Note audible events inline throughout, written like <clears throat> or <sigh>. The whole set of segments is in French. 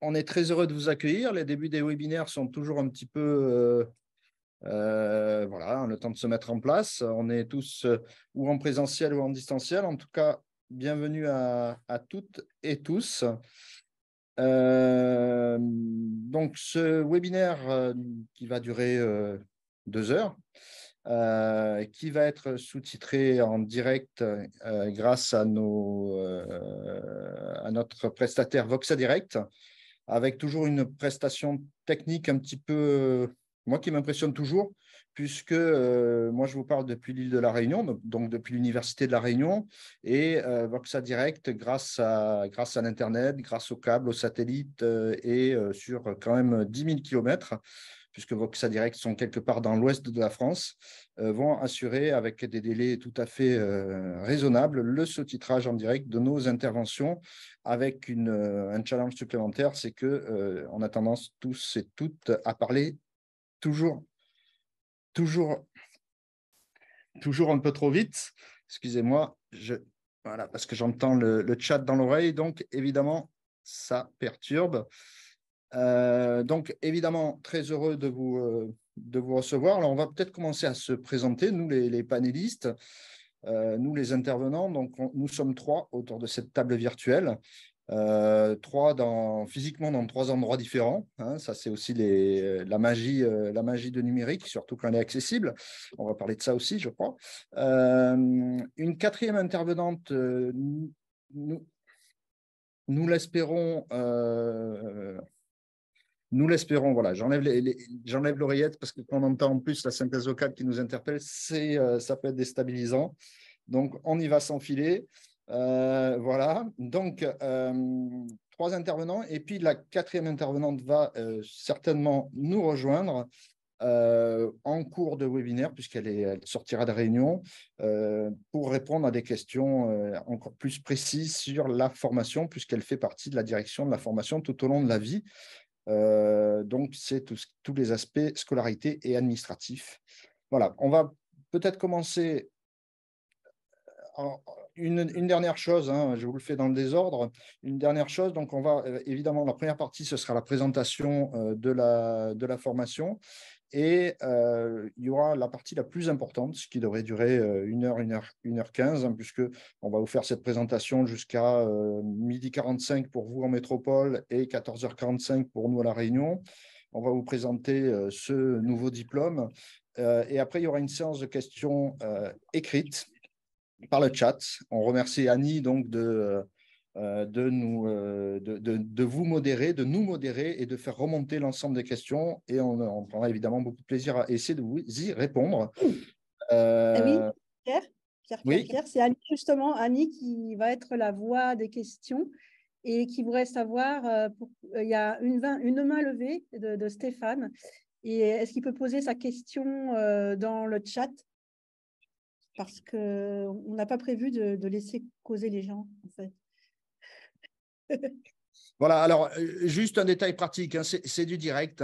on est très heureux de vous accueillir. Les débuts des webinaires sont toujours un petit peu, euh, euh, voilà, le temps de se mettre en place. On est tous euh, ou en présentiel ou en distanciel. En tout cas, bienvenue à, à toutes et tous. donc, ce webinaire qui va durer deux heures, qui va être sous-titré en direct grâce à, nos, à notre prestataire Voxa Direct, avec toujours une prestation technique un petit peu, euh, moi qui m'impressionne toujours, puisque euh, moi je vous parle depuis l'île de la Réunion, donc depuis l'université de la Réunion, et euh, Voxa Direct, grâce à, grâce à l'Internet, grâce au câble, aux satellites, et sur quand même 10 000 kilomètres, puisque Voxa Direct sont quelque part dans l'ouest de la France, euh, vont assurer avec des délais tout à fait euh, raisonnables le sous-titrage en direct de nos interventions avec euh, un challenge supplémentaire, c'est que on a tendance tous et toutes à parler toujours, toujours, toujours un peu trop vite. Excusez-moi, je, voilà, parce que j'entends le, le chat dans l'oreille, donc évidemment, ça perturbe. Euh, donc, évidemment, très heureux de vous, euh, de vous recevoir. Alors, on va peut-être commencer à se présenter, nous, les, panélistes, euh, nous, les intervenants. Donc, nous sommes trois autour de cette table virtuelle, trois dans, physiquement dans trois endroits différents. Hein. ça, c'est aussi les, la, magie, la magie de numérique, surtout quand elle est accessible. On va parler de ça aussi, je crois. une quatrième intervenante, nous, nous l'espérons nous l'espérons, voilà. J'enlève l'oreillette parce que quand on entend en plus la synthèse vocale qui nous interpelle, c'est, euh, ça peut être déstabilisant. Donc, on y va s'enfiler. Euh, voilà. Donc, euh, trois intervenants. Et puis, la quatrième intervenante va certainement nous rejoindre. en cours de webinaire, puisqu'elle elle sortira de réunion, pour répondre à des questions encore plus précises sur la formation, puisqu'elle fait partie de la direction de la formation tout au long de la vie. Euh, donc, c'est tous les aspects scolarité et administratif. Voilà, on va peut-être commencer. Euh, une, une, dernière chose, hein, je vous le fais dans le désordre. Une dernière chose, donc on va euh, évidemment, la première partie, ce sera la présentation de, la, de la formation. Et euh, il y aura la partie la plus importante, qui devrait durer 1 euh, heure, 1 heure, heure 15, puisqu'on hein, puisque on va vous faire cette présentation jusqu'à 12 h 45 pour vous en métropole et 14h45 pour nous à La Réunion. On va vous présenter euh, ce nouveau diplôme. et après, il y aura une séance de questions écrites par le chat. On remercie Annie donc de euh, de, nous, euh, de, vous modérer, de nous modérer et de faire remonter l'ensemble des questions. Et on, prendra évidemment beaucoup de plaisir à essayer de vous y répondre. Ah euh, ah oui, Pierre, c'est Annie justement, Annie qui va être la voix des questions et qui voudrait savoir, il y a une, une main levée de, Stéphane, et est-ce qu'il peut poser sa question dans le chat Parce qu'on n'a pas prévu de, de laisser causer les gens, en fait. Voilà, alors euh, juste un détail pratique, hein, hein, euh, c'est du direct,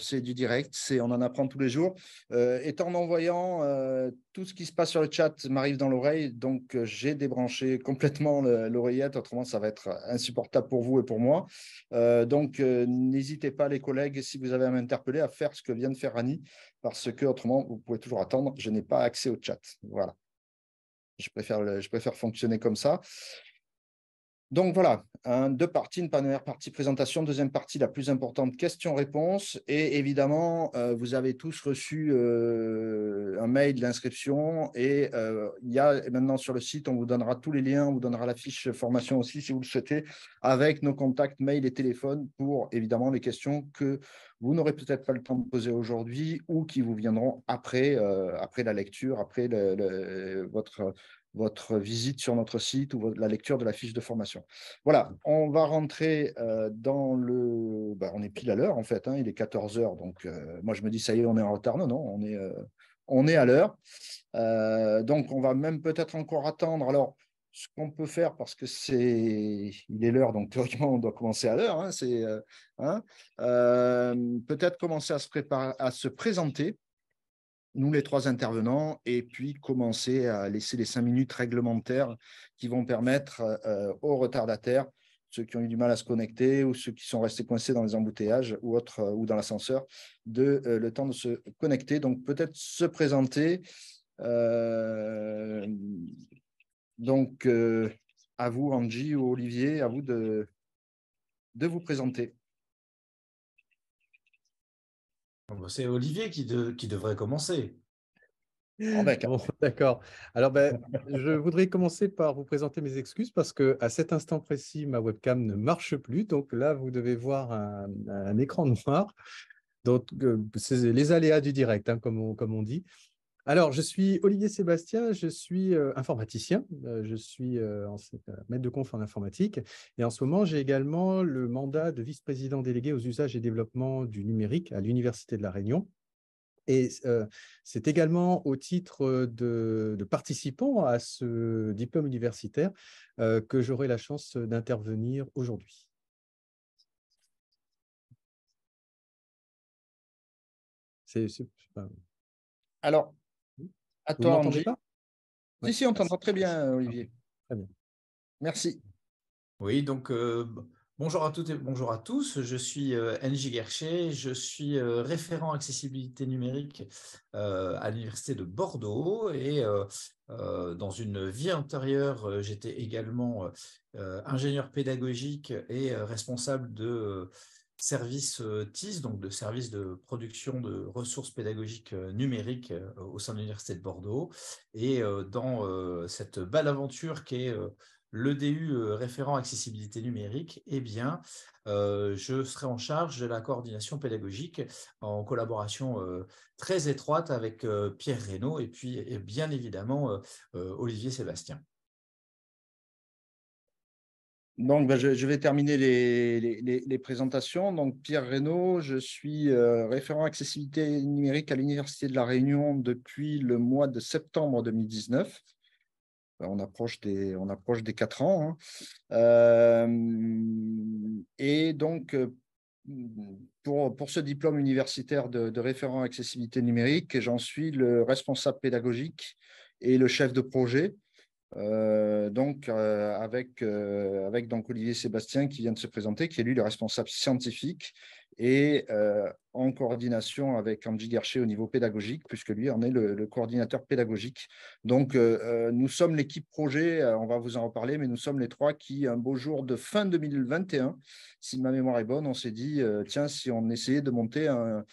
c'est du direct, on en apprend tous les jours. Euh, et en envoyant euh, tout ce qui se passe sur le chat m'arrive dans l'oreille, donc j'ai débranché complètement l'oreillette, autrement ça va être insupportable pour vous et pour moi. donc n'hésitez pas les collègues, si vous avez à m'interpeller, à faire ce que vient de faire Annie, parce que autrement vous pouvez toujours attendre, je n'ai pas accès au chat. Voilà. Je préfère, je préfère fonctionner comme ça. Donc voilà, deux parties, une première partie présentation, deuxième partie la plus importante, questions-réponses. Et évidemment, euh, vous avez tous reçu euh, un mail d'inscription et euh, il y a maintenant sur le site, on vous donnera tous les liens, on vous donnera la fiche formation aussi si vous le souhaitez, avec nos contacts, mail et téléphone pour évidemment les questions que vous n'aurez peut-être pas le temps de poser aujourd'hui ou qui vous viendront après, après la lecture, après votre votre visite sur notre site ou la lecture de la fiche de formation. Voilà, on va rentrer euh, dans le... Bah, on est pile à l'heure en fait, hein, il est 14h, donc euh, moi je me dis ça y est, on est en retard. Non, non, on est, euh, on est à l'heure. donc on va même peut-être encore attendre. Alors, ce qu'on peut faire, parce que c'est... Il est l'heure, donc théoriquement on doit commencer à l'heure. Hein, c'est, hein, peut-être commencer à se, préparer, à se présenter nous les trois intervenants, et puis commencer à laisser les cinq minutes réglementaires qui vont permettre euh, aux retardataires, ceux qui ont eu du mal à se connecter ou ceux qui sont restés coincés dans les embouteillages ou autres euh, ou dans l'ascenseur, de euh, le temps de se connecter. Donc peut-être se présenter. donc à vous Angie ou Olivier, à vous de, de vous présenter. Bah, c'est Olivier qui, devrait commencer. Ah ben, <laughs> D'accord. Alors, ben, je voudrais commencer par vous présenter mes excuses parce que à cet instant précis, ma webcam ne marche plus. Donc là, vous devez voir un, écran noir. Donc, euh, c'est les aléas du direct, hein, comme, on, dit. Alors, je suis Olivier Sébastien, je suis euh, informaticien, euh, je suis euh, maître de conf en informatique et en ce moment, j'ai également le mandat de vice-président délégué aux usages et développement du numérique à l'Université de La Réunion. Et c'est également au titre de, participant à ce diplôme universitaire que j'aurai la chance d'intervenir aujourd'hui. C'est, Alors, toi, Pas Si, on t'entend très bien, Olivier. Ah, très bien. Merci. Oui, donc euh, bonjour à toutes et bonjour à tous. Je suis euh, NJ je suis euh, référent accessibilité numérique euh, à l'Université de Bordeaux et dans une vie antérieure, j'étais également ingénieur pédagogique et responsable de service euh, TIS, donc de service de production de ressources pédagogiques euh, numériques euh, au sein de l'Université de Bordeaux. Et dans cette belle aventure qui est le référent accessibilité numérique, eh bien, je serai en charge de la coordination pédagogique en collaboration très étroite avec Pierre Reynaud et puis et bien évidemment Olivier Sébastien. Donc, ben, je, vais terminer les, présentations. Donc, Pierre Reynaud, je suis euh, référent accessibilité numérique à l'Université de La Réunion depuis le mois de septembre 2019. Ben, on, approche des, on approche des 4 ans. Hein. Euh, et donc, euh, pour, ce diplôme universitaire de, de référent accessibilité numérique, j'en suis le responsable pédagogique et le chef de projet. Euh, donc, euh, euh, avec, donc Olivier Sébastien qui vient de se présenter, qui est lui le responsable scientifique et euh, en coordination avec Andy Garcher au niveau pédagogique, puisque lui en est le, coordinateur pédagogique. Donc, euh, euh, nous sommes l'équipe projet, on va vous en reparler, mais nous sommes les trois qui, un beau jour de fin 2021, si ma mémoire est bonne, on s'est dit, tiens, si on essayait de monter un,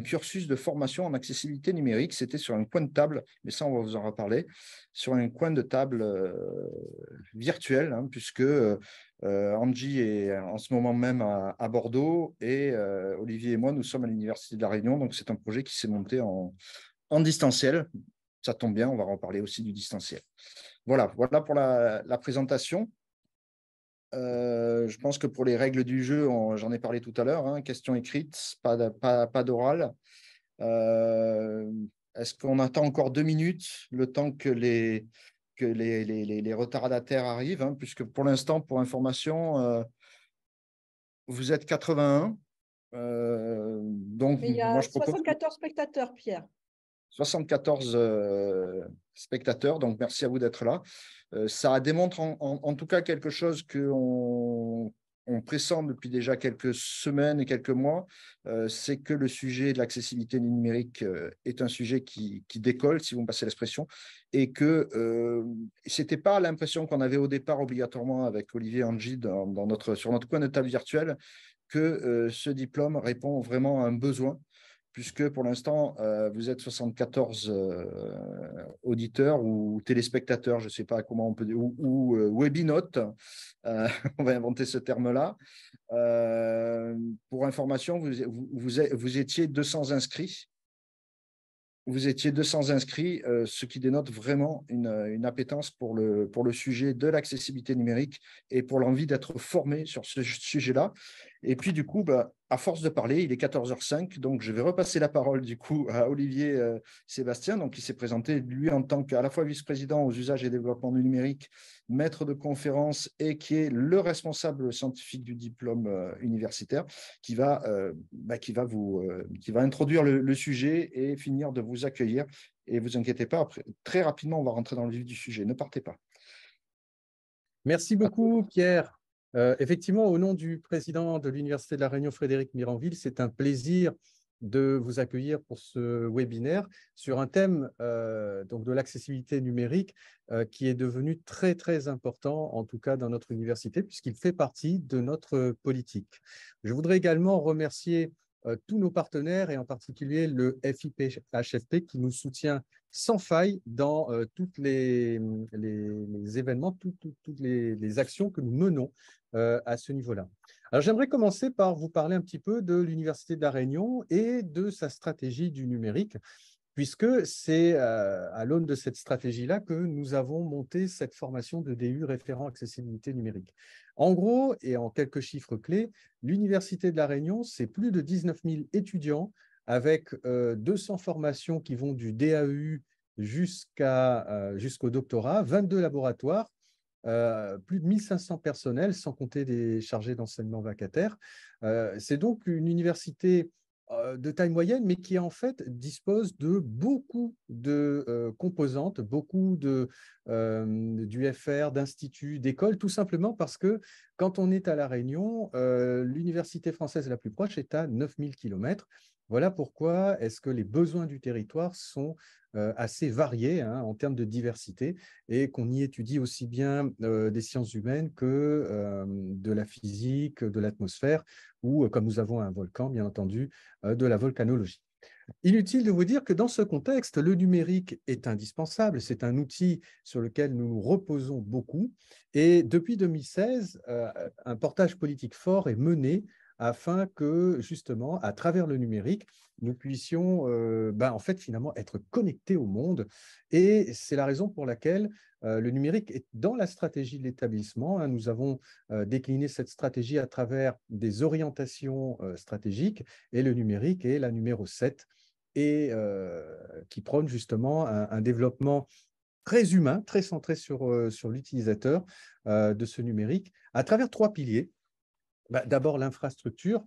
cursus de formation en accessibilité numérique, c'était sur un coin de table, mais ça, on va vous en reparler, sur un coin de table virtuel, hein, puisque euh, Angie est euh, en ce moment même à, Bordeaux et euh, Olivier et moi, nous sommes à l'Université de La Réunion. Donc, c'est un projet qui s'est monté en, en distanciel. Ça tombe bien, on va en parler aussi du distanciel. Voilà, voilà pour la, présentation. je pense que pour les règles du jeu, j'en ai parlé tout à l'heure, hein. question écrite, pas, pas, pas d'oral. Est-ce qu'on attend encore deux minutes, le temps que les, les, les, les retardataires arrivent, hein, puisque pour l'instant, pour information, euh, vous êtes 81. Euh, donc, il y a 74 spectateurs, Pierre. 74 euh, spectateurs, donc merci à vous d'être là. ça démontre en, tout cas quelque chose qu'on on pressent depuis déjà quelques semaines et quelques mois, euh, c'est que le sujet de l'accessibilité numérique euh, est un sujet qui, décolle, si vous me passez l'expression, et que euh, c'était ce n'était pas l'impression qu'on avait au départ obligatoirement avec Olivier Angie notre, sur notre coin de table virtuelle, que ce diplôme répond vraiment à un besoin puisque pour l'instant, euh, vous êtes 74 euh, auditeurs ou téléspectateurs, je ne sais pas comment on peut dire, ou, euh, Webinote, <laughs> on va inventer ce terme-là. pour information, vous, vous, étiez 200 inscrits. Vous étiez 200 inscrits, ce qui dénote vraiment une, une, appétence pour le, pour le sujet de l'accessibilité numérique et pour l'envie d'être formé sur ce sujet-là. Et puis, du coup, bah, à force de parler, il est 14h05, donc je vais repasser la parole du coup à Olivier euh, Sébastien, donc qui s'est présenté lui en tant qu'à la fois vice-président aux usages et développement du numérique, maître de conférence et qui est le responsable scientifique du diplôme euh, universitaire, qui va, euh, bah, qui va vous, qui va introduire le, sujet et finir de vous accueillir. Et vous inquiétez pas, très rapidement, on va rentrer dans le vif du sujet. Ne partez pas. Merci beaucoup, Pierre. Euh, effectivement, au nom du président de l'Université de La Réunion, Frédéric Miranville, c'est un plaisir de vous accueillir pour ce webinaire sur un thème euh, de l'accessibilité numérique euh, qui est devenu très très important en tout cas dans notre université puisqu'il fait partie de notre politique. Je voudrais également remercier tous nos partenaires et en particulier le FIPHFP qui nous soutient sans faille dans euh, tous les, événements, toutes les, actions que nous menons euh, à ce niveau-là. Alors j'aimerais commencer par vous parler un petit peu de l'Université de la Réunion et de sa stratégie du numérique, puisque c'est euh, à l'aune de cette stratégie-là que nous avons monté cette formation de DU référent accessibilité numérique. En gros, et en quelques chiffres clés, l'Université de la Réunion, c'est plus de 19 000 étudiants avec 200 euh, formations qui vont du DAU euh, jusqu'au doctorat, 22 laboratoires, euh, plus de 1500 personnels, sans compter des chargés d'enseignement vacataires. c'est donc une université de taille moyenne, mais qui en fait dispose de beaucoup de composantes, beaucoup d'UFR, d'instituts, d'écoles, tout simplement parce que quand on est à La Réunion, l'université française la plus proche est à 9000 km. Voilà pourquoi est-ce que les besoins du territoire sont euh, assez variés hein, en termes de diversité et qu'on y étudie aussi bien euh, des sciences humaines que euh, de la physique, de l'atmosphère ou, comme nous avons un volcan, bien entendu, de la volcanologie. Inutile de vous dire que dans ce contexte, le numérique est indispensable. C'est un outil sur lequel nous reposons beaucoup. Et depuis 2016, un portage politique fort est mené afin que justement, à travers le numérique, nous puissions euh, ben, en fait finalement être connectés au monde. Et c'est la raison pour laquelle euh, le numérique est dans la stratégie de l'établissement. Hein. nous avons euh, décliné cette stratégie à travers des orientations stratégiques et le numérique est la numéro 7 et qui prône justement un, développement très humain, très centré sur l'utilisateur de ce numérique, à travers trois piliers bah, d'abord, l'infrastructure.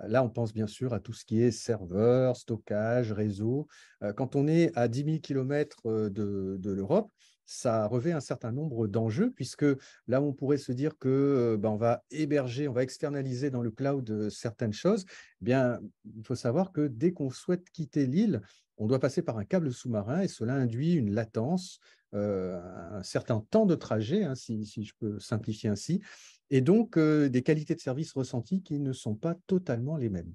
Euh, là, on pense bien sûr à tout ce qui est serveur, stockage, réseau. Euh, quand on est à 10 000 km de, l'Europe, ça revêt un certain nombre d'enjeux, puisque là, on pourrait se dire que ben, on va héberger, on va externaliser dans le cloud certaines choses. Eh bien, il faut savoir que dès qu'on souhaite quitter l'île, on doit passer par un câble sous-marin et cela induit une latence, un certain temps de trajet, hein, si, je peux simplifier ainsi et donc euh, des qualités de service ressenties qui ne sont pas totalement les mêmes.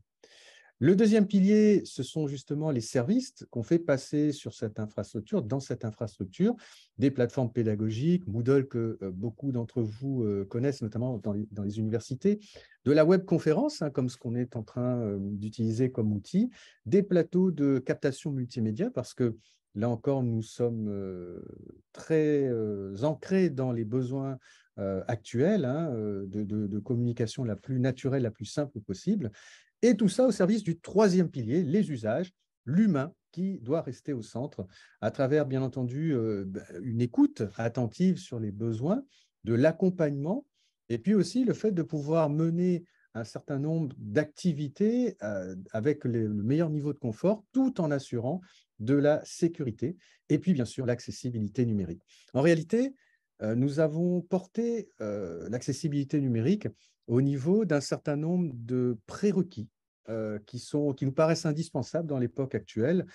Le deuxième pilier, ce sont justement les services qu'on fait passer sur cette infrastructure, dans cette infrastructure, des plateformes pédagogiques, Moodle que euh, beaucoup d'entre vous euh, connaissent, notamment dans les, universités, de la webconférence, conférence, hein, comme ce qu'on est en train d'utiliser comme outil, des plateaux de captation multimédia, parce que là encore, nous sommes très ancrés dans les besoins euh, actuelle, hein, euh, de communication la plus naturelle, la plus simple possible. Et tout ça au service du troisième pilier, les usages, l'humain qui doit rester au centre, à travers, bien entendu, euh, bah, une écoute attentive sur les besoins, de l'accompagnement, et puis aussi le fait de pouvoir mener un certain nombre d'activités avec le meilleur niveau de confort, tout en assurant de la sécurité, et puis bien sûr l'accessibilité numérique. En réalité, euh, nous avons porté euh, l'accessibilité numérique au niveau d'un certain nombre de prérequis euh, qui, sont, qui nous paraissent indispensables dans l'époque actuelle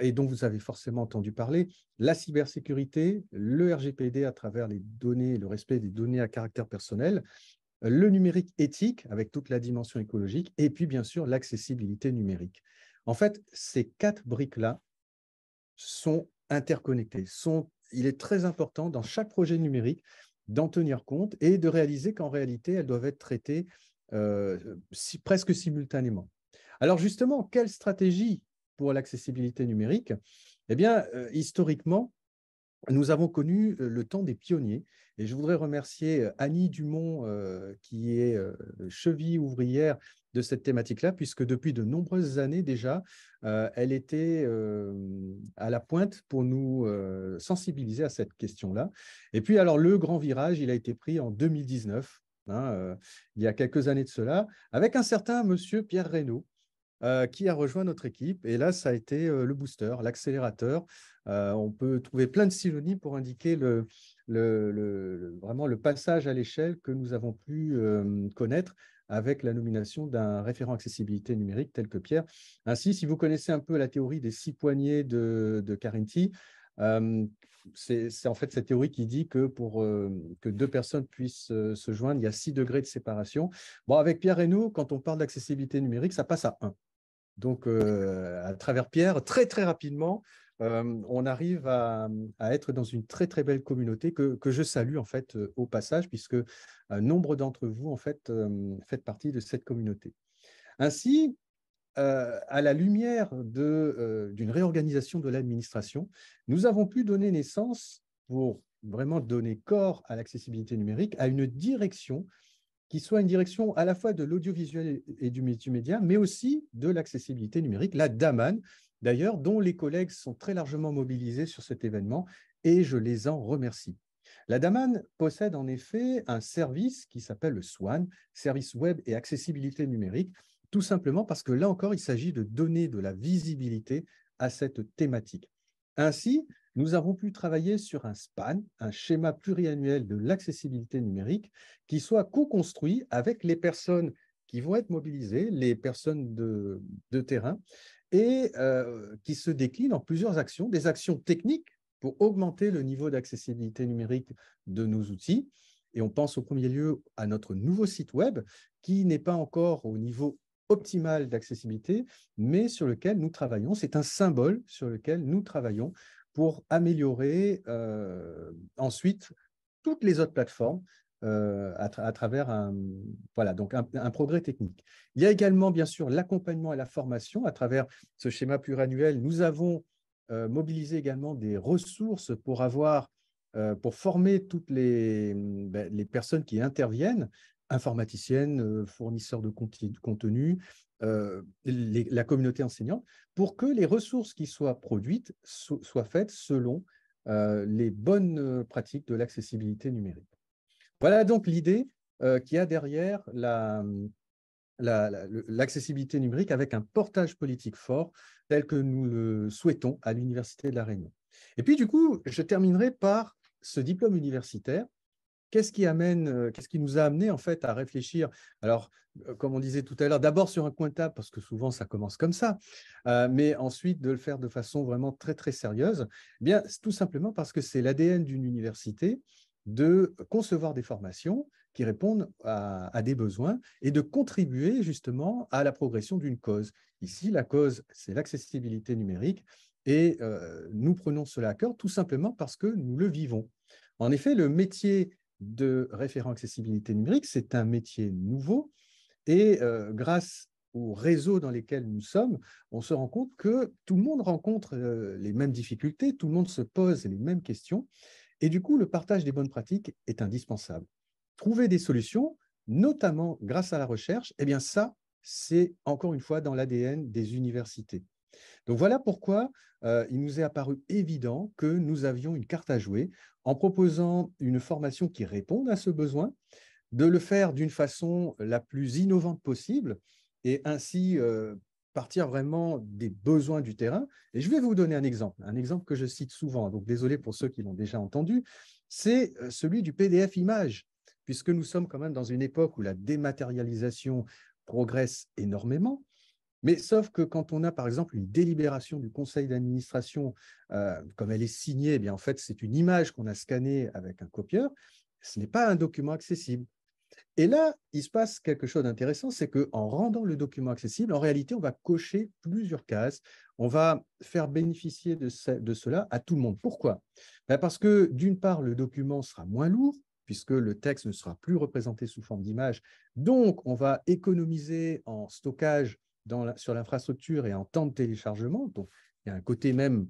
et dont vous avez forcément entendu parler, la cybersécurité, le RGPD à travers les données, le respect des données à caractère personnel, le numérique éthique avec toute la dimension écologique, et puis bien sûr l'accessibilité numérique. En fait, ces quatre briques-là sont interconnectées, sont il est très important dans chaque projet numérique d'en tenir compte et de réaliser qu'en réalité, elles doivent être traitées euh, presque simultanément. Alors justement, quelle stratégie pour l'accessibilité numérique Eh bien, euh, historiquement, nous avons connu euh, le temps des pionniers et je voudrais remercier Annie Dumont, qui est cheville ouvrière de cette thématique-là, puisque depuis de nombreuses années déjà, euh, elle était euh, à la pointe pour nous euh, sensibiliser à cette question-là. Et puis, alors, le grand virage, il a été pris en 2019, hein, il y a quelques années de cela, avec un certain monsieur Pierre Reynaud. qui a rejoint notre équipe. Et là, ça a été le booster, l'accélérateur. on peut trouver plein de synonymes pour indiquer le, le, le, vraiment le passage à l'échelle que nous avons pu connaître avec la nomination d'un référent accessibilité numérique tel que Pierre. Ainsi, si vous connaissez un peu la théorie des six poignées de, de Carinti, euh, c'est en fait cette théorie qui dit que pour euh, que deux personnes puissent euh, se joindre, il y a six degrés de séparation. Bon, avec Pierre et nous, quand on parle d'accessibilité numérique, ça passe à un. Donc, à travers Pierre, très très rapidement, on arrive à, être dans une très très belle communauté que, je salue en fait au passage, puisque nombre d'entre vous en fait faites partie de cette communauté. Ainsi, à la lumière d'une réorganisation de l'administration, nous avons pu donner naissance, pour vraiment donner corps à l'accessibilité numérique, à une direction qui soit une direction à la fois de l'audiovisuel et du multimédia, mais aussi de l'accessibilité numérique, la DAMAN, d'ailleurs, dont les collègues sont très largement mobilisés sur cet événement et je les en remercie. La Daman possède en effet un service qui s'appelle le SWAN, Service Web et Accessibilité Numérique, tout simplement parce que là encore, il s'agit de donner de la visibilité à cette thématique. Ainsi, nous avons pu travailler sur un SPAN, un schéma pluriannuel de l'accessibilité numérique, qui soit co-construit avec les personnes qui vont être mobilisées, les personnes de, de terrain, et euh, qui se décline en plusieurs actions, des actions techniques pour augmenter le niveau d'accessibilité numérique de nos outils. Et on pense au premier lieu à notre nouveau site web qui n'est pas encore au niveau optimal d'accessibilité, mais sur lequel nous travaillons. C'est un symbole sur lequel nous travaillons pour améliorer euh, ensuite toutes les autres plateformes euh, à, travers un, voilà, donc un, progrès technique. Il y a également, bien sûr, l'accompagnement et la formation à travers ce schéma pluriannuel. Nous avons euh, mobilisé également des ressources pour avoir, euh, pour former toutes les, ben, les, personnes qui interviennent, informaticiennes, fournisseurs de contenu, la communauté enseignante, pour que les ressources qui soient produites soient faites selon les bonnes pratiques de l'accessibilité numérique. Voilà donc l'idée qui euh, qu'il y a derrière l'accessibilité numérique avec un portage politique fort tel que nous le souhaitons à l'Université de La Réunion. Et puis du coup, je terminerai par ce diplôme universitaire Qu'est-ce qui euh, qu'est-ce qui nous a amené en fait à réfléchir Alors, euh, comme on disait tout à l'heure, d'abord sur un coin de table parce que souvent ça commence comme ça, mais ensuite de le faire de façon vraiment très très sérieuse. Eh bien, tout simplement parce que c'est l'ADN d'une université de concevoir des formations qui répondent à, des besoins et de contribuer justement à la progression d'une cause. Ici, la cause, c'est l'accessibilité numérique et euh, nous prenons cela à cœur tout simplement parce que nous le vivons. En effet, le métier de référent accessibilité numérique, c'est un métier nouveau et euh, grâce aux réseaux dans lesquels nous sommes, on se rend compte que tout le monde rencontre euh, les mêmes difficultés, tout le monde se pose les mêmes questions et du coup, le partage des bonnes pratiques est indispensable. Trouver des solutions, notamment grâce à la recherche, eh bien ça, c'est encore une fois dans l'ADN des universités. Donc voilà pourquoi euh, il nous est apparu évident que nous avions une carte à jouer en proposant une formation qui réponde à ce besoin, de le faire d'une façon la plus innovante possible et ainsi euh, partir vraiment des besoins du terrain. Et je vais vous donner un exemple, un exemple que je cite souvent, donc désolé pour ceux qui l'ont déjà entendu, c'est euh, celui du PDF image, puisque nous sommes quand même dans une époque où la dématérialisation progresse énormément. Mais sauf que quand on a par exemple une délibération du conseil d'administration, euh, comme elle est signée, eh bien en fait c'est une image qu'on a scannée avec un copieur, ce n'est pas un document accessible. Et là, il se passe quelque chose d'intéressant, c'est qu'en rendant le document accessible, en réalité, on va cocher plusieurs cases, on va faire bénéficier de, cela à tout le monde. Pourquoi ben Parce que d'une part, le document sera moins lourd, puisque le texte ne sera plus représenté sous forme d'image. Donc, on va économiser en stockage sur l'infrastructure et en temps de téléchargement. Donc, il y a un côté même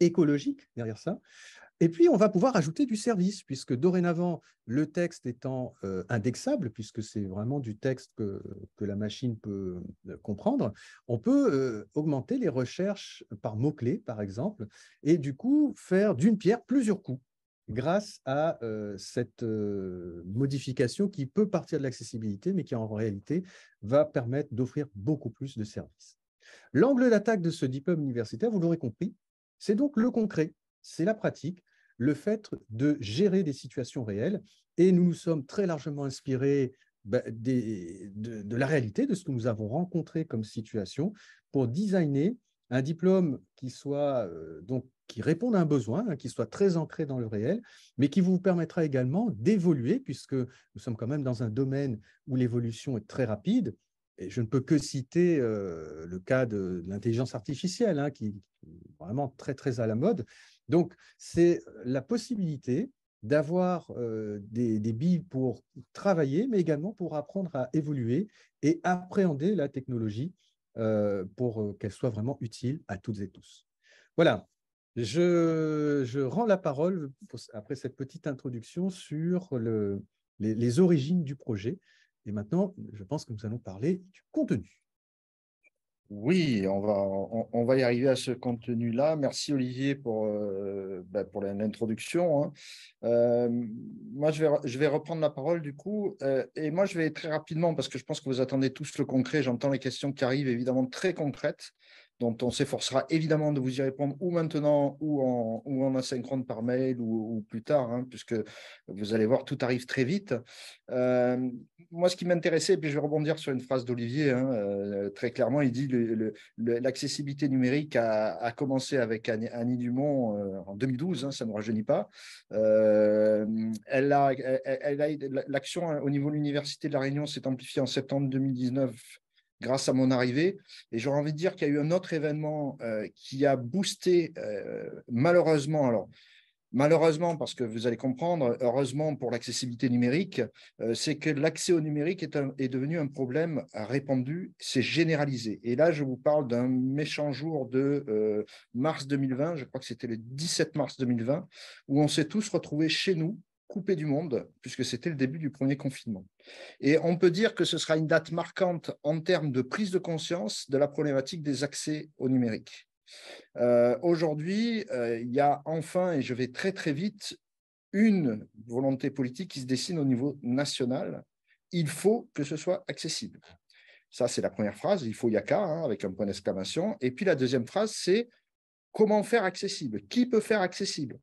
écologique derrière ça. Et puis, on va pouvoir ajouter du service, puisque dorénavant, le texte étant euh, indexable, puisque c'est vraiment du texte que, la machine peut euh, comprendre, on peut euh, augmenter les recherches par mots-clés, par exemple, et du coup, faire d'une pierre plusieurs coups grâce à cette modification qui peut partir de l'accessibilité, mais qui en réalité va permettre d'offrir beaucoup plus de services. L'angle d'attaque de ce diplôme universitaire, vous l'aurez compris, c'est donc le concret, c'est la pratique, le fait de gérer des situations réelles. Et nous nous sommes très largement inspirés bah, de, la réalité, de ce que nous avons rencontré comme situation, pour designer un diplôme qui soit euh, donc qui réponde à un besoin, hein, qui soit très ancré dans le réel, mais qui vous permettra également d'évoluer, puisque nous sommes quand même dans un domaine où l'évolution est très rapide. Et je ne peux que citer euh, le cas de, l'intelligence artificielle, hein, qui, qui est vraiment très très à la mode, donc, c'est euh, la possibilité d'avoir euh, des, billes pour travailler, mais également pour apprendre à évoluer et appréhender la technologie euh, pour qu'elle soit vraiment utile à toutes et tous. Voilà, je, rends la parole, après cette petite introduction, sur les origines du projet. Et maintenant, je pense que nous allons parler du contenu. Oui, on va, y arriver à ce contenu-là. Merci Olivier pour, euh, ben, l'introduction. Hein. Euh, moi, je vais, reprendre la parole du coup. Euh, et moi, je vais très rapidement, parce que je pense que vous attendez tous le concret. J'entends les questions qui arrivent, évidemment, très concrètes dont on s'efforcera évidemment de vous y répondre ou maintenant ou en, ou en asynchrone par mail ou, plus tard, hein, puisque vous allez voir, tout arrive très vite. Euh, moi, ce qui m'intéressait, et puis je vais rebondir sur une phrase d'Olivier, hein, euh, très clairement, il dit l'accessibilité numérique a, commencé avec Annie, Dumont euh, en 2012, hein, ça ne rajeunit pas. elle a, l'action au niveau de l'Université de La Réunion s'est amplifiée en septembre 2019 grâce à mon arrivée. Et j'aurais envie de dire qu'il y a eu un autre événement euh, qui a boosté, euh, malheureusement, alors malheureusement, parce que vous allez comprendre, heureusement pour l'accessibilité numérique, euh, c'est que l'accès au numérique est, devenu un problème répandu, c'est généralisé. Et là, je vous parle d'un méchant jour de mars 2020, je crois que c'était le 17 mars 2020, où on s'est tous retrouvés chez nous coupé du monde, puisque c'était le début du premier confinement. Et on peut dire que ce sera une date marquante en termes de prise de conscience de la problématique des accès au numérique. Euh, aujourd'hui, euh, il y a enfin, et je vais très très vite, une volonté politique qui se dessine au niveau national. Il faut que ce soit accessible. Ça, c'est la première phrase, il faut Yaka, hein, avec un point d'exclamation. Et puis la deuxième phrase, c'est comment faire accessible Qui peut faire accessible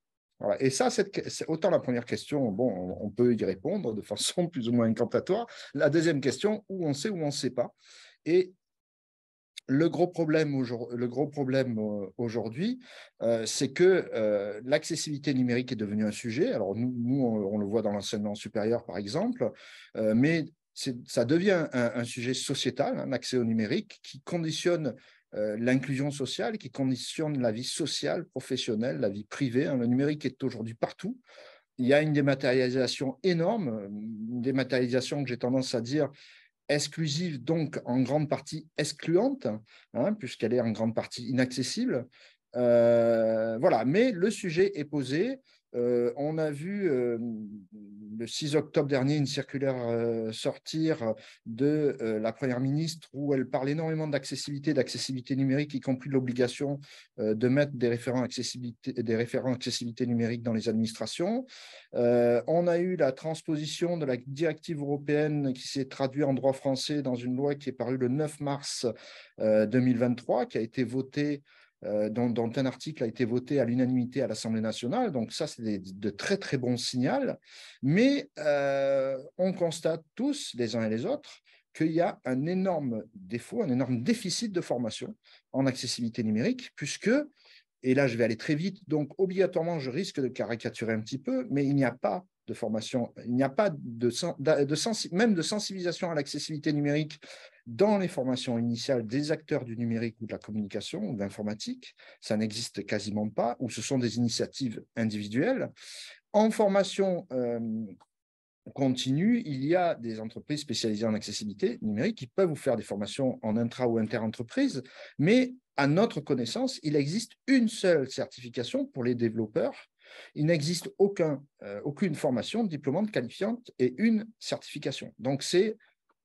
et ça, c'est autant la première question, bon, on peut y répondre de façon <laughs> plus ou moins incantatoire. La deuxième question, où on sait, où on ne sait pas. Et le gros problème euh, aujourd'hui, euh, c'est que euh, l'accessibilité numérique est devenue un sujet. Alors nous, on, le voit dans l'enseignement supérieur, par exemple, mais ça devient un, un, sujet sociétal, un hein, accès au numérique, qui conditionne euh, l'inclusion sociale qui conditionne la vie sociale, professionnelle, la vie privée. Hein. Le numérique est aujourd'hui partout. Il y a une dématérialisation énorme, une dématérialisation que j'ai tendance à dire exclusive, donc en grande partie excluante, hein, puisqu'elle est en grande partie inaccessible. Euh, voilà, mais le sujet est posé. Euh, on a vu le 6 octobre dernier une circulaire euh, sortir de euh, la Première ministre où elle parle énormément d'accessibilité, d'accessibilité numérique, y compris de l'obligation euh, de mettre des référents, accessibilité, des référents accessibilité numérique dans les administrations. on a eu la transposition de la directive européenne qui s'est traduite en droit français dans une loi qui est parue le 9 mars 2023, qui a été votée euh, dont, un article a été voté à l'unanimité à l'Assemblée nationale. Donc ça, c'est de très très bons signaux. Mais euh, on constate tous, les uns et les autres, qu'il y a un énorme défaut, un énorme déficit de formation en accessibilité numérique, puisque, et là je vais aller très vite, donc obligatoirement je risque de caricaturer un petit peu, mais il n'y a pas de formation, il n'y a pas même de sensibilisation à l'accessibilité numérique dans les formations initiales des acteurs du numérique ou de la communication ou de l'informatique. Ça n'existe quasiment pas, ou ce sont des initiatives individuelles. En formation euh, continue, il y a des entreprises spécialisées en accessibilité numérique qui peuvent vous faire des formations en intra ou inter-entreprise, mais à notre connaissance, il existe une seule certification pour les développeurs. Il n'existe aucun, euh, aucune formation diplômante qualifiante et une certification. Donc, c'est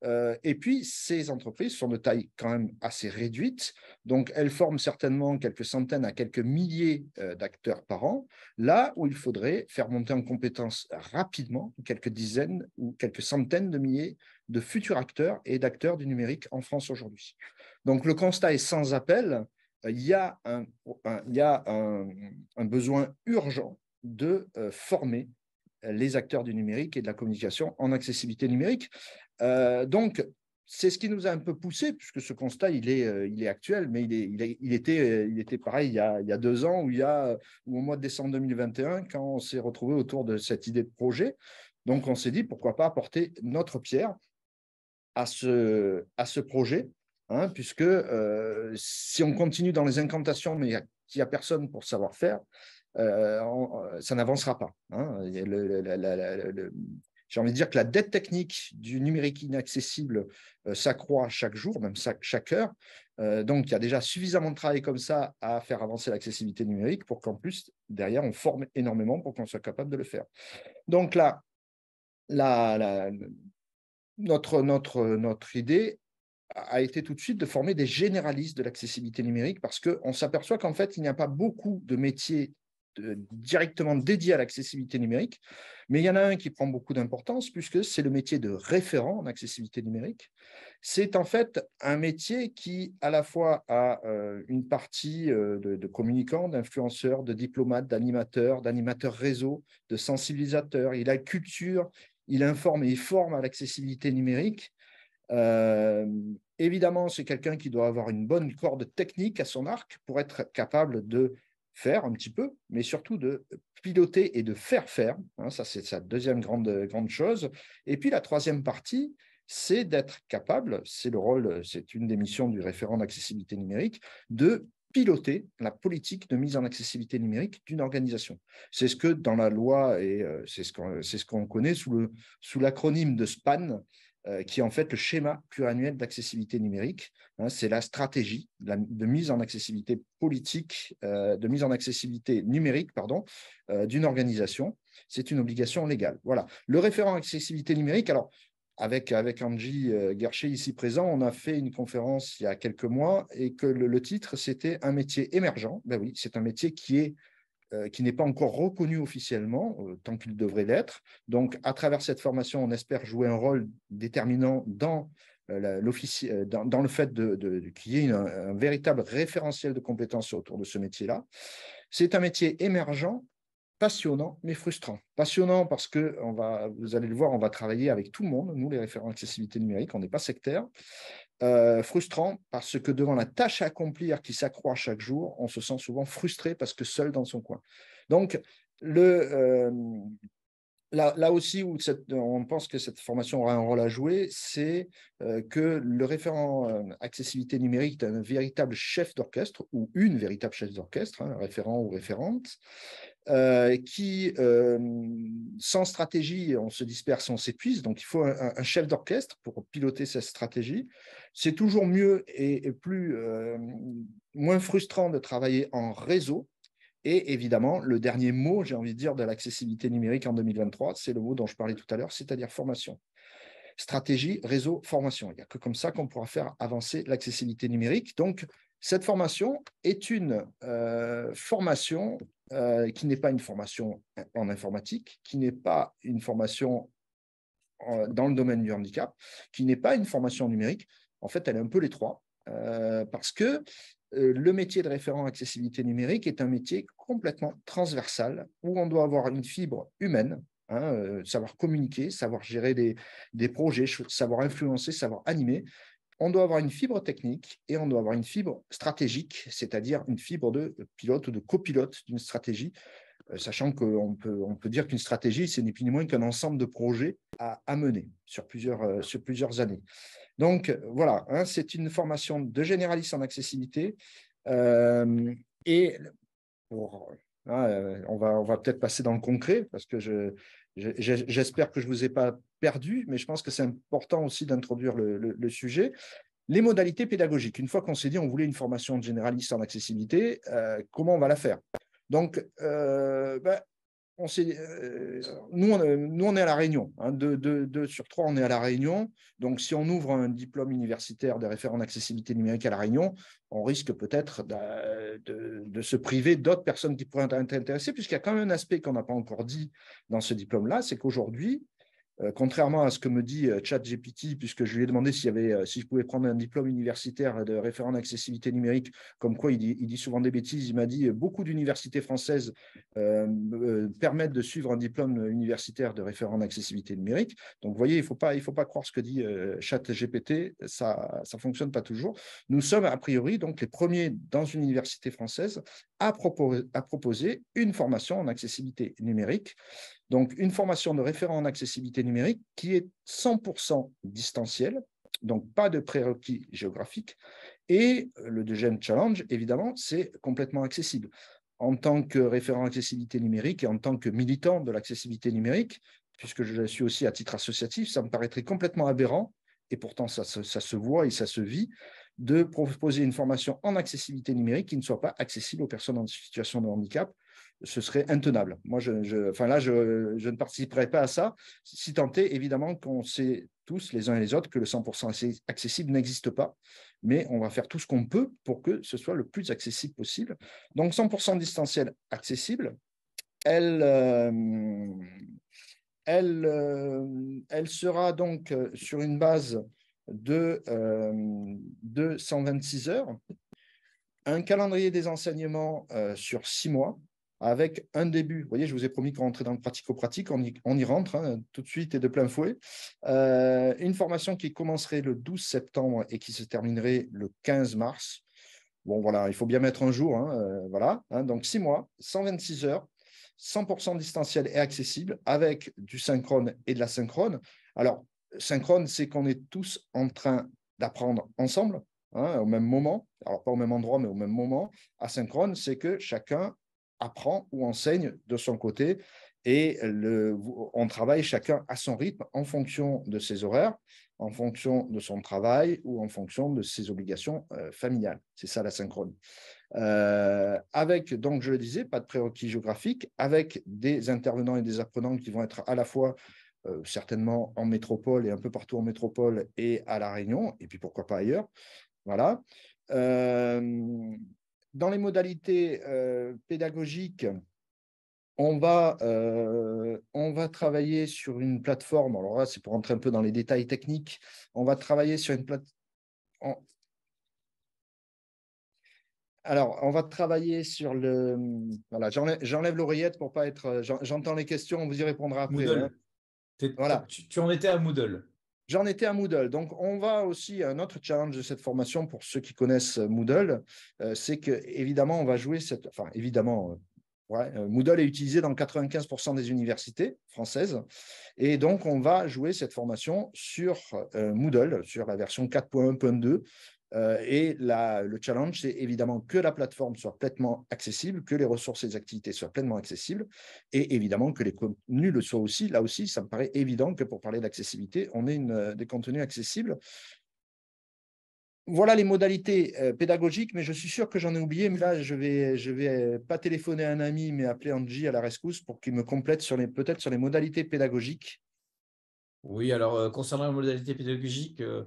euh, et puis, ces entreprises sont de taille quand même assez réduite, donc elles forment certainement quelques centaines à quelques milliers euh, d'acteurs par an, là où il faudrait faire monter en compétence rapidement quelques dizaines ou quelques centaines de milliers de futurs acteurs et d'acteurs du numérique en France aujourd'hui. Donc le constat est sans appel, euh, il y a y a un besoin urgent de former les acteurs du numérique et de la communication en accessibilité numérique. Euh, donc, c'est ce qui nous a un peu poussé, puisque ce constat, il est, euh, il est actuel, mais il, était, euh, il était pareil il y a, deux ans ou, il y a, au mois de décembre 2021, quand on s'est retrouvé autour de cette idée de projet. Donc, on s'est dit, pourquoi pas apporter notre pierre à ce, à ce projet, hein, puisque si on continue dans les incantations, mais qu'il n'y a, personne pour savoir faire, euh, ça n'avancera pas. Hein. j'ai envie de dire que la dette technique du numérique inaccessible euh, s'accroît chaque jour, même chaque heure. Euh, donc, il y a déjà suffisamment de travail comme ça à faire avancer l'accessibilité numérique pour qu'en plus, derrière, on forme énormément pour qu'on soit capable de le faire. Donc là, notre, notre, notre idée a été tout de suite de former des généralistes de l'accessibilité numérique parce qu'on s'aperçoit qu'en fait, il n'y a pas beaucoup de métiers directement dédié à l'accessibilité numérique, mais il y en a un qui prend beaucoup d'importance puisque c'est le métier de référent en accessibilité numérique. C'est en fait un métier qui à la fois a euh, une partie euh, de, de communicants, d'influenceurs, de diplomates, d'animateurs, d'animateurs réseau, de sensibilisateur il a culture, il informe et il forme à l'accessibilité numérique. Euh, évidemment, c'est quelqu'un qui doit avoir une bonne corde technique à son arc pour être capable de faire un petit peu, mais surtout de piloter et de faire faire. Hein, ça, c'est sa deuxième grande, grande chose. Et puis la troisième partie, c'est d'être capable, c'est le rôle, c'est une des missions du référent d'accessibilité numérique, de piloter la politique de mise en accessibilité numérique d'une organisation. C'est ce que dans la loi, et euh, c'est ce qu'on ce connaît sous l'acronyme sous de SPAN, euh, qui est en fait le schéma pluriannuel d'accessibilité numérique. Hein, c'est la stratégie de mise en accessibilité politique, euh, de mise en accessibilité numérique, pardon, euh, d'une organisation. C'est une obligation légale. Voilà. Le référent accessibilité numérique, alors, avec, avec Angie Gercher ici présent, on a fait une conférence il y a quelques mois et que le, le titre, c'était un métier émergent. Ben oui, c'est un métier qui est euh, qui n'est pas encore reconnu officiellement, euh, tant qu'il devrait l'être. Donc, à travers cette formation, on espère jouer un rôle déterminant dans euh, dans, dans, le fait de, qu'il y ait un véritable référentiel de compétences autour de ce métier-là. C'est un métier émergent, passionnant, mais frustrant. Passionnant parce que, on va, vous allez le voir, on va travailler avec tout le monde. Nous, les référents accessibilité numérique, on n'est pas sectaire. Euh, frustrant parce que devant la tâche à accomplir qui s'accroît chaque jour, on se sent souvent frustré parce que seul dans son coin. Donc, le, euh, là, aussi où on pense que cette formation aura un rôle à jouer, c'est euh, que le référent accessibilité numérique est un véritable chef d'orchestre ou une véritable chef d'orchestre, hein, référent ou référente, euh, qui, euh, sans stratégie, on se disperse, on s'épuise. Donc, il faut un, chef d'orchestre pour piloter cette stratégie. C'est toujours mieux et, plus, euh, moins frustrant de travailler en réseau. Et évidemment, le dernier mot, j'ai envie de dire, de l'accessibilité numérique en 2023, c'est le mot dont je parlais tout à l'heure, c'est-à-dire formation. Stratégie, réseau, formation. Il n'y a que comme ça qu'on pourra faire avancer l'accessibilité numérique. Donc, cette formation est une euh, formation euh, qui n'est pas une formation en informatique, qui n'est pas une formation euh, dans le domaine du handicap, qui n'est pas une formation numérique. En fait, elle est un peu les trois, parce que le métier de référent accessibilité numérique est un métier complètement transversal, où on doit avoir une fibre humaine, hein, savoir communiquer, savoir gérer des, projets, savoir influencer, savoir animer, on doit avoir une fibre technique et on doit avoir une fibre stratégique, c'est-à-dire une fibre de pilote ou de copilote d'une stratégie, euh, sachant qu'on peut, on peut dire qu'une stratégie, ce n'est plus ni moins qu'un ensemble de projets à, à mener sur plusieurs, euh, sur plusieurs années. Donc voilà, hein, c'est une formation de généraliste en accessibilité. Euh, et hein, on va, on va peut-être passer dans le concret, parce que je, j'espère que je ne vous ai pas perdu, mais je pense que c'est important aussi d'introduire le, sujet. Les modalités pédagogiques. Une fois qu'on s'est dit on voulait une formation de généraliste en accessibilité, euh, comment on va la faire Donc, euh, ben, on euh, nous, on, nous, on est à La Réunion. Hein, deux, sur trois, on est à La Réunion. Donc, si on ouvre un diplôme universitaire de référent en accessibilité numérique à La Réunion, on risque peut-être de, se priver d'autres personnes qui pourraient être intéressées, puisqu'il y a quand même un aspect qu'on n'a pas encore dit dans ce diplôme-là, c'est qu'aujourd'hui, euh, contrairement à ce que me dit euh, ChatGPT, puisque je lui ai demandé s'il, y avait, euh, si je pouvais prendre un diplôme universitaire de référent d'accessibilité numérique, comme quoi il dit, souvent des bêtises, il m'a dit beaucoup d'universités françaises permettent de suivre un diplôme universitaire de référent d'accessibilité numérique. Donc, vous voyez, il ne faut, pas, faut pas croire ce que dit ChatGPT, ça ne fonctionne pas toujours. Nous sommes, a priori, donc les premiers dans une université française à proposer une formation en accessibilité numérique donc, une formation de référent en accessibilité numérique qui est 100% distancielle, donc pas de prérequis géographiques. Et le deuxième challenge, évidemment, c'est complètement accessible. En tant que référent accessibilité numérique et en tant que militant de l'accessibilité numérique, puisque je suis aussi à titre associatif, ça me paraîtrait complètement aberrant, et pourtant ça se voit et ça se vit, de proposer une formation en accessibilité numérique qui ne soit pas accessible aux personnes en situation de handicap ce serait intenable. Moi, je, enfin là, je, ne participerai pas à ça, si tant est, évidemment, qu'on sait tous, les uns et les autres, que le 100% accessible n'existe pas, mais on va faire tout ce qu'on peut pour que ce soit le plus accessible possible. Donc, 100% distanciel accessible, elle, euh, euh, elle, sera donc euh, sur une base de, de 126 heures, un calendrier des enseignements sur six mois, avec un début. Vous voyez, je vous ai promis qu'on rentrait dans le pratico-pratique, on y, on y rentre hein, tout de suite et de plein fouet. Euh, une formation qui commencerait le 12 septembre et qui se terminerait le 15 mars. Bon, voilà, il faut bien mettre un jour, hein, euh, voilà. Hein. donc, six mois, 126 heures, 100% distanciel et accessible, avec du synchrone et de la synchrone. Alors, synchrone, c'est qu'on est tous en train d'apprendre ensemble, au même moment. Alors, pas au même endroit, mais au même moment. Asynchrone, c'est que chacun apprend ou enseigne de son côté et le, on travaille chacun à son rythme en fonction de ses horaires, en fonction de son travail ou en fonction de ses obligations euh, familiales. C'est ça la synchrone. Euh, avec, donc je le disais, pas de prérequis géographique, avec des intervenants et des apprenants qui vont être à la fois euh, certainement en métropole et un peu partout en métropole et à La Réunion, et puis pourquoi pas ailleurs. Voilà. Dans les modalités euh, pédagogiques, on va, euh, on va travailler sur une plateforme. Alors là, c'est pour rentrer un peu dans les détails techniques. On va travailler sur une plateforme. Alors, on va travailler sur le. Voilà, j'enlève l'oreillette pour pas être. Euh, j'entends les questions, on vous y répondra après. Hein. Voilà. tu, en étais à Moodle. J'en étais à Moodle. Donc, on va aussi un autre challenge de cette formation pour ceux qui connaissent euh, Moodle. Euh, c'est que, évidemment, on va jouer cette. Enfin, évidemment, euh, Moodle est utilisé dans 95% des universités françaises. Et donc, on va jouer cette formation sur Moodle, sur la version 4.1.2, euh, et le challenge, c'est évidemment que la plateforme soit pleinement accessible, que les ressources et les activités soient pleinement accessibles, et évidemment que les contenus le soient aussi. Là aussi, ça me paraît évident que pour parler d'accessibilité, on ait euh, des contenus accessibles. Voilà les modalités euh, pédagogiques, mais je suis sûr que j'en ai oublié. Mais là, je ne vais, vais pas téléphoner à un ami, mais appeler Angie à la rescousse pour qu'il me complète peut-être sur les modalités pédagogiques oui, alors euh, concernant la modalité pédagogique, euh,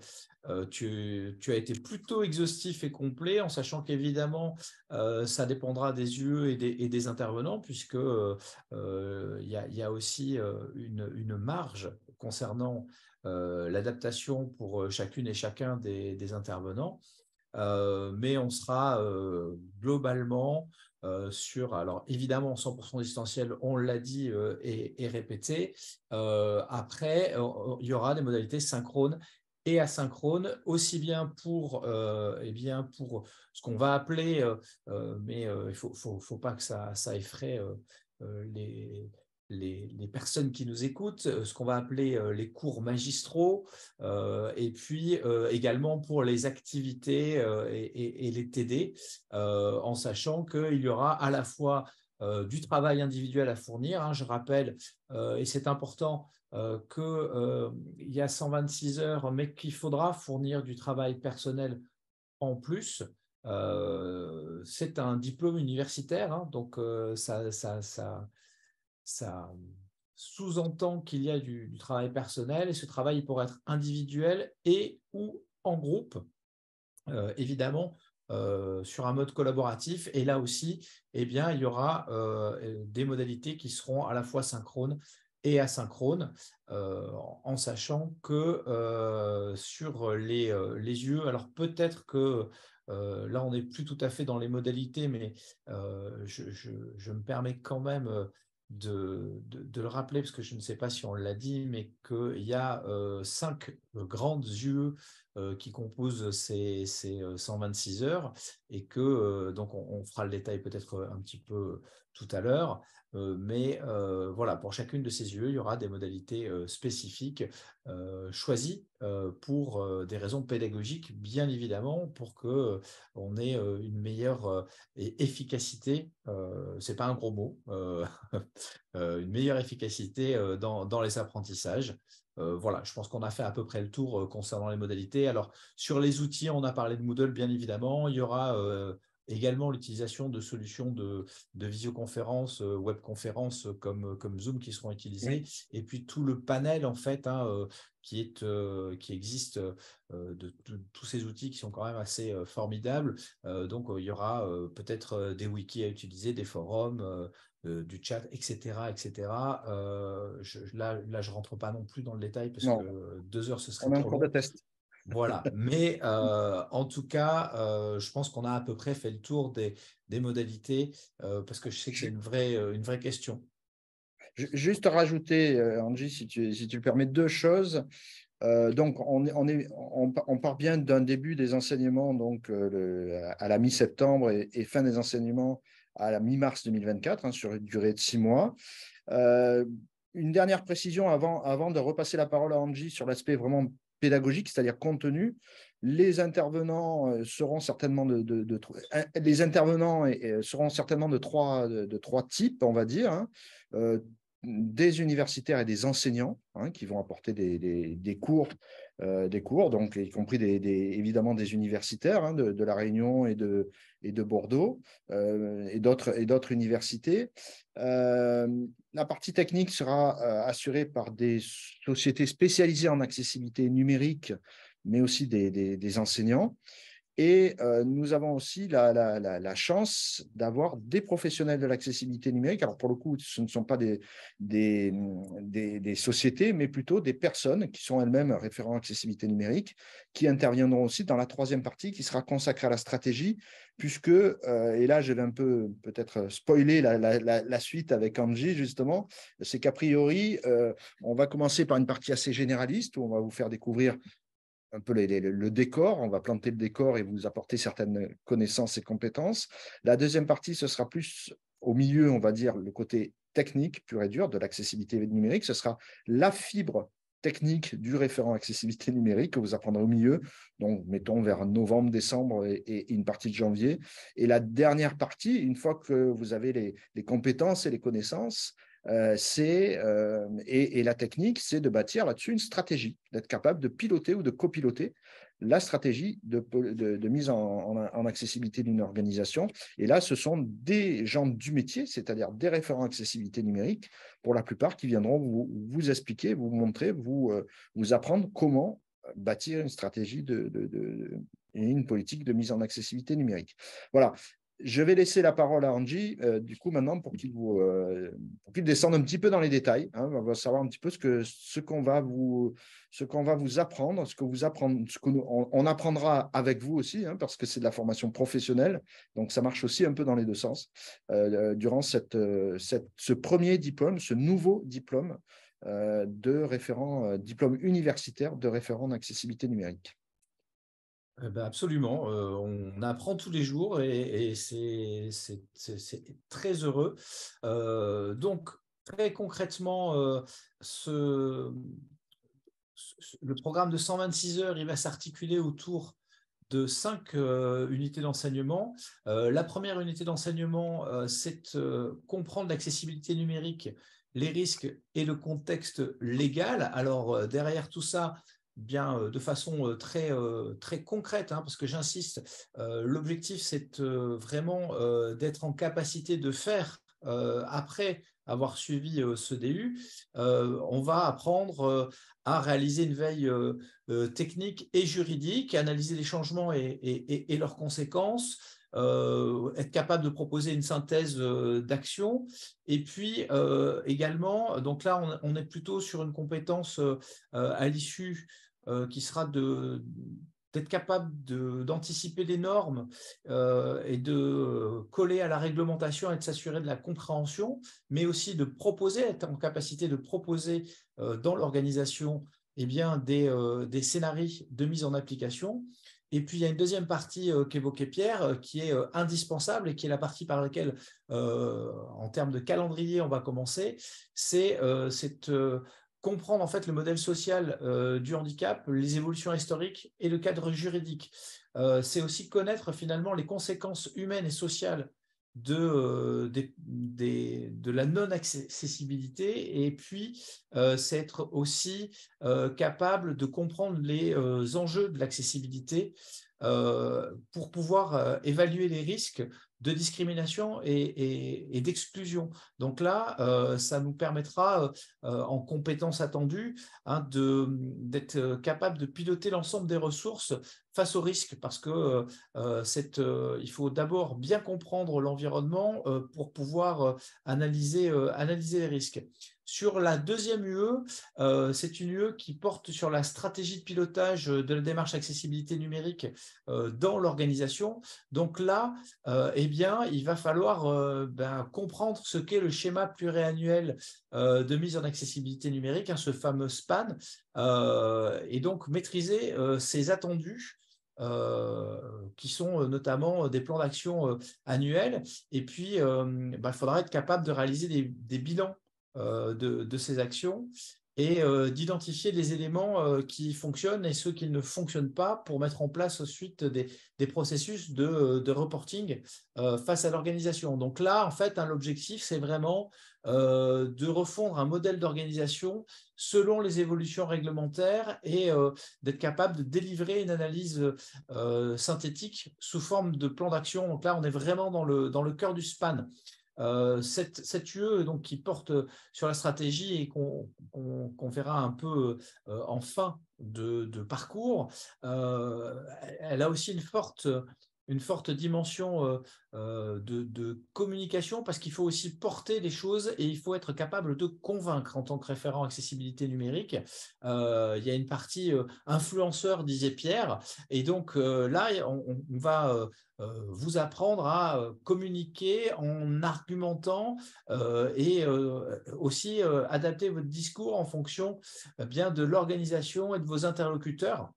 euh, tu, as été plutôt exhaustif et complet, en sachant qu'évidemment, ça dépendra des UE et des, intervenants, puisqu'il il y a, aussi une, marge concernant l'adaptation pour chacune et chacun des intervenants. mais on sera globalement euh, sur, alors évidemment, 100% distanciel, on l'a dit et, euh, répété. Euh, après, il y aura des modalités synchrones et asynchrone, aussi bien pour, euh, eh bien pour ce qu'on va appeler, mais il ne faut, faut, faut, pas que ça, ça effraie les, les, personnes qui nous écoutent, euh, ce qu'on va appeler euh, les cours magistraux, euh, et puis également pour les activités et, les TD, en sachant qu'il y aura à la fois du travail individuel à fournir. Hein, je rappelle, et c'est important, qu'il y a 126 heures, mais qu'il faudra fournir du travail personnel en plus. c'est un diplôme universitaire, hein, donc ça, ça, ça ça sous-entend qu'il y a du, travail personnel et ce travail pourrait être individuel et ou en groupe, euh, évidemment euh, sur un mode collaboratif. Et là aussi, eh bien, il y aura euh, des modalités qui seront à la fois synchrones et asynchrones en sachant que sur les, yeux, alors peut-être que là on n'est plus tout à fait dans les modalités, mais je, me permets quand même de, de, le rappeler, parce que je ne sais pas si on l'a dit, mais qu'il y a euh, cinq euh, grandes yeux euh, qui composent ces, 126 heures, et que donc on, fera le détail peut-être un petit peu tout à l'heure, euh, mais euh, voilà, pour chacune de ces UE, il y aura des modalités euh, spécifiques choisies pour des raisons pédagogiques, bien évidemment, pour que on ait une meilleure efficacité. c'est pas un gros mot, <laughs> une meilleure efficacité dans, les apprentissages. voilà, je pense qu'on a fait à peu près le tour concernant les modalités. Alors, sur les outils, on a parlé de Moodle, bien évidemment. Il y aura également l'utilisation de solutions de, visioconférence, euh, webconférence euh, euh, comme, Zoom qui seront utilisées, et puis tout le panel en fait hein, qui, est, existe de, tous ces outils qui sont quand même assez formidables. donc il y aura peut-être des wikis à utiliser, des forums, du chat, etc. etc. Je, là, je rentre pas non plus dans le détail parce que deux heures ce serait. trop long. Voilà. Mais euh, en tout cas, euh, je pense qu'on a à peu près fait le tour des, modalités euh, parce que je sais que c'est une vraie, une vraie question. Juste rajouter, Angie, si tu, le permets, deux choses. donc, on, on, est, on, part bien d'un début des enseignements donc, à la mi-septembre et, fin des enseignements à la mi-mars 2024, hein, sur une durée de six mois une dernière précision avant, avant de repasser la parole à Angie sur l'aspect vraiment pédagogique, c'est-à-dire contenu. Les intervenants euh, seront certainement de, de, de, euh, les intervenants euh, seront certainement de trois, de, trois types, on va dire. Hein. Euh, des universitaires et des enseignants hein, qui vont apporter des, des, euh, cours, donc y compris évidemment des universitaires hein, de, la Réunion et de, Bordeaux euh, et d'autres universités. Euh, la partie technique sera assurée par des sociétés spécialisées en accessibilité numérique, mais aussi des, enseignants. Et euh, nous avons aussi la, chance d'avoir des professionnels de l'accessibilité numérique. Alors pour le coup, ce ne sont pas des, des, des, sociétés, mais plutôt des personnes qui sont elles-mêmes référents accessibilité numérique, qui interviendront aussi dans la troisième partie qui sera consacrée à la stratégie, puisque, euh, et là je vais un peu peut-être spoiler la, suite avec Angie justement, c'est qu'a priori, euh, on va commencer par une partie assez généraliste où on va vous faire découvrir un peu le décor, on va planter le décor et vous apporter certaines connaissances et compétences. La deuxième partie, ce sera plus au milieu, on va dire, le côté technique pur et dur de l'accessibilité numérique, ce sera la fibre technique du référent accessibilité numérique que vous apprendrez au milieu, donc mettons vers novembre, décembre et, une partie de janvier. Et la dernière partie, une fois que vous avez les compétences et les connaissances, euh, c'est, euh, et, la technique, c'est de bâtir là-dessus une stratégie, d'être capable de piloter ou de copiloter la stratégie de, de, mise en, accessibilité d'une organisation. Et là, ce sont des gens du métier, c'est-à-dire des référents accessibilité numérique, pour la plupart, qui viendront vous, expliquer, vous montrer, vous, euh, vous apprendre comment bâtir une stratégie de, et une politique de mise en accessibilité numérique. Voilà, je vais laisser la parole à Angie, euh, du coup, maintenant, pour qu'il vous euh, descende un petit peu dans les détails. Hein. on va savoir un petit peu ce qu'on ce qu'on va, vous, va vous apprendre, ce que vous apprendre, ce qu'on on, apprendra avec vous aussi, hein, parce que c'est de la formation professionnelle. Donc, ça marche aussi un peu dans les deux sens. Euh, durant cette, cette, ce premier diplôme, ce nouveau diplôme de référent, diplôme universitaire de référent accessibilité numérique. Eh ben, absolument, euh, on apprend tous les jours et, c'est très heureux. Euh, donc, très concrètement, euh, le programme de 126 heures, il va s'articuler autour de cinq unités d'enseignement. la première unité d'enseignement, c'est comprendre l'accessibilité numérique les risques et le contexte légal. Alors derrière tout ça, euh, de façon euh, euh, très, concrète, hein, parce que j'insiste, l'objectif c'est vraiment d'être en capacité de faire après avoir suivi ce DU, on va apprendre à réaliser une veille technique et juridique, analyser les changements et leurs conséquences, euh, être capable de proposer une synthèse euh, d'action. Et puis euh, également, donc là, on, est plutôt sur une compétence à l'issue qui sera de d'être capable d'anticiper les normes et de coller à la réglementation et de s'assurer de la compréhension, mais aussi de proposer, être en capacité de proposer dans l'organisation et eh bien, des, des scénarios de mise en application et puis, il y a une deuxième partie euh, qu'évoquait Pierre, euh, qui est euh, indispensable et qui est la partie par laquelle, en termes de calendrier, on va commencer, c'est comprendre en fait le modèle social du handicap, les évolutions historiques et le cadre juridique. c'est aussi connaître finalement les conséquences humaines et sociales euh, de, la non-accessibilité et puis euh, c'est être aussi euh, capable de comprendre les enjeux de l'accessibilité pour pouvoir évaluer les risques de discrimination et, d'exclusion. Donc là, euh, ça nous permettra, euh, euh, en compétences attendues, hein, d'être capable de piloter l'ensemble des ressources face aux risques, parce que il faut d'abord bien comprendre l'environnement pour pouvoir analyser, analyser les risques. Sur la deuxième UE, euh, c'est une UE qui porte sur la stratégie de pilotage euh, de la démarche accessibilité numérique euh, dans l'organisation. Donc là, eh bien, il va falloir ben, comprendre ce qu'est le schéma pluriannuel de mise en accessibilité numérique, hein, ce fameux SPAN, et donc maîtriser ces attendus qui sont notamment des plans d'action annuels. Et puis, ben, il faudra être capable de réaliser des bilans euh, de, ces actions et euh, d'identifier les éléments euh, qui fonctionnent et ceux qui ne fonctionnent pas pour mettre en place ensuite des, des processus de, reporting face à l'organisation. Donc là, en fait, hein, l'objectif, c'est vraiment de refondre un modèle d'organisation selon les évolutions réglementaires et d'être capable de délivrer une analyse synthétique sous forme de plan d'action. Donc là, on est vraiment dans le cœur du span. Euh, cette, UE e, donc, qui porte euh, sur la stratégie et qu'on verra un peu euh, en fin de, parcours, elle a aussi une forte une forte dimension euh, euh, de, communication parce qu'il faut aussi porter des choses et il faut être capable de convaincre en tant que référent accessibilité numérique. Euh, il y a une partie influenceur, disait Pierre, et donc là, on, on va vous apprendre à communiquer en argumentant et aussi adapter votre discours en fonction bien de l'organisation et de vos interlocuteurs.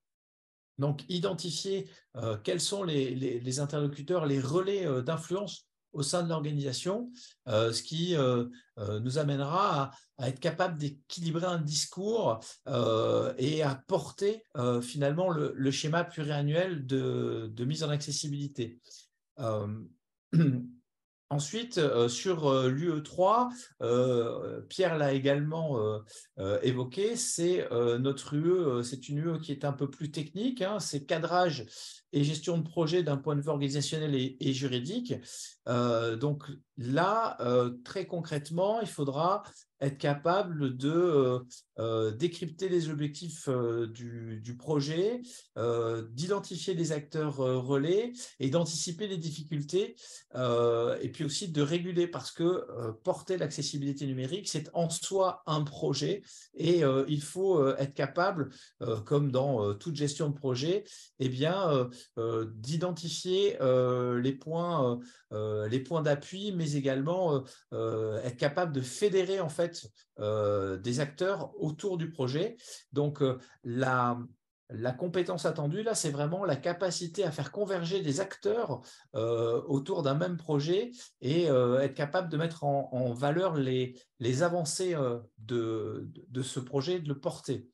Donc, identifier euh, quels sont les, interlocuteurs, les relais euh, d'influence au sein de l'organisation, euh, ce qui nous amènera à, être capable d'équilibrer un discours et à porter finalement le, schéma pluriannuel de, mise en accessibilité. <clears throat> Ensuite, euh, sur euh, l'UE3, euh, Pierre l'a également évoqué, c'est notre UE, c'est une UE qui est un peu plus technique, hein. c'est cadrage et gestion de projet d'un point de vue organisationnel et juridique. donc là, très concrètement, il faudra être capable de euh, euh, décrypter les objectifs euh, du, projet, d'identifier les acteurs relais et d'anticiper les difficultés, et puis aussi de réguler, parce que porter l'accessibilité numérique, c'est en soi un projet, et il faut être capable, comme dans toute gestion de projet, eh bien d'identifier les points, les points d'appui, mais également être capable de fédérer en fait euh, des acteurs autour du projet. Donc euh, la, compétence attendue, là, c'est vraiment la capacité à faire converger des acteurs euh, autour d'un même projet et être capable de mettre en, valeur les, avancées de, ce projet, de le porter.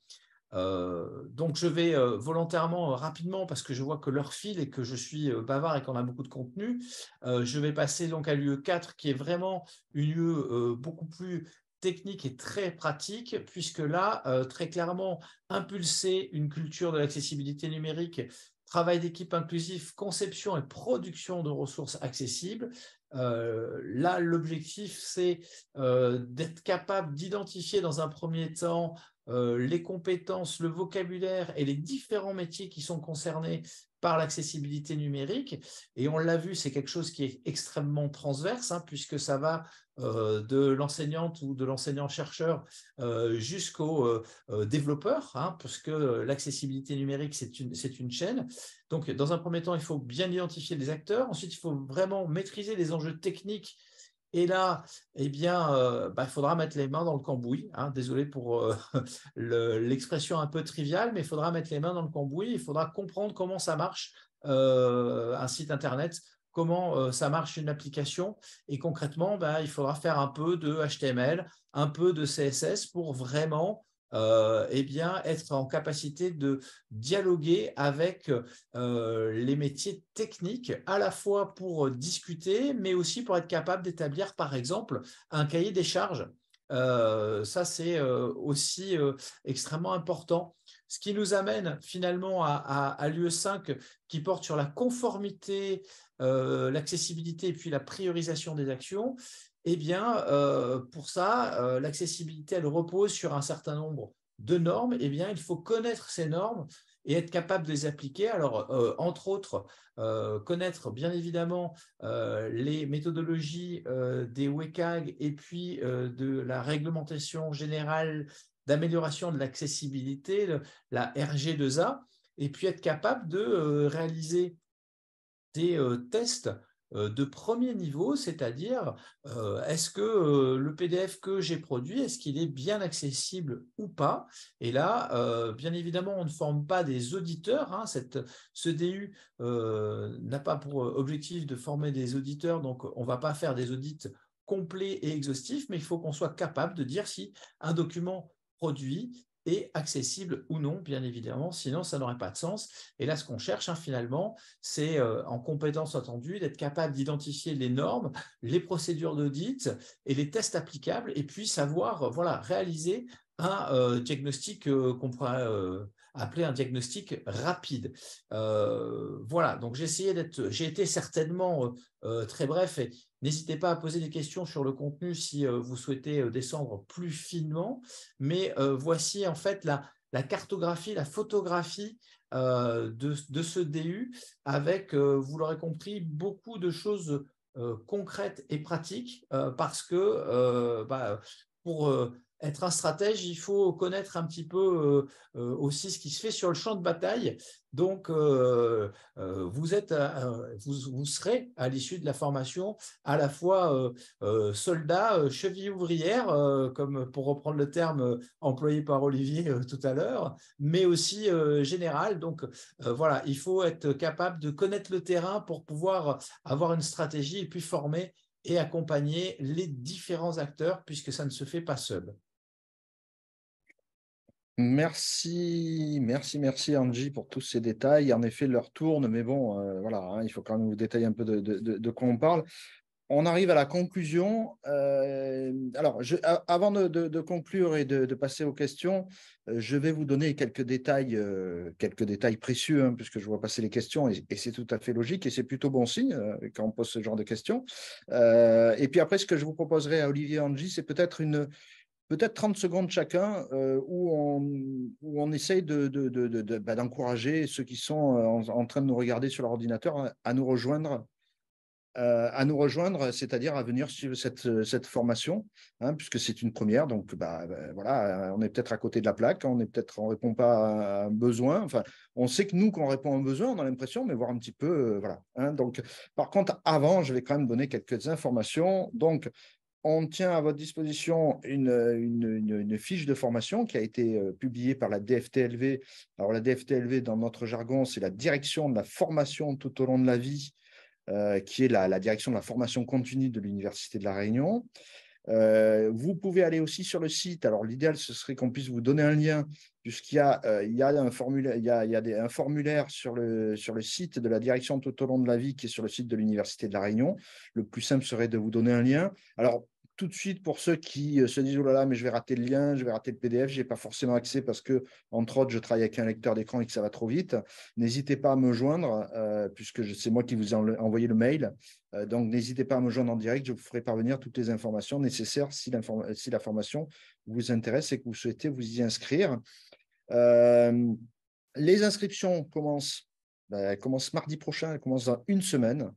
donc, je vais volontairement, rapidement, parce que je vois que l'heure file et que je suis bavard et qu'on a beaucoup de contenu, je vais passer donc à l'UE4, qui est vraiment une UE beaucoup plus technique et très pratique, puisque là, euh, très clairement, impulser une culture de l'accessibilité numérique, travail d'équipe inclusif, conception et production de ressources accessibles. Euh, là, l'objectif, c'est euh, d'être capable d'identifier dans un premier temps les compétences, le vocabulaire et les différents métiers qui sont concernés par l'accessibilité numérique. Et on l'a vu, c'est quelque chose qui est extrêmement transverse, hein, puisque ça va euh, de l'enseignante ou de l'enseignant-chercheur euh, jusqu'au euh, développeur, hein, puisque l'accessibilité numérique, c'est une, une chaîne. Donc, dans un premier temps, il faut bien identifier les acteurs. Ensuite, il faut vraiment maîtriser les enjeux techniques et là, eh bien, il euh, bah, faudra mettre les mains dans le cambouis. Hein. Désolé pour euh, <laughs> l'expression un peu triviale, mais il faudra mettre les mains dans le cambouis. Il faudra comprendre comment ça marche euh, un site internet, comment ça marche une application. Et concrètement, bah, il faudra faire un peu de HTML, un peu de CSS pour vraiment et euh, eh bien, être en capacité de dialoguer avec euh, les métiers techniques, à la fois pour discuter, mais aussi pour être capable d'établir, par exemple, un cahier des charges. Euh, ça, c'est aussi extrêmement important. Ce qui nous amène finalement à, l'UE5 qui porte sur la conformité, l'accessibilité et puis la priorisation des actions. Eh bien, euh, pour ça, euh, l'accessibilité, elle repose sur un certain nombre de normes. Eh bien, il faut connaître ces normes et être capable de les appliquer. Alors, euh, entre autres, connaître bien évidemment les méthodologies des WCAG e et puis de la réglementation générale d'amélioration de l'accessibilité, la RG2A, et puis être capable de réaliser des tests euh, de premier niveau, c'est-à-dire euh, est-ce que euh, le PDF que j'ai produit, est-ce qu'il est bien accessible ou pas Et là, bien évidemment, on ne forme pas des auditeurs. Hein. ce DU n'a pas pour objectif de former des auditeurs, donc on ne va pas faire des audits complets et exhaustifs, mais il faut qu'on soit capable de dire si un document produit est accessible ou non, bien évidemment, sinon ça n'aurait pas de sens. Et là, ce qu'on cherche hein, finalement, c'est euh, en compétence attendue d'être capable d'identifier les normes, les procédures d'audit et les tests applicables, et puis savoir euh, voilà, réaliser un euh, diagnostic qu'on pourrait appeler un diagnostic rapide. voilà, donc j'ai essayé d'être, j'ai été certainement très bref et, N'hésitez pas à poser des questions sur le contenu si euh, vous souhaitez euh, descendre plus finement, mais euh, voici en fait la, cartographie, la photographie de, ce DU avec, vous l'aurez compris, beaucoup de choses concrètes et pratiques parce que bah, pour être un stratège, il faut connaître un petit peu euh, euh, aussi ce qui se fait sur le champ de bataille. Donc, euh, vous, êtes vous, serez à l'issue de la formation à la fois soldat, cheville ouvrière, comme pour reprendre le terme employé par Olivier tout à l'heure, mais aussi général. Donc, voilà, il faut être capable de connaître le terrain pour pouvoir avoir une stratégie et puis former et accompagner les différents acteurs, puisque ça ne se fait pas seul. Merci, merci, merci Angie pour tous ces détails. En effet, l'heure tourne, mais bon, euh, voilà, hein, il faut quand même vous détailler un peu de, quoi on parle. On arrive à la conclusion. Euh, alors, avant de, conclure et de, passer aux questions, euh, je vais vous donner quelques détails, quelques détails précieux, hein, puisque je vois passer les questions, et, et c'est tout à fait logique, et c'est plutôt bon signe quand on pose ce genre de questions. et puis après, ce que je vous proposerai à Olivier Angie, c'est peut-être une, peut-être 30 secondes chacun euh, où, on, où, on, essaye de, bah, d'encourager ceux qui sont euh, en, train de nous regarder sur leur ordinateur hein, à nous rejoindre. Euh, à nous rejoindre, c'est-à-dire à venir suivre cette, cette formation, hein, puisque c'est une première. Donc, bah, bah voilà, on est peut-être à côté de la plaque, on est peut-être, on répond pas à un besoin. Enfin, on sait que nous, qu'on répond à un besoin, on a l'impression, mais voir un petit peu, voilà. Hein. donc, par contre, avant, je vais quand même donner quelques informations. Donc, on tient à votre disposition une, fiche de formation qui a été euh, publiée par la DFTLV. Alors la DFTLV, dans notre jargon, c'est la direction de la formation tout au long de la vie, euh, qui est la, direction de la formation continue de l'Université de La Réunion. Euh, vous pouvez aller aussi sur le site. Alors l'idéal, ce serait qu'on puisse vous donner un lien, puisqu'il y, a, un formulaire, il y a, un formulaire sur le, sur le site de la direction tout au long de la vie qui est sur le site de l'Université de La Réunion. Le plus simple serait de vous donner un lien. Alors tout de suite pour ceux qui euh, se disent oh là là, mais je vais rater le lien, je vais rater le PDF, je n'ai pas forcément accès parce que, entre autres, je travaille avec un lecteur d'écran et que ça va trop vite. N'hésitez pas à me joindre, euh, puisque c'est moi qui vous ai envoyé le mail. Euh, donc, n'hésitez pas à me joindre en direct, je vous ferai parvenir toutes les informations nécessaires si, si la formation vous intéresse et que vous souhaitez vous y inscrire. les inscriptions bah, commencent, mardi prochain, elles commencent dans une semaine.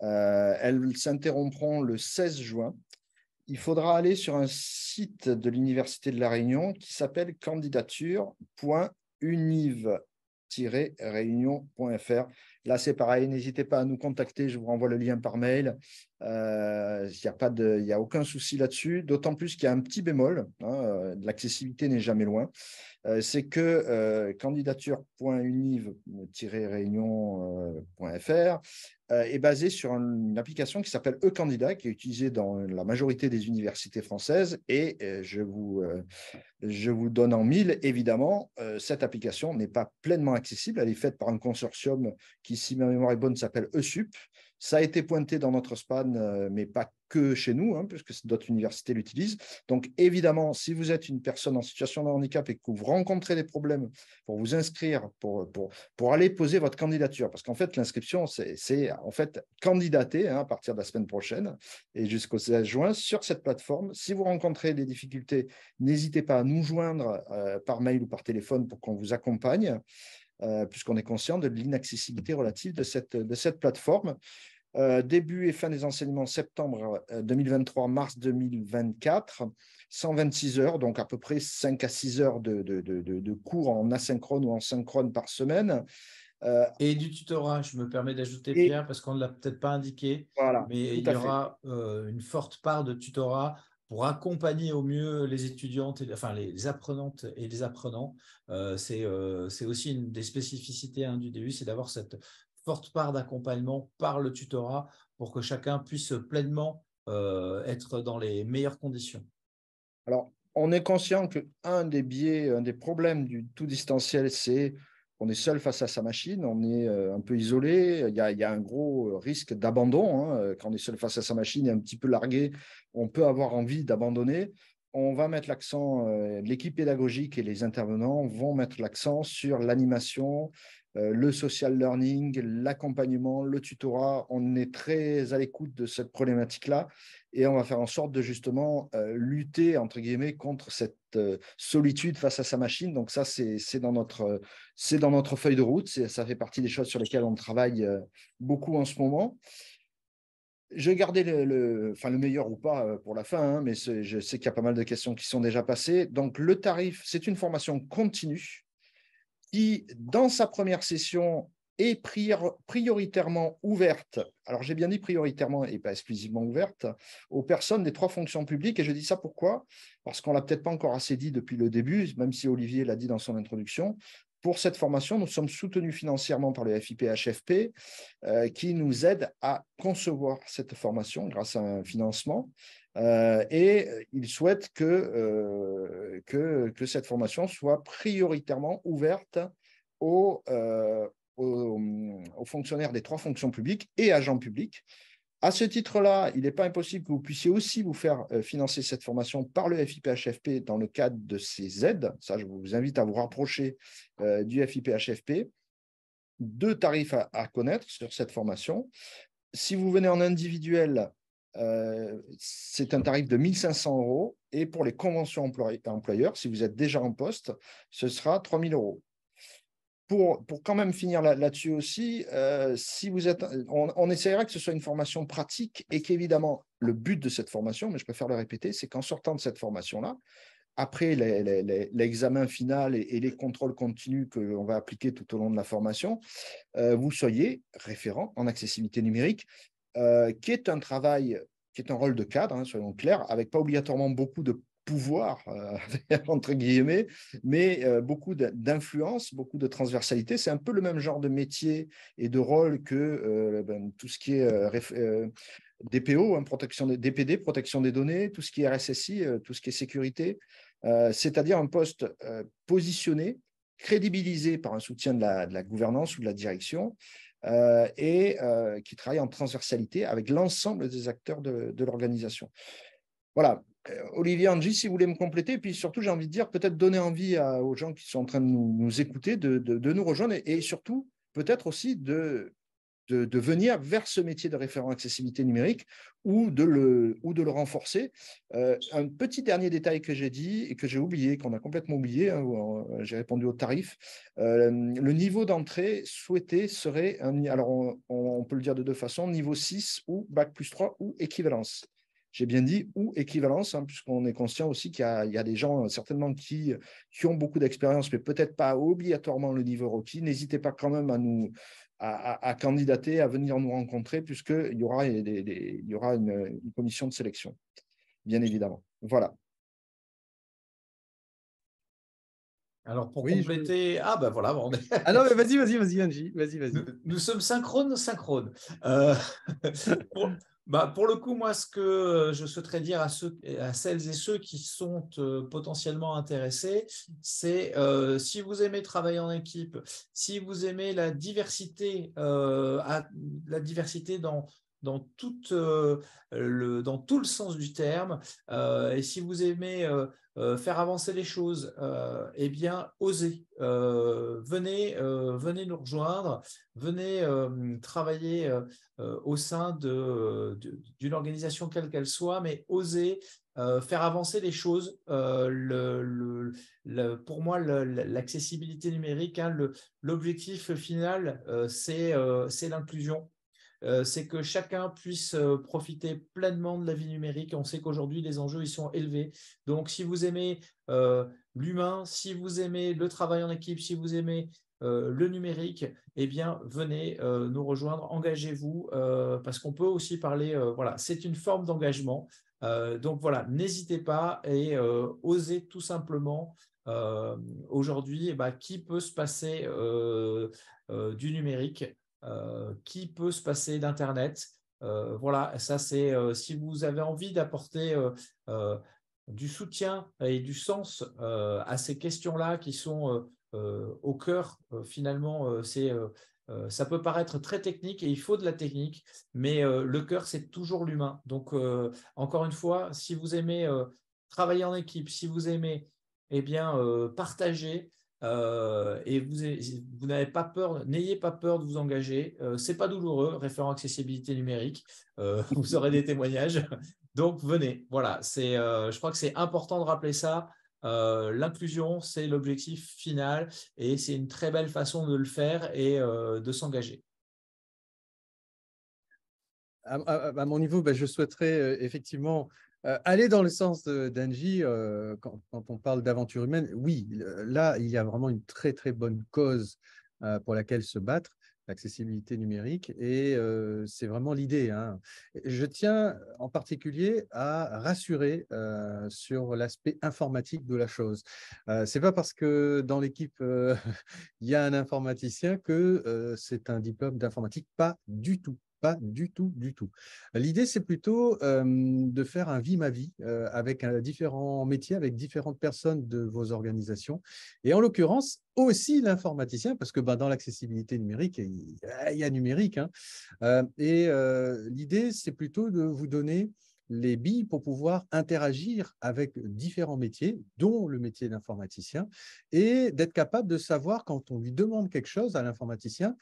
elles s'interromperont le 16 juin il faudra aller sur un site de l'Université de La Réunion qui s'appelle candidature.univ-réunion.fr. Là, c'est pareil. N'hésitez pas à nous contacter. Je vous renvoie le lien par mail. Il euh, n'y a, a aucun souci là-dessus. D'autant plus qu'il y a un petit bémol. Hein, euh, l'accessibilité n'est jamais loin. Euh, c'est que euh, candidature.univ-réunion.fr est basée sur une application qui s'appelle E-Candidat, qui est utilisée dans la majorité des universités françaises. Et je vous, je vous donne en mille, évidemment, cette application n'est pas pleinement accessible. Elle est faite par un consortium qui qui, si ma mémoire est bonne, s'appelle ESUP. Ça a été pointé dans notre span, euh, mais pas que chez nous, hein, puisque d'autres universités l'utilisent. Donc, évidemment, si vous êtes une personne en situation de handicap et que vous rencontrez des problèmes pour vous inscrire, pour, pour, pour aller poser votre candidature, parce qu'en fait, l'inscription, c'est en fait candidater hein, à partir de la semaine prochaine et jusqu'au 16 juin sur cette plateforme. Si vous rencontrez des difficultés, n'hésitez pas à nous joindre euh, par mail ou par téléphone pour qu'on vous accompagne. Euh, puisqu'on est conscient de l'inaccessibilité relative de cette, de cette plateforme. Euh, début et fin des enseignements septembre 2023, euh, mars 2024, 126 heures, donc à peu près 5 à 6 heures de, cours en asynchrone ou en synchrone par semaine. et du tutorat, je me permets d'ajouter Pierre, parce qu'on ne l'a peut-être pas indiqué, mais il y aura une forte part de tutorat pour accompagner au mieux les étudiantes, et, enfin les, apprenantes et les apprenants. Euh, euh, c'est aussi une des spécificités hein, du DU, c'est d'avoir cette forte part d'accompagnement par le tutorat pour que chacun puisse pleinement euh, être dans les meilleures conditions. Alors, on est conscient que un des biais, un des problèmes du tout distanciel, c'est on est seul face à sa machine, on est euh, un peu isolé, il y a, un gros euh, risque d'abandon. Hein. Euh, quand on est seul face à sa machine et un petit peu largué, on peut avoir envie d'abandonner. On va mettre l'accent, l'équipe pédagogique et les intervenants vont mettre l'accent sur l'animation, euh, le social learning, l'accompagnement, le tutorat. On est très à l'écoute de cette problématique-là et on va faire en sorte de justement euh, lutter, entre guillemets, contre cette euh, solitude face à sa machine. Donc ça, c'est dans, notre, dans notre feuille de route. Ça fait partie des choses sur lesquelles on travaille beaucoup en ce moment. Je gardais le, le, meilleur ou pas pour la fin, hein, mais je sais qu'il y a pas mal de questions qui sont déjà passées. Donc le tarif, c'est une formation continue qui, dans sa première session, est prioritairement ouverte, alors j'ai bien dit prioritairement et pas exclusivement ouverte, aux personnes des trois fonctions publiques. Et je dis ça pourquoi Parce qu'on ne l'a peut-être pas encore assez dit depuis le début, même si Olivier l'a dit dans son introduction, pour cette formation, nous sommes soutenus financièrement par le FIPHFP, euh, qui nous aide à concevoir cette formation grâce à un financement. Euh, et euh, il souhaite que, que, cette formation soit prioritairement ouverte aux, fonctionnaires des trois fonctions publiques et agents publics, à ce titre-là, il n'est pas impossible que vous puissiez aussi vous faire euh, financer cette formation par le FIPHFP dans le cadre de ces aides. Ça, je vous invite à vous rapprocher euh, du FIPHFP. Deux tarifs à, connaître sur cette formation. Si vous venez en individuel, euh, c'est un tarif de 500 euros. Et pour les conventions employeurs, si vous êtes déjà en poste, ce sera 000 euros pour, pour quand même finir là, dessus aussi, euh, si vous êtes, on, on essaiera que ce soit une formation pratique et qu'évidemment, le but de cette formation, mais je préfère le répéter, c'est qu'en sortant de cette formation-là, après l'examen final et, les contrôles continus que l'on va appliquer tout au long de la formation, euh, vous soyez référent en accessibilité numérique, euh, qui est un travail, qui est un rôle de cadre, selon hein, soyons clairs, avec pas obligatoirement beaucoup de pouvoir, euh, <laughs> entre guillemets, mais euh, beaucoup d'influence, beaucoup de transversalité. C'est un peu le même genre de métier et de rôle que euh, ben, tout ce qui est DPO, hein, protection des, DPD, protection des données, tout ce qui est RSSI, tout ce qui est sécurité, c'est-à-dire un poste positionné, crédibilisé par un soutien de la, gouvernance ou de la direction. et qui travaille en transversalité avec l'ensemble des acteurs de, de l'organisation. Voilà, euh, Olivier Angie, si vous voulez me compléter, puis surtout, j'ai envie de dire, peut-être donner envie aux gens qui sont en train de nous, écouter de, nous rejoindre et, surtout, peut-être aussi de, de, venir vers ce métier de référent accessibilité numérique ou de le, ou de le renforcer. Euh, un petit dernier détail que j'ai dit et que j'ai oublié, qu'on a complètement oublié, hein, euh, j'ai répondu au tarif, le niveau d'entrée souhaité serait, alors on, on, peut le dire de deux façons, niveau 6 ou Bac plus 3 ou équivalence j'ai bien dit, ou équivalence, hein, puisqu'on est conscient aussi qu'il y, a des gens certainement qui, ont beaucoup d'expérience, mais peut-être pas obligatoirement le niveau requis. N'hésitez pas quand même à nous à, candidater, à venir nous rencontrer, puisqu'il y aura, il y aura une, commission de sélection, bien évidemment. Voilà. Alors pour compléter, ah ben voilà, bon, <laughs> ah non vas-y, vas-y, vas-y, Angie, vas-y, vas-y. Nous, sommes synchrones, synchrones. Euh, <laughs> Bah, pour le coup, moi, ce que euh, je souhaiterais dire à, ceux, à celles et ceux qui sont euh, potentiellement intéressés, c'est euh, si vous aimez travailler en équipe, si vous aimez la diversité, la diversité dans dans, toute, euh, le, dans tout le sens du terme. Euh, et si vous aimez euh, faire avancer les choses, eh bien, osez. venez, venez nous rejoindre, venez travailler au sein d'une de, d'une organisation quelle qu'elle soit, mais osez faire avancer les choses. pour moi, l'accessibilité numérique, hein, l'objectif final, c'est l'inclusion. Euh, c'est que chacun puisse euh, profiter pleinement de la vie numérique. On sait qu'aujourd'hui, les enjeux, ils sont élevés. Donc, si vous aimez euh, l'humain, si vous aimez le travail en équipe, si vous aimez le numérique, eh bien, venez nous rejoindre, engagez-vous, parce qu'on peut aussi parler, voilà, c'est une forme d'engagement. donc voilà, n'hésitez pas et osez tout simplement aujourd'hui eh ben, qui peut se passer du numérique euh, qui peut se passer d'Internet. Euh, voilà, ça c'est euh, si vous avez envie d'apporter du soutien et du sens à ces questions-là qui sont au cœur finalement, ça peut paraître très technique et il faut de la technique, mais le cœur, c'est toujours l'humain. Donc, encore une fois, si vous aimez travailler en équipe, si vous aimez eh bien, partager, euh, et vous, n'avez pas peur, n'ayez pas peur de vous engager. Euh, c'est pas douloureux, référent accessibilité numérique. Euh, <laughs> vous aurez des témoignages. Donc venez. Voilà, c'est, je crois que c'est important de rappeler ça. l'inclusion, c'est l'objectif final et c'est une très belle façon de le faire et de s'engager. À, mon niveau, ben, je souhaiterais effectivement euh, aller dans le sens d'Angie, euh, quand, on parle d'aventure humaine, oui, là, il y a vraiment une très, très bonne cause euh, pour laquelle se battre, l'accessibilité numérique, et c'est vraiment l'idée. Hein. Je tiens en particulier à rassurer sur l'aspect informatique de la chose. c'est pas parce que dans l'équipe, <laughs> il y a un informaticien que c'est un diplôme d'informatique, pas du tout. Pas du tout, du tout. L'idée, c'est plutôt de faire un vie ma vie avec différents métiers, avec différentes personnes de vos organisations. Et en l'occurrence, aussi l'informaticien, parce que ben, dans l'accessibilité numérique, il y a numérique. Hein, et l'idée, c'est plutôt de vous donner les billes pour pouvoir interagir avec différents métiers, dont le métier d'informaticien, et d'être capable de savoir quand on lui demande quelque chose à l'informaticien,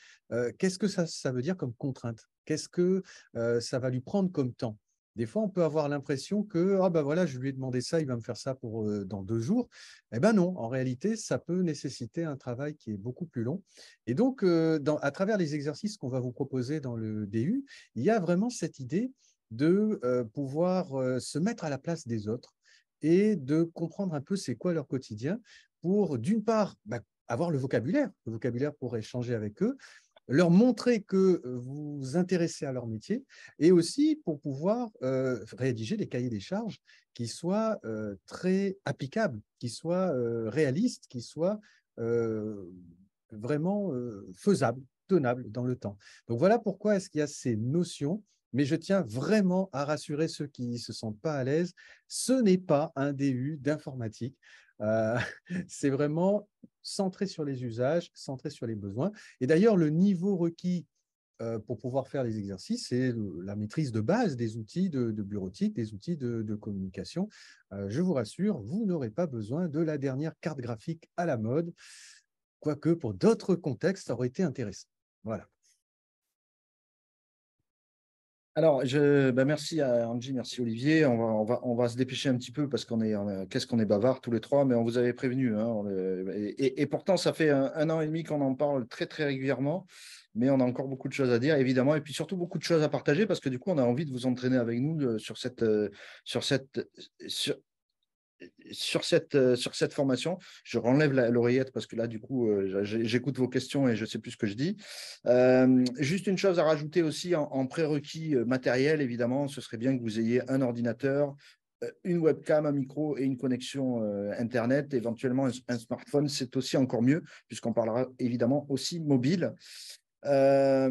qu'est-ce que ça veut dire comme contrainte Qu'est-ce que euh, ça va lui prendre comme temps des fois, on peut avoir l'impression que ah ben voilà, je lui ai demandé ça, il va me faire ça pour euh, dans deux jours. Eh bien non, en réalité, ça peut nécessiter un travail qui est beaucoup plus long. Et donc, euh, à travers les exercices qu'on va vous proposer dans le DU, il y a vraiment cette idée de pouvoir se mettre à la place des autres et de comprendre un peu c'est quoi leur quotidien pour d'une part bah, avoir le vocabulaire, le vocabulaire pour échanger avec eux, leur montrer que vous euh, vous intéressez à leur métier et aussi pour pouvoir euh, rédiger des cahiers des charges qui soient euh, très applicables, qui soient réalistes, qui soient vraiment faisables, tenables dans le temps. Donc voilà pourquoi est-ce qu'il y a ces notions. Mais je tiens vraiment à rassurer ceux qui ne se sentent pas à l'aise. Ce n'est pas un DU d'informatique. <laughs> c'est vraiment centré sur les usages, centré sur les besoins. Et d'ailleurs, le niveau requis euh, pour pouvoir faire les exercices, c'est la maîtrise de base des outils de, bureautique, des outils de, de communication. Euh, je vous rassure, vous n'aurez pas besoin de la dernière carte graphique à la mode, quoique pour d'autres contextes, ça aurait été intéressant. Voilà. Alors, je, bah, merci à Angie, merci Olivier. On va, va, on va se dépêcher un petit peu parce qu'on est, qu'est-ce qu'on est, bavard tous les trois, mais on vous avait prévenu. Hein, et, pourtant, ça fait un, an et demi qu'on en parle très très régulièrement, mais on a encore beaucoup de choses à dire, évidemment, et puis surtout beaucoup de choses à partager parce que du coup, on a envie de vous entraîner avec nous euh, euh, sur cette, sur cette, sur, sur cette, euh, sur cette formation, je renlève l'oreillette parce que là, du coup, euh, j'écoute vos questions et je sais plus ce que je dis. Euh, juste une chose à rajouter aussi en, prérequis matériel, évidemment, ce serait bien que vous ayez un ordinateur, une webcam, un micro et une connexion Internet, éventuellement un, smartphone, c'est aussi encore mieux, puisqu'on parlera évidemment aussi mobile. voilà,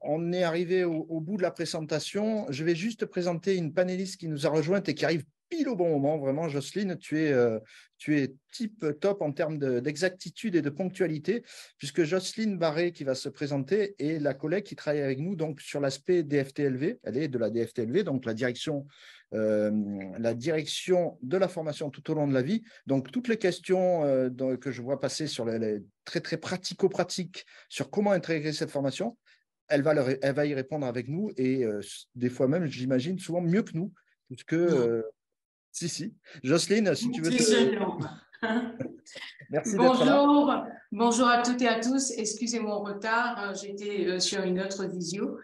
on est arrivé au, bout de la présentation. Je vais juste présenter une panéliste qui nous a rejointe et qui arrive pile au bon moment. Vraiment, Jocelyne, tu es, euh, tu es type top en termes d'exactitude et de ponctualité, puisque Jocelyne Barré, qui va se présenter, est la collègue qui travaille avec nous donc, sur l'aspect DFTLV. Elle est de la DFTLV, donc la direction, euh, la direction de la formation tout au long de la vie. Donc, toutes les questions euh, que je vois passer sur les, très, très pratico-pratiques sur comment intégrer cette formation, elle va, leur, elle va y répondre avec nous et des fois même, j'imagine, souvent mieux que nous, puisque si, si. Jocelyne, si tu veux. <laughs> bonjour, bonjour à toutes et à tous. Excusez mon retard, hein, j'étais euh, sur une autre visio.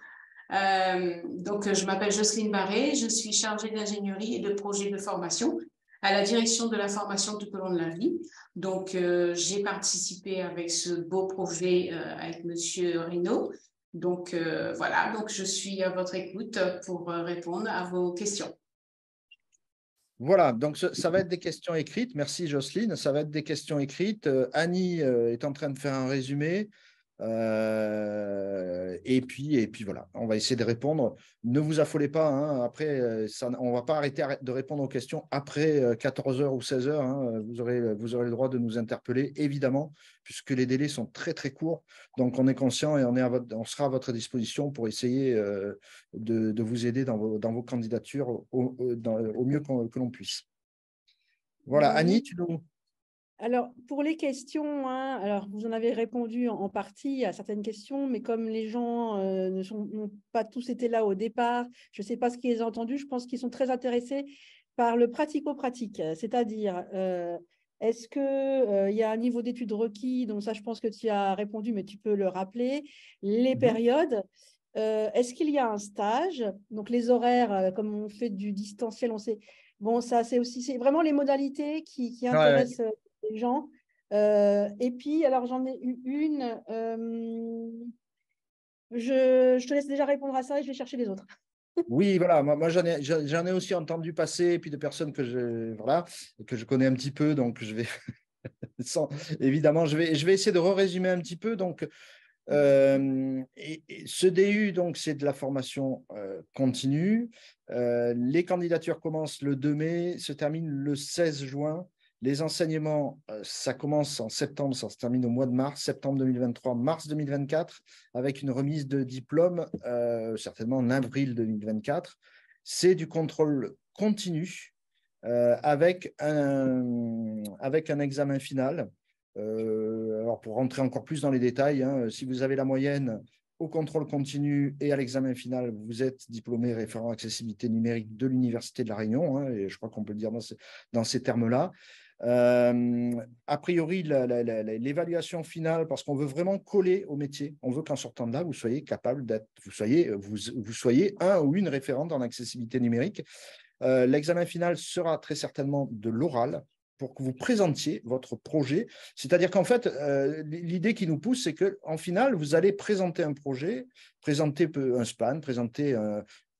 Euh, donc, je m'appelle Jocelyne Barré, je suis chargée d'ingénierie et de projet de formation à la direction de la formation tout au long de la vie. Donc, euh, j'ai participé avec ce beau projet avec Monsieur Rino. Donc, voilà, donc je suis à votre écoute pour répondre à vos questions. Voilà, donc ça va être des questions écrites. Merci Jocelyne, ça va être des questions écrites. Euh, Annie euh, est en train de faire un résumé. Euh, et puis, et puis voilà, on va essayer de répondre. Ne vous affolez pas. Hein. après, euh, ça, on va pas arrêter de répondre aux questions après 14 euh, h ou 16 h hein. vous aurez, vous aurez le droit de nous interpeller, évidemment, puisque les délais sont très très courts. Donc, on est conscient et on, sera à votre disposition pour essayer de, vous aider dans vos, candidatures au, mieux que l'on puisse. Voilà, Annie, tu nous alors, pour les questions, hein, alors vous en avez répondu en, partie à certaines questions, mais comme les gens euh, ne sont, n'ont pas tous été là au départ, je ne sais pas ce qu'ils ont entendu, je pense qu'ils sont très intéressés par le pratico-pratique, c'est-à-dire euh, est-ce qu'il euh, il y a un niveau d'études requis Donc ça, je pense que tu as répondu, mais tu peux le rappeler. Les mhm. périodes. est-ce qu'il y a un stage Donc les horaires, comme on fait du distanciel, on sait... Bon, ça, c'est aussi c'est vraiment les modalités qui, intéressent des gens. Euh, et puis, alors j'en ai eu une. Euh, je, te laisse déjà répondre à ça et je vais chercher les autres. <laughs> Oui, voilà, moi, j'en ai, ai, aussi entendu passer, et puis de personnes que je, voilà, que je connais un petit peu, donc je vais, <laughs> évidemment, je vais, je vais essayer de résumer un petit peu. Donc, euh, ce DU, donc, c'est de la formation continue. les candidatures commencent le 2 mai, se terminent le 16 juin. Les enseignements, euh, ça commence en septembre, ça se termine au mois de mars, septembre 2023, mars 2024, avec une remise de diplôme euh, certainement en avril 2024. C'est du contrôle continu euh, avec, un, avec un examen final. alors pour rentrer encore plus dans les détails, hein, si vous avez la moyenne au contrôle continu et à l'examen final, vous êtes diplômé référent accessibilité numérique de l'Université de La Réunion, hein, et je crois qu'on peut le dire dans ces termes-là. Euh, a priori, l'évaluation finale, parce qu'on veut vraiment coller au métier, on veut qu'en sortant de là, vous soyez capable d'être, vous soyez, vous, soyez un ou une référente en accessibilité numérique. Euh, l'examen final sera très certainement de l'oral pour que vous présentiez votre projet. C'est-à-dire qu'en fait, euh, l'idée qui nous pousse, c'est en final, vous allez présenter un projet, présenter un span, présenter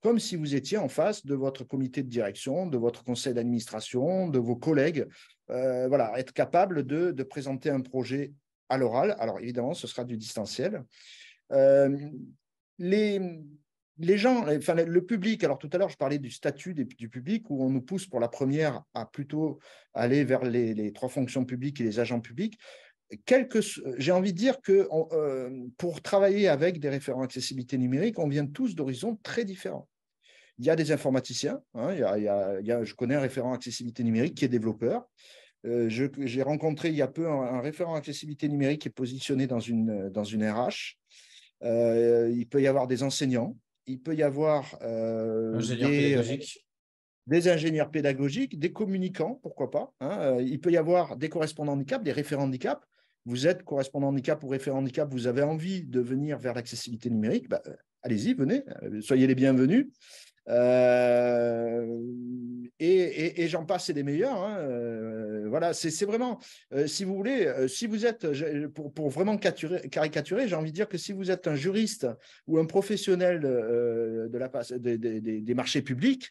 comme si vous étiez en face de votre comité de direction, de votre conseil d'administration, de vos collègues. Euh, voilà, être capable de, de, présenter un projet à l'oral. Alors évidemment, ce sera du distanciel. Euh, les, les gens, enfin, le public, alors tout à l'heure, je parlais du statut des, du public où on nous pousse pour la première à plutôt aller vers les, les trois fonctions publiques et les agents publics. J'ai envie de dire que euh, pour travailler avec des référents accessibilité numérique, on vient tous d'horizons très différents. Il y a des informaticiens, hein, il y a, il y a, je connais un référent accessibilité numérique qui est développeur, euh, j'ai rencontré il y a peu un, référent accessibilité numérique qui est positionné dans une, dans une RH. Euh, il peut y avoir des enseignants, il peut y avoir euh, des, ingénieurs pédagogiques, des communicants, pourquoi pas. Hein, il peut y avoir des correspondants handicap, des référents handicap. Vous êtes correspondant handicap ou référent handicap, vous avez envie de venir vers l'accessibilité numérique, bah, allez-y, venez, soyez les bienvenus. Euh, et, j'en passe, c'est des meilleurs. Hein. Euh, voilà, c'est vraiment, euh, si vous voulez, si vous êtes, pour, vraiment caricaturer, j'ai envie de dire que si vous êtes un juriste ou un professionnel des marchés publics,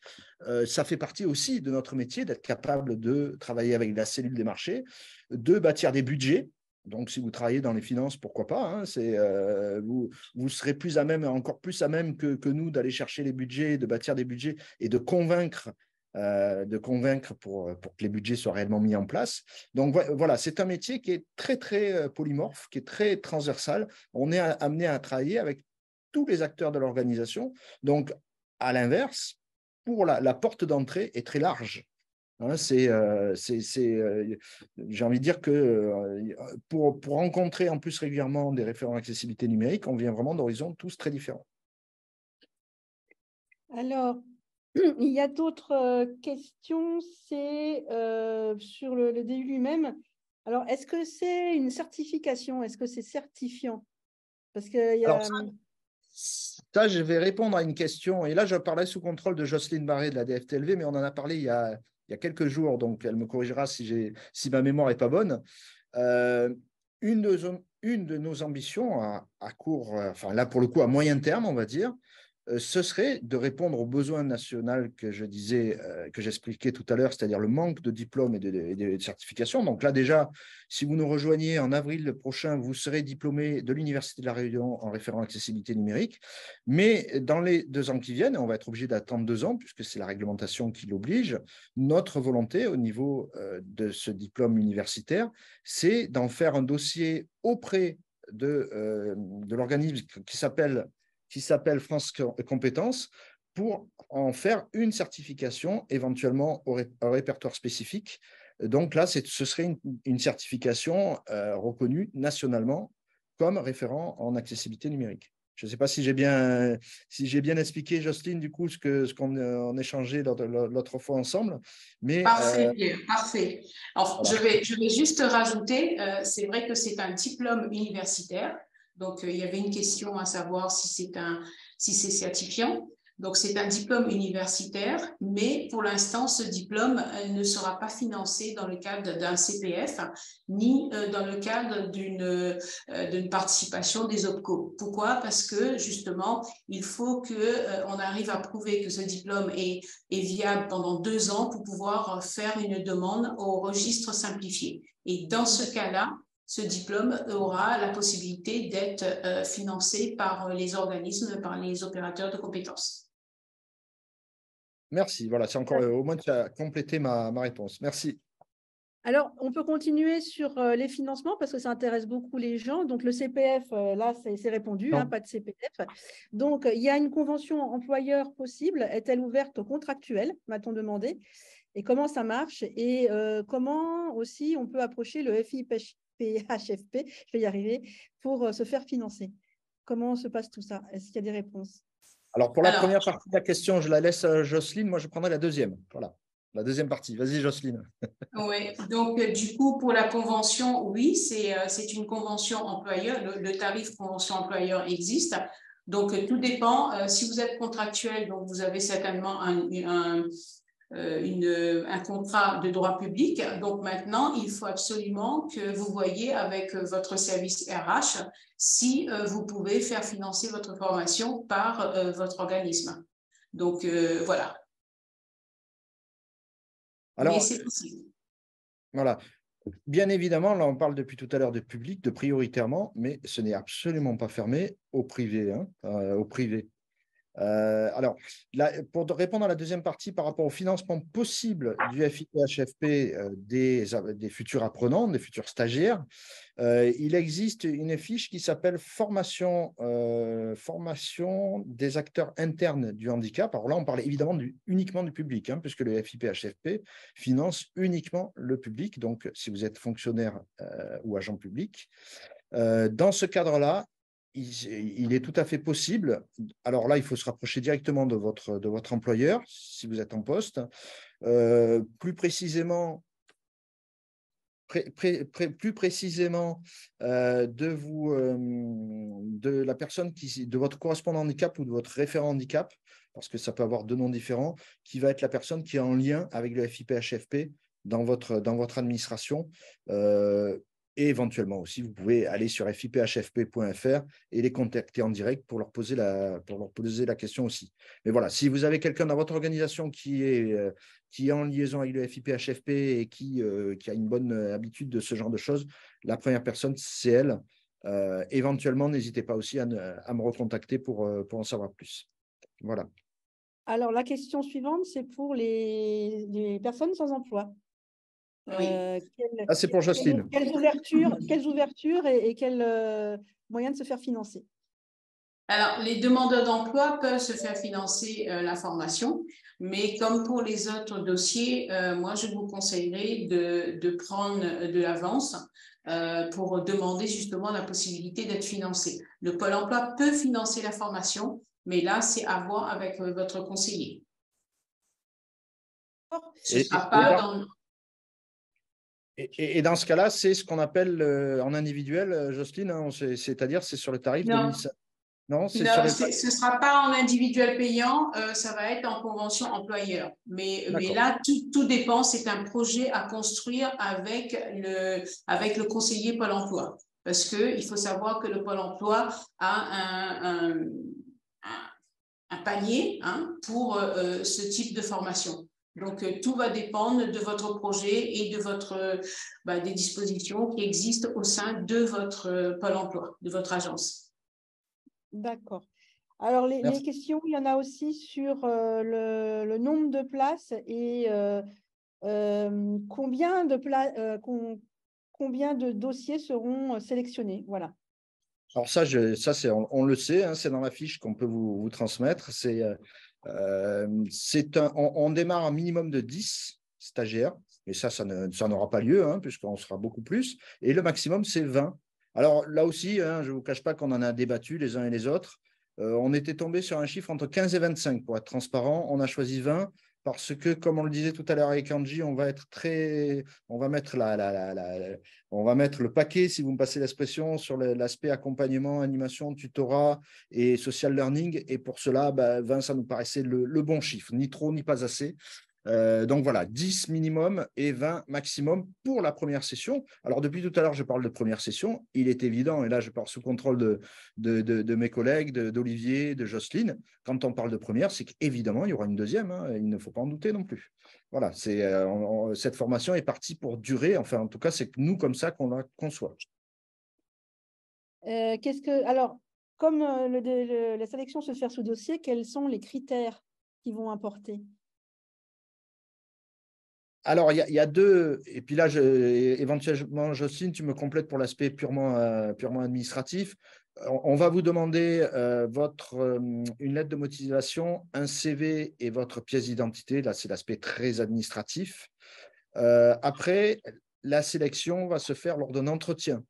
ça fait partie aussi de notre métier d'être capable de travailler avec la cellule des marchés, de bâtir des budgets donc, si vous travaillez dans les finances, pourquoi pas hein, euh, vous, serez plus à même, encore plus à même que, nous d'aller chercher les budgets, de bâtir des budgets et de convaincre, euh, de convaincre euh, pour, que les budgets soient réellement mis en place. Donc, voilà, c'est un métier qui est très, très polymorphe, qui est très transversal. On est amené à travailler avec tous les acteurs de l'organisation. Donc, à l'inverse, pour la porte d'entrée est très large c'est, euh, euh, j'ai envie de dire que euh, pour, pour rencontrer en plus régulièrement des référents d'accessibilité numérique, on vient vraiment d'horizons tous très différents. Alors, <clears throat> il y a d'autres questions, c'est sur le, DU lui-même. Alors, est-ce que c'est une certification Est-ce que c'est certifiant Parce que y a... ça, je vais répondre à une question. Et là, je parlais sous contrôle de Jocelyne Barré de la DFTLV, mais on en a parlé il y a, il y a quelques jours, donc elle me corrigera si, si ma mémoire n'est pas bonne. Euh, une, de, nos ambitions à court, euh, enfin là pour le coup à moyen terme, on va dire, euh, ce serait de répondre aux besoins nationaux que je disais, euh, que j'expliquais tout à l'heure, c'est-à-dire le manque de diplômes et de, certifications. Donc là déjà, si vous nous rejoignez en avril prochain, vous serez diplômé de l'Université de la Réunion en référent accessibilité numérique. Mais dans les deux ans qui viennent, on va être obligé d'attendre deux ans puisque c'est la réglementation qui l'oblige. Notre volonté au niveau euh, de ce diplôme universitaire, c'est d'en faire un dossier auprès de l'organisme qui s'appelle qui s'appelle France Compétences pour en faire une certification éventuellement au, répertoire spécifique. Donc là, ce serait une, certification euh, reconnue nationalement comme référent en accessibilité numérique. Je ne sais pas si j'ai bien, si bien expliqué, Jocelyne, du coup, ce qu'on ce euh, qu échangeait l'autre fois ensemble. Mais, parfait, euh, parfait. je, vais, je vais juste rajouter, c'est vrai que c'est un diplôme universitaire donc, euh, il y avait une question à savoir si c'est un, si c'est certifiant. Donc, c'est un diplôme universitaire, mais pour l'instant, ce diplôme euh, ne sera pas financé dans le cadre d'un CPF ni euh, dans le cadre d'une participation des OPCO. Pourquoi Parce que justement, il faut qu'on arrive à prouver que ce diplôme est viable pendant deux ans pour pouvoir faire une demande au registre simplifié. Et dans ce cas-là, ce diplôme aura la possibilité d'être euh, financé par euh, les organismes, par les opérateurs de compétences. Merci. Voilà, c'est encore euh, au moins tu as complété ma, ma réponse. Merci. Alors, on peut continuer sur les financements parce que ça intéresse beaucoup les gens. Donc, le CPF, là, c'est répondu, hein, pas de CPF. Donc, il y a une convention employeur possible. Est-elle ouverte aux contractuels, m'a-t-on demandé Et comment ça marche Et comment aussi on peut approcher le FIPH PHFP, je vais y arriver, pour euh, se faire financer. Comment se passe tout ça Est-ce qu'il y a des réponses Alors, pour la première partie de la question, je la laisse à Jocelyne. Moi, je prendrai la deuxième. Voilà, la deuxième partie. Vas-y, Jocelyne. <laughs> oui, donc, euh, du coup, pour la convention, oui, c'est euh, une convention employeur. Le, tarif convention employeur existe. Donc, tout dépend. si vous êtes contractuel, donc vous avez certainement un euh, une, euh, un contrat de droit public. Donc maintenant, il faut absolument que vous voyez avec euh, votre service RH si vous pouvez faire financer votre formation par votre organisme. Donc voilà. Alors, c'est possible. Voilà. Bien évidemment, là, on parle depuis tout à l'heure de public, de prioritairement, mais ce n'est absolument pas fermé au privé. Hein, au privé. Euh, alors, pour répondre à la deuxième partie par rapport au financement possible du FIPHFP euh, des, futurs apprenants, des futurs stagiaires, euh, il existe une fiche qui s'appelle formation, formation des acteurs internes du handicap. Alors là, on parle évidemment uniquement du public, hein, puisque le FIPHFP finance uniquement le public. Donc, si vous êtes fonctionnaire ou agent public, dans ce cadre-là, il, est tout à fait possible, alors là, il faut se rapprocher directement de votre, de votre employeur, si vous êtes en poste, euh, plus précisément, plus précisément euh, de, vous, euh, de la personne, qui, de votre correspondant handicap ou de votre référent handicap, parce que ça peut avoir deux noms différents, qui va être la personne qui est en lien avec le FIPHFP dans votre, dans votre administration. Euh, et éventuellement aussi, vous pouvez aller sur fiphfp.fr et les contacter en direct pour leur poser la, pour leur poser la question aussi. Mais voilà, si vous avez quelqu'un dans votre organisation qui est, euh, qui en liaison avec le FIPHFP et qui, euh, qui a une bonne euh, habitude de ce genre de choses, la première personne, c'est elle. éventuellement, n'hésitez pas aussi à, à, me recontacter pour, pour en savoir plus. Voilà. Alors, la question suivante, c'est pour les, les personnes sans emploi. Oui. Euh, ah, c'est pour Jocelyne. Quelles, ouvertures, et, quel quels euh, moyens de se faire financer Alors, les demandeurs d'emploi peuvent se faire financer euh, la formation, mais comme pour les autres dossiers, moi, je vous conseillerais de, prendre de l'avance pour demander justement la possibilité d'être financé. Le Pôle emploi peut financer la formation, mais là, c'est à voir avec votre conseiller. Et, dans ce cas-là, c'est ce qu'on appelle euh, en individuel, euh, Jocelyne, hein, c'est-à-dire c'est sur le tarif non. de Non, ce ne sera pas en individuel payant, euh, ça va être en convention employeur. Mais, là, tout, dépend, c'est un projet à construire avec le, conseiller Pôle emploi. Parce qu'il faut savoir que le Pôle emploi a un, panier hein, pour ce type de formation. Donc, euh, tout va dépendre de votre projet et de votre, euh, bah, des dispositions qui existent au sein de votre euh, Pôle emploi, de votre agence. D'accord. Alors, les, questions, il y en a aussi sur le, le, nombre de places et combien, de combien de dossiers seront sélectionnés. Voilà. Alors ça, je, ça on, on, le sait, hein, c'est dans la fiche qu'on peut vous, vous transmettre. C'est euh, un, on, démarre un minimum de 10 stagiaires, et ça, ça n'aura pas lieu, hein, puisqu'on sera beaucoup plus. Et le maximum, c'est 20. Alors là aussi, hein, je ne vous cache pas qu'on en a débattu les uns et les autres. Euh, on était tombé sur un chiffre entre 15 et 25, pour être transparent. On a choisi 20 parce que, comme on le disait tout à l'heure avec Angie, on va être très, on va mettre on va mettre le paquet, si vous me passez l'expression, sur l'aspect accompagnement, animation, tutorat et social learning. Et pour cela, bah, Vincent ça nous paraissait le, bon chiffre, ni trop ni pas assez. Euh, donc voilà, 10 minimum et 20 maximum pour la première session. Alors depuis tout à l'heure, je parle de première session. Il est évident, et là je parle sous contrôle de, de, mes collègues, d'Olivier, de, Jocelyne, quand on parle de première, c'est qu'évidemment, il y aura une deuxième. Hein. il ne faut pas en douter non plus. Voilà, euh, cette formation est partie pour durer. Enfin, en tout cas, c'est nous comme ça qu'on la conçoit. Euh, qu'est-ce que alors, comme la sélection se fait sous dossier, quels sont les critères qui vont importer alors, il y, a deux, et puis là, je, éventuellement, Jocelyne, tu me complètes pour l'aspect purement, euh, purement administratif. On, va vous demander euh, votre, euh, une lettre de motivation, un CV et votre pièce d'identité. Là, c'est l'aspect très administratif. après, la sélection va se faire lors d'un entretien.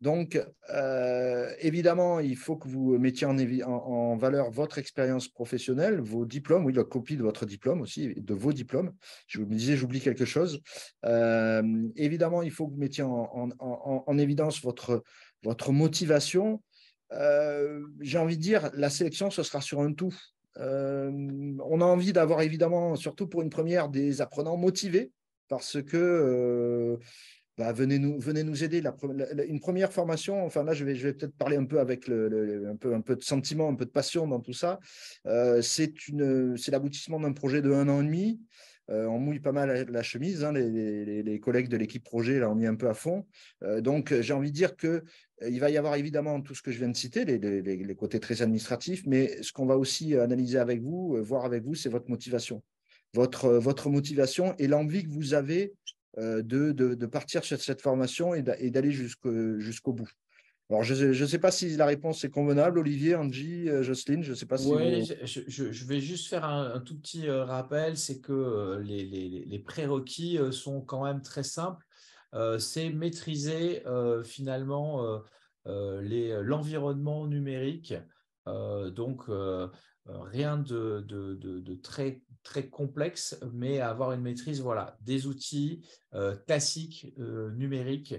Donc, euh, évidemment, il faut que vous mettiez en, valeur votre expérience professionnelle, vos diplômes, oui, la copie de votre diplôme aussi, de vos diplômes. Je vous disais, j'oublie quelque chose. Euh, évidemment, il faut que vous mettiez en, évidence votre, motivation. Euh, j'ai envie de dire, la sélection, ce sera sur un tout. on a envie d'avoir, évidemment, surtout pour une première, des apprenants motivés parce que bah, venez, nous, venez nous aider. une première formation, enfin là, je vais, je vais peut-être parler un peu avec le, un, peu, un peu de sentiment, un peu de passion dans tout ça. Euh, une c'est l'aboutissement d'un projet de un an et demi. Euh, on mouille pas mal la, chemise, hein, les, les, collègues de l'équipe projet, là, on y est un peu à fond. Euh, donc, j'ai envie de dire que euh, il va y avoir évidemment tout ce que je viens de citer, les, les côtés très administratifs, mais ce qu'on va aussi analyser avec vous, voir avec vous, c'est votre motivation. Votre, votre motivation et l'envie que vous avez euh, de, de, partir sur cette formation et d'aller jusqu'au bout. Alors, je ne sais, pas si la réponse est convenable. Olivier, Angie, euh, Jocelyne, je sais pas si. je, vais juste faire un, tout petit euh, rappel c'est que les, les, les prérequis sont quand même très simples. c'est maîtriser finalement l'environnement numérique. donc, rien de, de, de, de, très très complexe, mais avoir une maîtrise voilà, des outils euh, classiques, euh, numériques.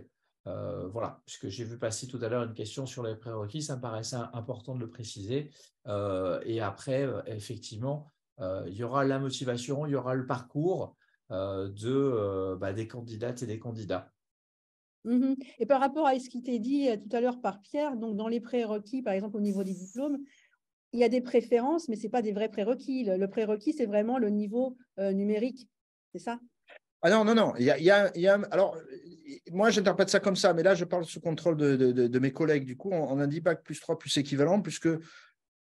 Euh, voilà, puisque j'ai vu passer tout à l'heure une question sur les prérequis, ça me paraissait important de le préciser. Euh, et après, effectivement, il y aura la motivation, il y aura le parcours de, bah, des candidates et des candidats. Mmh et par rapport à ce qui t'est dit tout à l'heure par Pierre, donc dans les prérequis, par exemple au niveau des diplômes, il y a des préférences, mais ce n'est pas des vrais prérequis. Le, prérequis, c'est vraiment le niveau euh, numérique. C'est ça Ah non, non, non. Il alors, moi, j'interprète ça comme ça, mais là, je parle sous contrôle de, mes collègues. Du coup, on, a dit bac plus 3 plus équivalent, puisque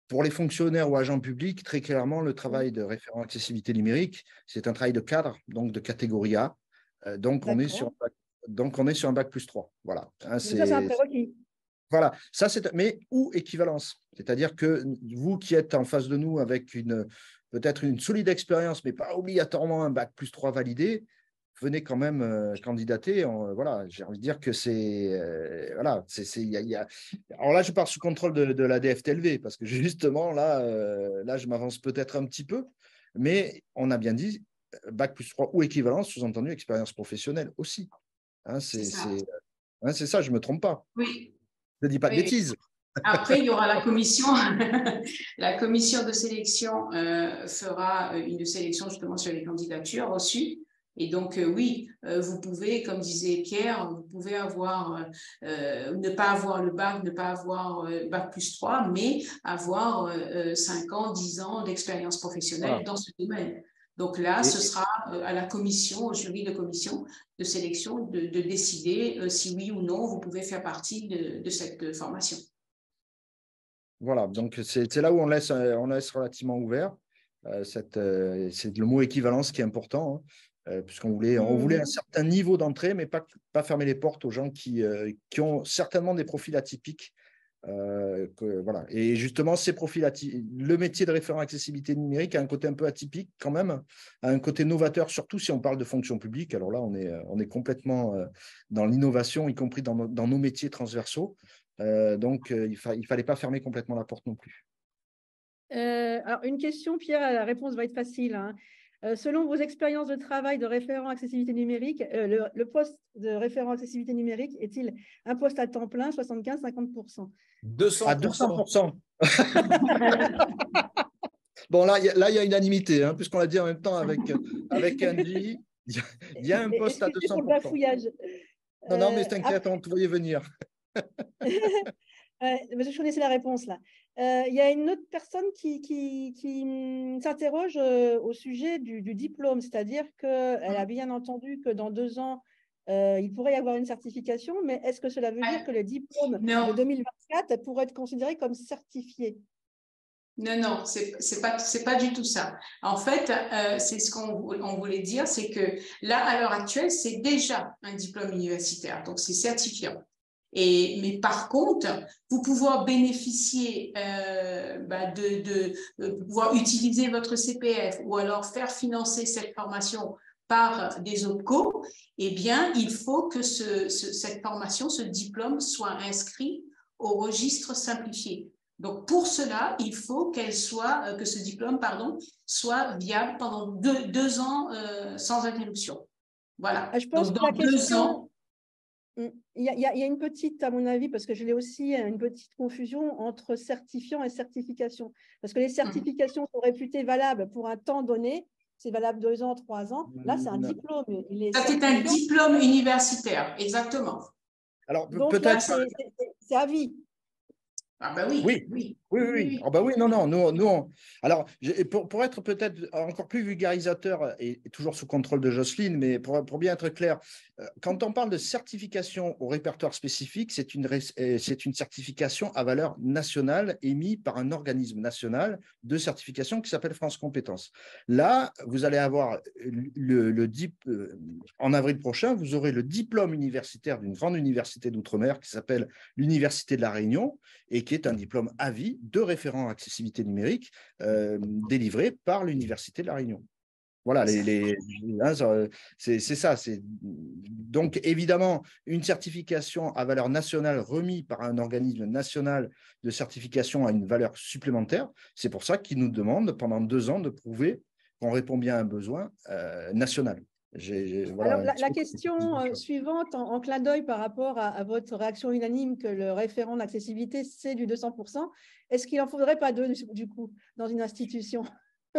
pour les fonctionnaires ou agents publics, très clairement, le travail de référent accessibilité numérique, c'est un travail de cadre, donc de catégorie A. Euh, donc, on est sur, un bac plus 3. Voilà. Hein, c'est un prérequis. Voilà, ça c'est mais ou équivalence, c'est-à-dire que vous qui êtes en face de nous avec une peut-être une solide expérience, mais pas obligatoirement un bac plus 3 validé, venez quand même euh, candidater. Euh, voilà, j'ai envie de dire que c'est euh, voilà, c'est Alors là, je pars sous contrôle de, la DFTLV parce que justement là, là, je m'avance peut-être un petit peu, mais on a bien dit bac plus 3 ou équivalence, sous-entendu expérience professionnelle aussi. Hein, c'est ça. je hein, ça. je me trompe pas. Oui ne dis pas de bêtises. Après, il y aura la <laughs> commission. <laughs> la commission de sélection euh, fera euh, une sélection justement sur les candidatures reçues. Et donc, euh, oui, vous pouvez, comme disait Pierre, vous pouvez avoir, ne pas avoir le bac, ne pas avoir bac plus 3, mais avoir 5 ans, 10 ans d'expérience professionnelle dans ce domaine. Donc là, ce sera euh, à la commission, au jury de commission de sélection, de, décider euh, si oui ou non vous pouvez faire partie de, cette euh, formation. Voilà, donc c'est là où on laisse, on laisse relativement ouvert. c'est le mot équivalence qui est important, hein, puisqu'on voulait, on mmh. voulait un certain niveau d'entrée, mais pas, pas fermer les portes aux gens qui, qui ont certainement des profils atypiques euh, voilà. Et justement, ces profils le métier de référent accessibilité numérique a un côté un peu atypique quand même, a un côté novateur, surtout si on parle de fonction publique. Alors là, on est, euh, on est complètement euh, dans l'innovation, y compris dans, nos métiers transversaux. donc, il ne fallait pas fermer complètement la porte non plus. alors, une question, Pierre, la réponse va être facile. Hein. Euh, selon vos expériences de travail de référent accessibilité numérique, euh, le, poste de référent accessibilité numérique est-il un poste à temps plein, 75-50% À 200%. <laughs> bon, là, il y a unanimité, hein, puisqu'on l'a dit en même temps avec, avec Andy. Il y, a un poste à 200%. Non, non, mais euh, t'inquiète, on te voyait venir. <laughs> je connaissais la réponse là. Euh, il y a une autre personne qui, hum, s'interroge euh, au sujet du, diplôme, c'est-à-dire qu'elle a bien entendu que dans deux ans, euh, il pourrait y avoir une certification, mais est-ce que cela veut dire ah, que le diplôme de 2024 pourrait être considéré comme certifié Non, non, c'est pas pas du tout ça. En fait, c'est ce qu'on voulait dire, c'est que là à l'heure actuelle, c'est déjà un diplôme universitaire, donc c'est certifiant mais par contre, vous pouvoir bénéficier euh, bah, de, pouvoir utiliser votre CPF ou alors faire financer cette formation par des OPCO, eh bien, il faut que cette formation, ce diplôme soit inscrit au registre simplifié. Donc, pour cela, il faut soit, euh, que ce diplôme, pardon, soit viable pendant deux, ans euh, sans interruption. Voilà. Ah, je pense Donc, dans que deux ans, il y, a, une petite, à mon avis, parce que je l'ai aussi, une petite confusion entre certifiant et certification. Parce que les mm. certifications sont réputées valables pour un temps donné, c'est valable deux ans, trois ans. Là, c'est un diplôme. Ça, c'est un diplôme universitaire, exactement. Alors, peut-être. C'est à vie. Ah, ben oui. Oui. oui. Oui, oui, ah bah oui, non, non. Alors, pour, être peut-être encore plus vulgarisateur, et, toujours sous contrôle de Jocelyne, mais pour, pour bien être clair, euh, quand on parle de certification au répertoire spécifique, c'est une, euh, c'est une certification à valeur nationale émise par un organisme national de certification qui s'appelle France Compétences. Là, vous allez avoir le, euh, en avril prochain, vous aurez le diplôme universitaire d'une grande université d'outre-mer qui s'appelle l'Université de la Réunion et qui est un diplôme à vie de référents accessibilité numérique euh, mmh. délivrés par l'Université de La Réunion. Voilà, c'est ça. Hein, donc évidemment une certification à valeur nationale remise par un organisme national de certification à une valeur supplémentaire. C'est pour ça qu'ils nous demandent pendant deux ans de prouver qu'on répond bien à un besoin euh, national. Alors, la, question euh, suivante, en, clin d'œil par rapport à, votre réaction unanime que le référent d'accessibilité, c'est du 200%, est-ce qu'il n'en faudrait pas deux, du coup, dans une institution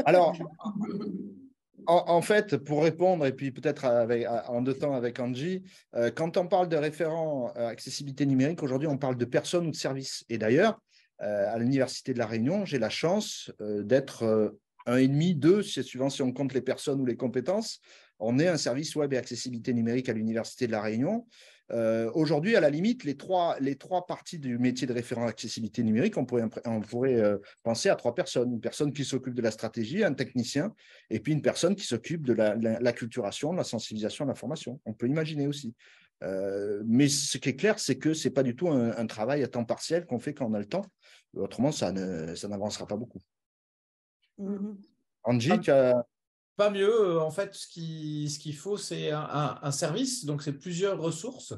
Alors, <laughs> en, fait, pour répondre, et puis peut-être en deux temps avec Angie, euh, quand on parle de référent euh, accessibilité numérique, aujourd'hui, on parle de personnes ou de services. Et d'ailleurs, à l'Université de La Réunion, j'ai la chance d'être un et demi, deux, suivant si on compte les personnes ou les compétences, on est un service web et accessibilité numérique à l'Université de La Réunion. Euh, aujourd'hui, à la limite, les trois, les trois parties du métier de référent accessibilité numérique, on pourrait, on pourrait euh, penser à trois personnes. Une personne qui s'occupe de la stratégie, un technicien, et puis une personne qui s'occupe de la, la, de la sensibilisation, de la formation. On peut imaginer aussi. Euh, mais ce qui est clair, c'est que ce n'est pas du tout un, travail à temps partiel qu'on fait quand on a le temps. Autrement, ça n'avancera ça pas beaucoup. Mm-hmm. Angie, pas mieux. Euh, en fait, ce qu'il faut, c'est un, service, donc c'est plusieurs ressources.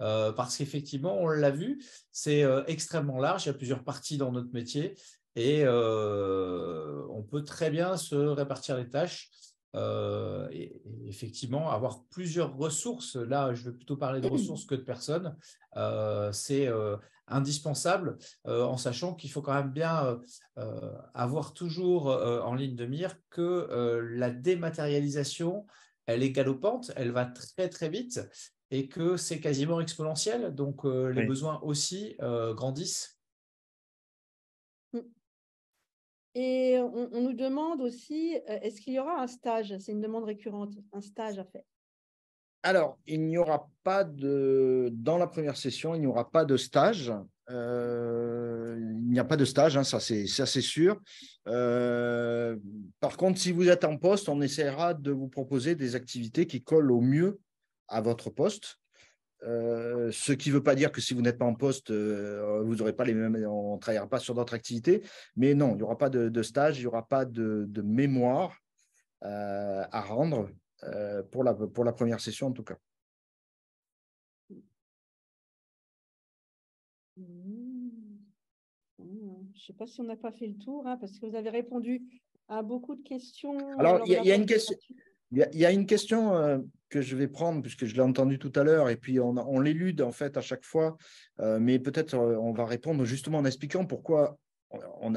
Euh, parce qu'effectivement, on l'a vu, c'est euh, extrêmement large, il y a plusieurs parties dans notre métier et on peut très bien se répartir les tâches et, et, effectivement avoir plusieurs ressources. Là, je vais plutôt parler de mmh. ressources que de personnes. c'est indispensable, euh, en sachant qu'il faut quand même bien euh, euh, avoir toujours en ligne de mire que la dématérialisation, elle est galopante, elle va très très vite et que c'est quasiment exponentiel, donc les besoins aussi grandissent. Mm. Et on, nous demande aussi, est-ce qu'il y aura un stage C'est une demande récurrente, un stage à faire. Alors, il n'y aura pas de. Dans la première session, il n'y aura pas de stage. Euh, il n'y a pas de stage, hein, ça c'est sûr. Euh, par contre, si vous êtes en poste, on essaiera de vous proposer des activités qui collent au mieux à votre poste. Euh, ce qui ne veut pas dire que si vous n'êtes pas en poste, vous aurez pas les mêmes, on ne travaillera pas sur d'autres activités. Mais non, il n'y aura pas de, stage, il n'y aura pas de, mémoire à rendre. Euh, pour, la, pour la première session en tout cas. Mmh. Mmh. Je ne sais pas si on n'a pas fait le tour, hein, parce que vous avez répondu à beaucoup de questions. Alors, il y, a une question. Il y, a une question que je vais prendre puisque je l'ai entendue tout à l'heure et puis on, on l'élude en fait à chaque fois, euh, mais peut-être euh, on va répondre justement en expliquant pourquoi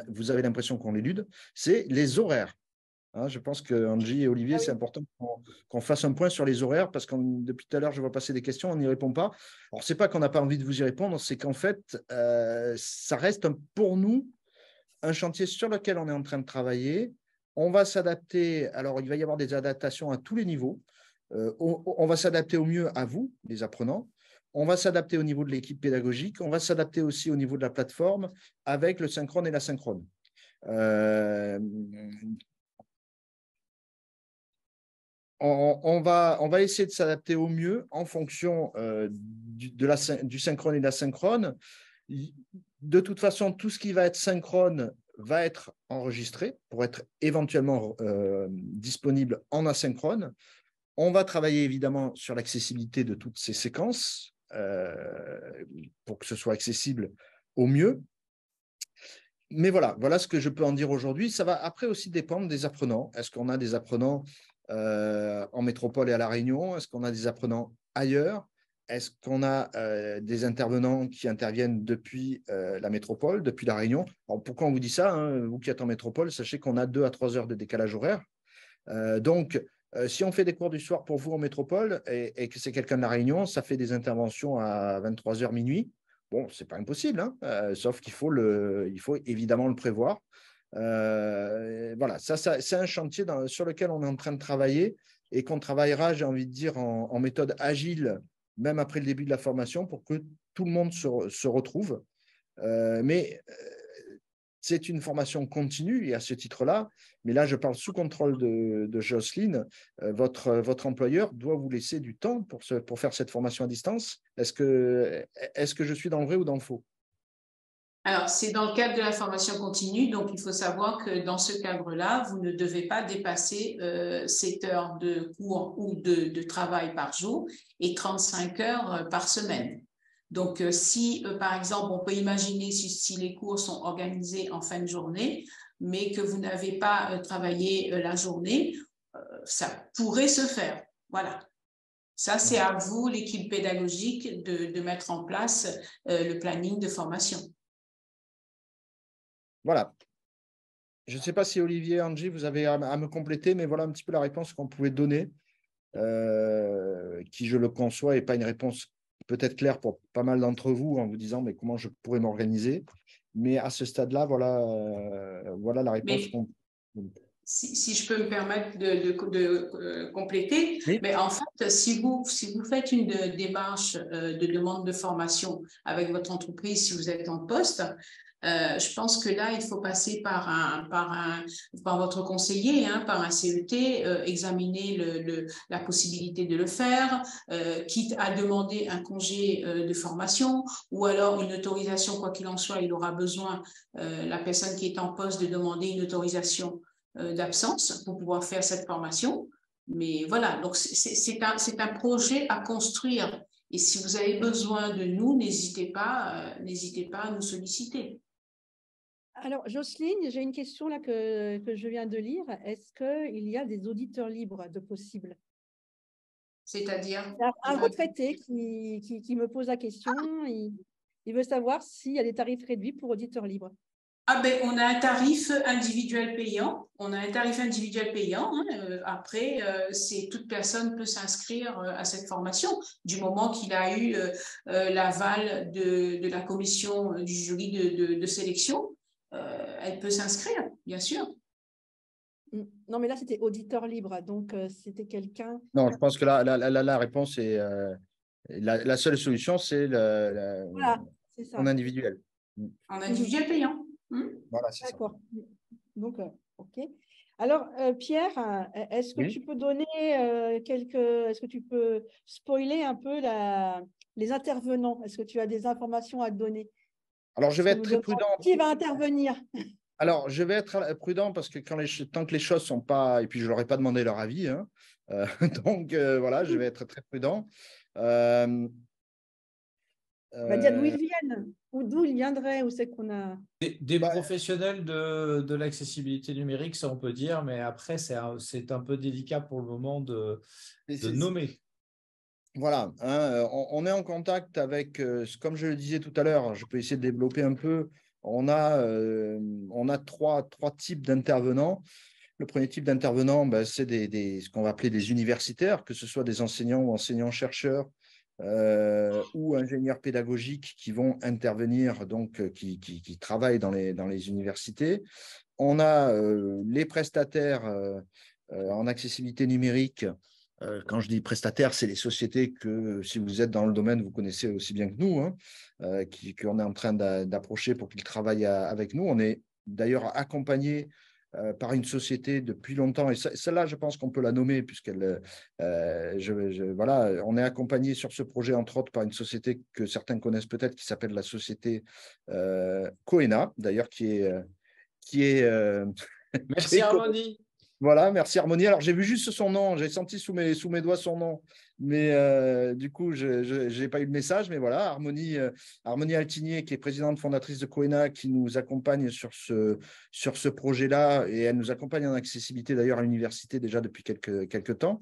vous avez l'impression qu'on l'élude. C'est les horaires. Hein, je pense que Angie et Olivier, ah c'est important qu'on fasse un point sur les horaires parce que depuis tout à l'heure, je vois passer des questions, on n'y répond pas. Alors, ce n'est pas qu'on n'a pas envie de vous y répondre, c'est qu'en fait, euh, ça reste pour nous un chantier sur lequel on est en train de travailler. On va s'adapter. Alors, il va y avoir des adaptations à tous les niveaux. Euh, on, va s'adapter au mieux à vous, les apprenants. On va s'adapter au niveau de l'équipe pédagogique. On va s'adapter aussi au niveau de la plateforme avec le synchrone et l'asynchrone. Euh, on, va, on va essayer de s'adapter au mieux en fonction euh, du, de la, du synchrone et de l'asynchrone. De toute façon, tout ce qui va être synchrone va être enregistré pour être éventuellement euh, disponible en asynchrone. On va travailler évidemment sur l'accessibilité de toutes ces séquences euh, pour que ce soit accessible au mieux. Mais voilà, voilà ce que je peux en dire aujourd'hui. Ça va après aussi dépendre des apprenants. Est-ce qu'on a des apprenants euh, en métropole et à La Réunion Est-ce qu'on a des apprenants ailleurs Est-ce qu'on a euh, des intervenants qui interviennent depuis euh, la métropole, depuis La Réunion Pourquoi on vous dit ça hein? Vous qui êtes en métropole, sachez qu'on a deux à 3 heures de décalage horaire. donc, si on fait des cours du soir pour vous en métropole et, que c'est quelqu'un de La Réunion, ça fait des interventions à 23h minuit. Bon, c'est pas impossible, hein. sauf qu'il faut, le, il faut évidemment le prévoir. Euh, voilà, ça, c'est un chantier sur lequel on est en train de travailler et qu'on travaillera, j'ai envie de dire, en, méthode agile, même après le début de la formation, pour que tout le monde se, retrouve. Euh, mais euh, c'est une formation continue et à ce titre-là, mais là je parle sous contrôle de, de Jocelyne, votre, votre employeur doit vous laisser du temps pour, pour faire cette formation à distance. Est-ce que, est -ce que je suis dans le vrai ou dans le faux alors, c'est dans le cadre de la formation continue, donc il faut savoir que dans ce cadre-là, vous ne devez pas dépasser 7 euh, heures de cours ou de, travail par jour et 35 heures euh, par semaine. Donc, euh, si, par exemple, on peut imaginer si, les cours sont organisés en fin de journée, mais que vous n'avez pas travaillé la journée, ça pourrait se faire. Voilà. Ça, c'est à vous, l'équipe pédagogique, de, mettre en place le planning de formation. Voilà. Je ne sais pas si Olivier Angie, vous avez à, me compléter, mais voilà un petit peu la réponse qu'on pouvait donner, euh, qui, je le conçois, n'est pas une réponse peut-être claire pour pas mal d'entre vous en vous disant mais comment je pourrais m'organiser. Mais à ce stade-là, voilà, euh, voilà la réponse qu'on. Si, si, je peux me permettre de, euh, compléter, mais en fait, si vous, si vous faites une démarche de demande de formation avec votre entreprise, si vous êtes en poste, euh, je pense que là, il faut passer par, un, par, un, par votre conseiller, hein, par un CET, euh, examiner la possibilité de le faire, euh, quitte à demander un congé de formation ou alors une autorisation, quoi qu'il en soit, il aura besoin, la personne qui est en poste, de demander une autorisation d'absence pour pouvoir faire cette formation. Mais voilà, donc c'est un, un, projet à construire. Et si vous avez besoin de nous, n'hésitez pas, n'hésitez pas à nous solliciter. Alors, Jocelyne, j'ai une question là que, je viens de lire. Est-ce qu'il y a des auditeurs libres de possibles C'est-à-dire Un retraité qui, me pose la question. Il, veut savoir s'il y a des tarifs réduits pour auditeurs libres. Ah ben, on a un tarif individuel payant. On a un tarif individuel payant. Hein. Euh, après, euh, c'est toute personne peut s'inscrire euh, à cette formation du moment qu'il a eu l'aval de, la commission du jury de sélection elle peut s'inscrire, bien sûr. Non, mais là, c'était auditeur libre, donc euh, c'était quelqu'un. Non, je pense que là, la, réponse est. Euh, la, seule solution, c'est le, en individuel. En individuel payant. Hmm? Voilà, c'est D'accord. Donc, euh, OK. Alors, Pierre, est-ce que tu peux donner quelques. Est-ce que tu peux spoiler un peu les intervenants Est-ce que tu as des informations à donner <laughs> Alors, je vais être très prudent. Qui va intervenir Alors, je vais être prudent parce que tant que les choses sont pas, et puis je leur ai pas demandé leur avis, hein, euh, <laughs> donc euh, voilà, je vais être très prudent. Euh, on va dire d'où ils viennent, ou d'où ils viendraient, où c'est qu'on a. Des, bah, professionnels de, de l'accessibilité numérique, ça on peut dire, mais après, c'est un, un, peu délicat pour le moment de, de nommer voilà, hein, euh, on, est en contact avec, euh, comme je le disais tout à l'heure, je peux essayer de développer un peu. On a, euh, trois, types d'intervenants. Le premier type d'intervenant, ben, c'est ce qu'on va appeler des universitaires, que ce soit des enseignants ou enseignants-chercheurs ou ingénieurs pédagogiques qui vont intervenir, donc qui, travaillent dans les, dans les universités. On a les prestataires en accessibilité numérique euh, quand je dis prestataire, c'est les sociétés que, si vous êtes dans le domaine, vous connaissez aussi bien que nous, hein, euh, qu'on est en train d'approcher pour qu'ils travaillent euh, avec nous. On est d'ailleurs accompagné par une société depuis longtemps, et celle-là, je pense qu'on peut la nommer, puisqu'elle, je, voilà, on est accompagné sur ce projet, entre autres, par une société que certains connaissent peut-être, qui s'appelle la société euh, Coena, d'ailleurs, qui est, qui est Merci <laughs> Armandi. Voilà, merci Harmonie. Alors j'ai vu juste son nom, j'ai senti sous mes, sous mes doigts son nom, mais euh, du coup, je n'ai pas eu le message. Mais voilà, Harmonie, euh, Harmonie Altinier, qui est présidente fondatrice de Coena, qui nous accompagne sur ce, sur ce projet-là, et elle nous accompagne en accessibilité d'ailleurs à l'université déjà depuis quelques, quelques temps.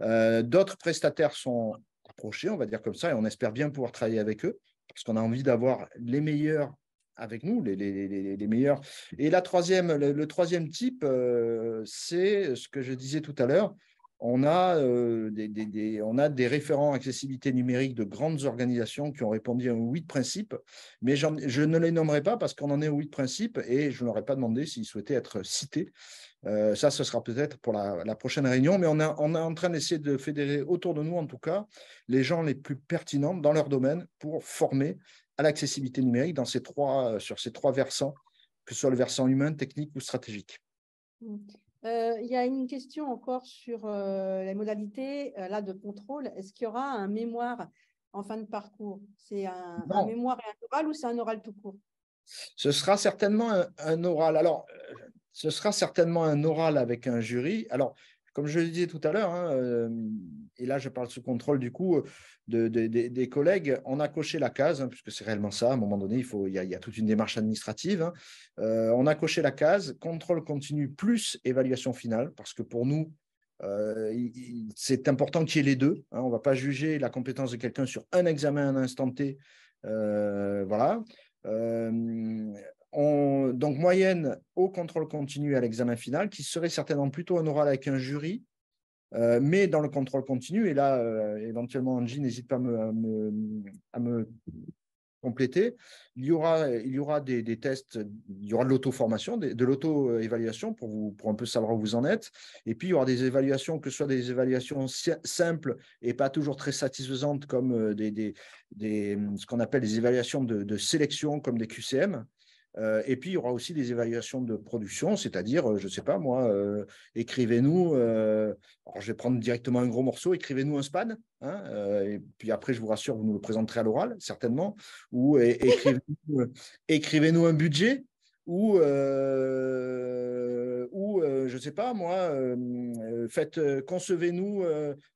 Euh, d'autres prestataires sont approchés, on va dire comme ça, et on espère bien pouvoir travailler avec eux, parce qu'on a envie d'avoir les meilleurs avec nous, les, meilleurs. Et la troisième, le, troisième type, euh, c'est ce que je disais tout à l'heure. On a, euh, des, on référents accessibilité numérique de grandes organisations qui ont répondu à huit principes, mais je ne les nommerai pas parce qu'on en est aux huit principes et je ne leur ai pas demandé s'ils souhaitaient être cités. Euh, ça, ce sera peut-être pour la, prochaine réunion, mais on est en train d'essayer de fédérer autour de nous, en tout cas, les gens les plus pertinents dans leur domaine pour former à l'accessibilité numérique dans ces trois, euh, sur ces trois versants, que ce soit le versant humain, technique ou stratégique. Euh, il y a une question encore sur euh, les modalités là, de contrôle. Est-ce qu'il y aura un mémoire en fin de parcours C'est un, mémoire et un oral ou c'est un oral tout court Ce sera certainement un, un oral. Alors, ce sera certainement un oral avec un jury. Alors, comme je le disais tout à l'heure, hein, euh, et là je parle sous contrôle du coup de, des collègues, on a coché la case, hein, puisque c'est réellement ça, à un moment donné, il, faut, y, a, toute une démarche administrative, hein. euh, on a coché la case, contrôle continu plus évaluation finale, parce que pour nous, euh, c'est important qu'il y ait les deux. on ne va pas juger la compétence de quelqu'un sur un examen à un instant T. voilà donc moyenne au contrôle continu à l'examen final, qui serait certainement plutôt un oral avec un jury, euh, mais dans le contrôle continu, et là, euh, éventuellement, Angie, n'hésite pas à me, compléter, il y aura, il y aura des, tests, il y aura de l'auto-formation, de, l'auto-évaluation pour, pour un peu savoir où vous en êtes, et puis il y aura des évaluations, que ce soit des évaluations simples et pas toujours très satisfaisantes, comme euh, des, ce qu'on appelle des évaluations de sélection, comme des QCM, euh, et puis, il y aura aussi des évaluations de production, c'est-à-dire, euh, je ne sais pas moi, euh, écrivez-nous, alors je vais prendre directement un gros morceau, écrivez-nous un span, hein, et puis après, je vous rassure, vous nous le présenterez à l'oral, certainement, ou écrivez-nous un budget, ou, je ne sais pas moi, faites, concevez-nous,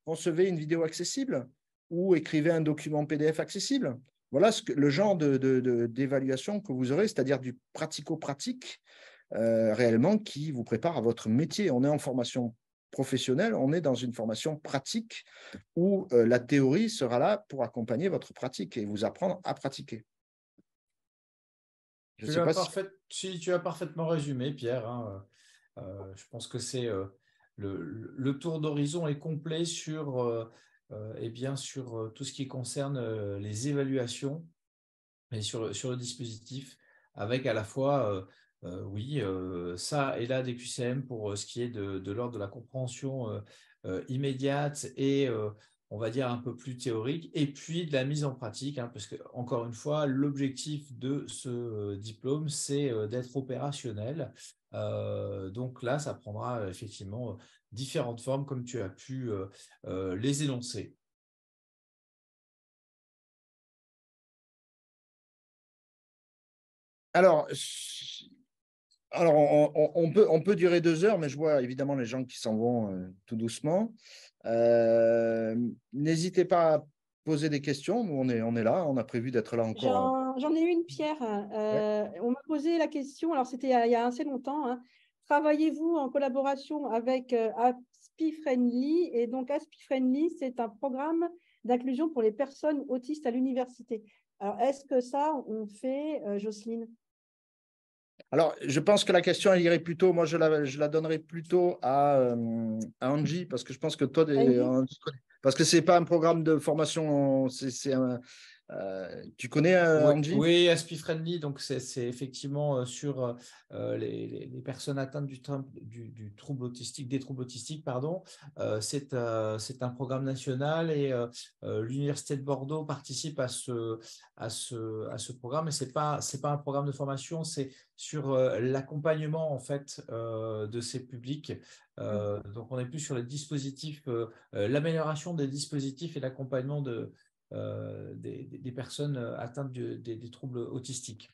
concevez une vidéo accessible, ou écrivez un document PDF accessible. Voilà le genre d'évaluation de, de, que vous aurez, c'est-à-dire du pratico-pratique euh, réellement qui vous prépare à votre métier. On est en formation professionnelle, on est dans une formation pratique où euh, la théorie sera là pour accompagner votre pratique et vous apprendre à pratiquer. tu, as parfaitement résumé, Pierre. Hein, euh, je pense que c'est le, tour d'horizon est complet sur euh, bien, sur euh, tout ce qui concerne euh, les évaluations et sur, sur le dispositif, avec à la fois, oui, ça et là des QCM pour ce qui est de, de l'ordre de la compréhension immédiate et on va dire un peu plus théorique, et puis de la mise en pratique, hein, parce que, encore une fois, l'objectif de ce diplôme, c'est d'être opérationnel. donc là, ça prendra effectivement différentes formes comme tu as pu euh, euh, les énoncer. Alors, alors on, peut, on peut durer deux heures, mais je vois évidemment les gens qui s'en vont euh, tout doucement. N'hésitez pas à poser des questions. on est, on est là. On a prévu d'être là encore. J'en ai eu une, Pierre. On m'a posé la question. Alors, c'était il, y a assez longtemps. Hein. Travaillez-vous en collaboration avec euh, Aspi Friendly Et donc, Aspi Friendly, c'est un programme d'inclusion pour les personnes autistes à l'université. Alors, est-ce que ça, on fait, euh, Jocelyne alors, je pense que la question, elle irait plutôt, moi, je la, je la donnerais plutôt à, euh, Angie, parce que je pense que toi, des, parce que ce n'est pas un programme de formation, c'est un, euh, tu connais euh, Angie Oui, Aspi Friendly, donc c'est effectivement euh, sur les, personnes atteintes du, du, trouble autistique, des troubles autistiques, pardon. c'est un programme national et l'université de Bordeaux participe à ce, à ce, à ce programme. Et pas c'est pas un programme de formation, c'est sur l'accompagnement en fait de ces publics. donc on est plus sur les dispositifs, l'amélioration des dispositifs et l'accompagnement de euh, des, personnes euh, atteintes des, troubles autistiques.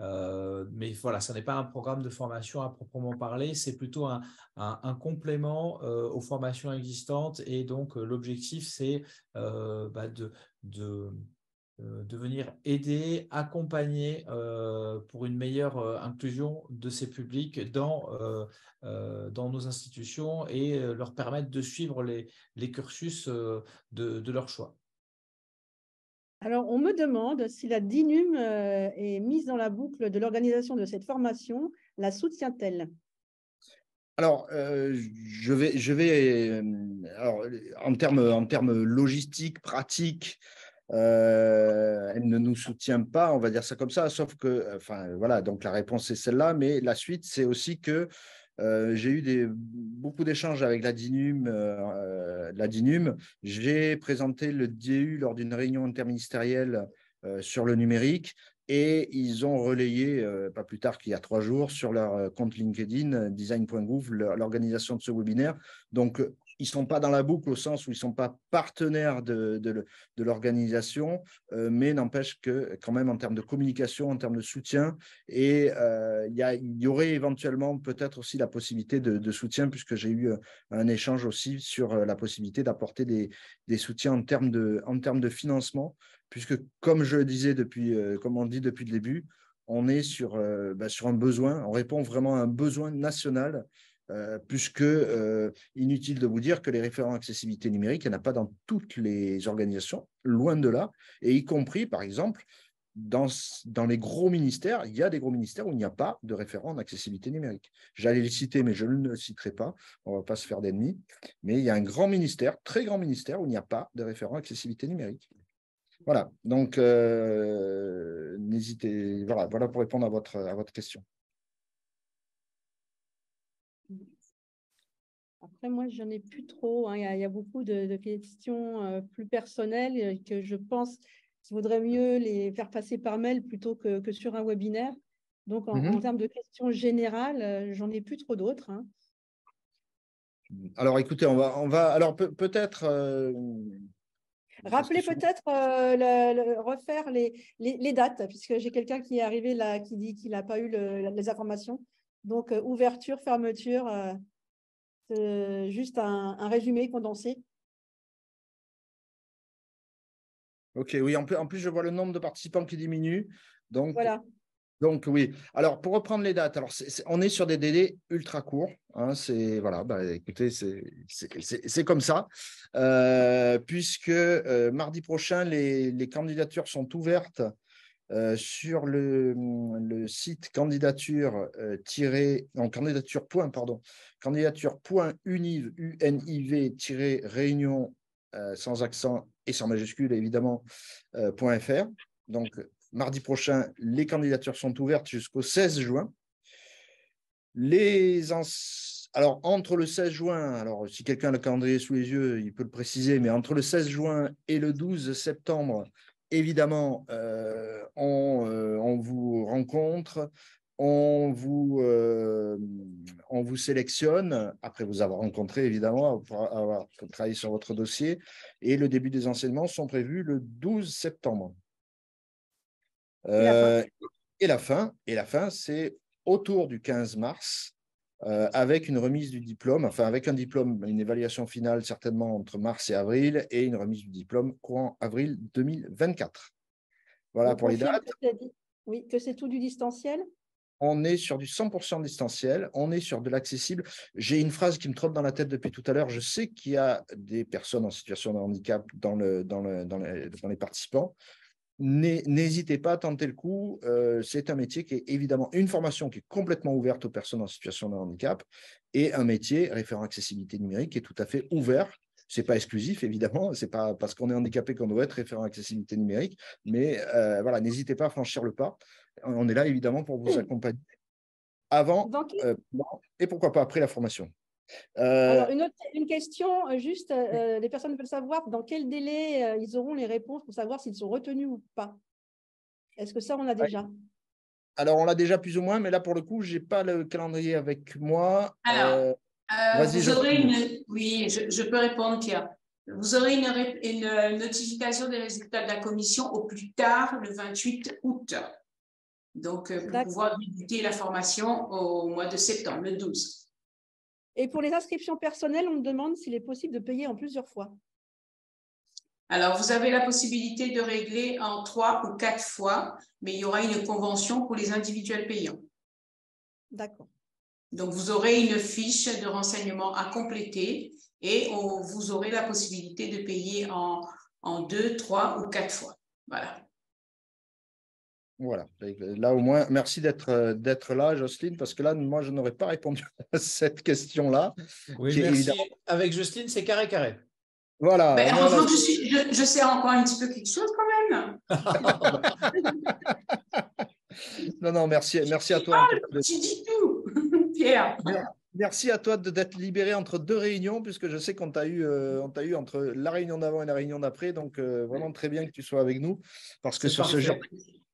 Euh, mais voilà, ce n'est pas un programme de formation à proprement parler, c'est plutôt un, complément aux formations existantes. Et donc, l'objectif, c'est bah, de, venir aider, accompagner pour une meilleure inclusion de ces publics dans, nos institutions et leur permettre de suivre les, cursus de leur choix. Alors, on me demande si la DINUM euh, est mise dans la boucle de l'organisation de cette formation, la soutient-elle alors, euh, je vais, vais euh, alors, en termes logistiques, pratiques, elle ne nous soutient pas, on va dire ça comme ça, sauf que, enfin voilà, donc la réponse est celle-là, mais la suite, c'est aussi que euh, j'ai eu des, beaucoup d'échanges avec la DINUM. Euh, euh, j'ai présenté le DU lors d'une réunion interministérielle sur le numérique et ils ont relayé, pas plus tard qu'il y a trois jours, sur leur compte LinkedIn, design.gouv, l'organisation de ce webinaire. Donc, ils sont pas dans la boucle au sens où ils sont pas partenaires de, de, l'organisation, euh, mais n'empêche que quand même en termes de communication, en termes de soutien, et euh, il y, y, aurait éventuellement peut-être aussi la possibilité de, soutien, puisque j'ai eu euh, un échange aussi sur la possibilité d'apporter des, des, soutiens en termes de, en termes de financement, puisque comme je le disais depuis, comme on dit depuis le début, on est sur, bah, sur un besoin, on répond vraiment à un besoin national euh, puisque euh, inutile de vous dire que les référents accessibilité numérique, il n'y en a pas dans toutes les organisations, loin de là, et y compris, par exemple, dans, les gros ministères, il y a des gros ministères où il n'y a pas de référent en accessibilité numérique. J'allais les citer, mais je ne le citerai pas, on ne va pas se faire d'ennemis, mais il y a un grand ministère, très grand ministère, où il n'y a pas de référent accessibilité numérique. Voilà, donc euh, n'hésitez, voilà, voilà pour répondre à votre, à votre question. Après, moi, j'en ai plus trop. Hein. Il, y a, beaucoup de, questions euh, plus personnelles euh, que je pense qu'il vaudrait mieux les faire passer par mail plutôt que, sur un webinaire. Donc, en, mhm. termes de questions générales, euh, j'en ai plus trop d'autres. Hein. Alors, écoutez, on va, on va alors peut-être. Rappeler peut-être, refaire les, les, dates, puisque j'ai quelqu'un qui est arrivé là, qui dit qu'il n'a pas eu les informations. Donc, ouverture, fermeture, euh, juste un, résumé condensé. Ok, oui, en plus, je vois le nombre de participants qui diminue. Donc, voilà. Donc oui. Alors pour reprendre les dates, alors on est sur des délais ultra courts. Hein, c'est voilà. Bah, écoutez, c'est comme ça, euh, puisque euh, mardi prochain les, les, candidatures sont ouvertes euh, sur mm, le, site candidature euh, candidature point pardon candidature univ réunion euh, sans accent et sans majuscule évidemment point donc mardi prochain les candidatures sont ouvertes jusqu'au 16 juin les alors entre le 16 juin alors si quelqu'un a le calendrier sous les yeux il peut le préciser mais entre le 16 juin et le 12 septembre évidemment, euh, euh, on, vous rencontre, euh, on vous, sélectionne, après vous avoir rencontré, évidemment, pour avoir travaillé sur votre dossier, et le début des enseignements sont prévus le 12 septembre. et la fin, et la fin c'est autour du 15 mars, euh, avec une remise du diplôme, enfin avec un diplôme, une évaluation finale certainement entre mars et avril, et une remise du diplôme courant avril 2024. Voilà pour les dates. oui, que c'est tout du distanciel on est sur du 100% distanciel, on est sur de l'accessible. J'ai une phrase qui me trotte dans la tête depuis tout à l'heure. Je sais qu'il y a des personnes en situation de handicap dans les participants n'hésitez pas à tenter le coup. Euh, c'est un métier qui est évidemment une formation qui est complètement ouverte aux personnes en situation de handicap et un métier référent accessibilité numérique qui est tout à fait ouvert. C'est pas exclusif, évidemment. n'est pas parce qu'on est handicapé qu'on doit être référent accessibilité numérique. Mais euh, voilà, n'hésitez pas à franchir le pas. On est là, évidemment, pour vous accompagner avant euh, et pourquoi pas après la formation. Euh, Alors, une, autre, question, euh, juste, euh, les personnes veulent savoir dans quel délai ils auront les réponses pour savoir s'ils sont retenus ou pas. Est-ce que ça, on l'a déjà Alors, on l'a déjà plus ou moins, mais là, pour le coup, je n'ai pas le calendrier avec moi. Alors, vous aurez une... Oui, je, peux répondre, Pierre. Vous aurez une, une notification des résultats de la commission au plus tard le 28 août. Donc, pour pouvoir débuter la formation au mois de septembre, le 12. Et pour les inscriptions personnelles, on me demande s'il est possible de payer en plusieurs fois. Alors, vous avez la possibilité de régler en trois ou quatre fois, mais il y aura une convention pour les individuels payants. D'accord. Donc, vous aurez une fiche de renseignement à compléter et vous aurez la possibilité de payer en deux, trois ou quatre fois. Voilà. Voilà. Là, au moins, merci euh, d'être, là, Jocelyne, parce que là, moi, je n'aurais pas répondu <laughs> à cette question-là. Oui, merci. Avec Jocelyne, c'est carré-carré. Voilà. Mais je, sais encore un petit peu quelque chose quand même. <laughs> non, non, merci, merci à toi. Ah, tu dis tout, <laughs> Pierre. Merci à toi d'être libéré entre deux réunions, puisque je sais qu'on t'a eu, euh, eu entre la réunion d'avant et la réunion d'après. Donc, euh, vraiment très bien que tu sois avec nous, parce que sur ce genre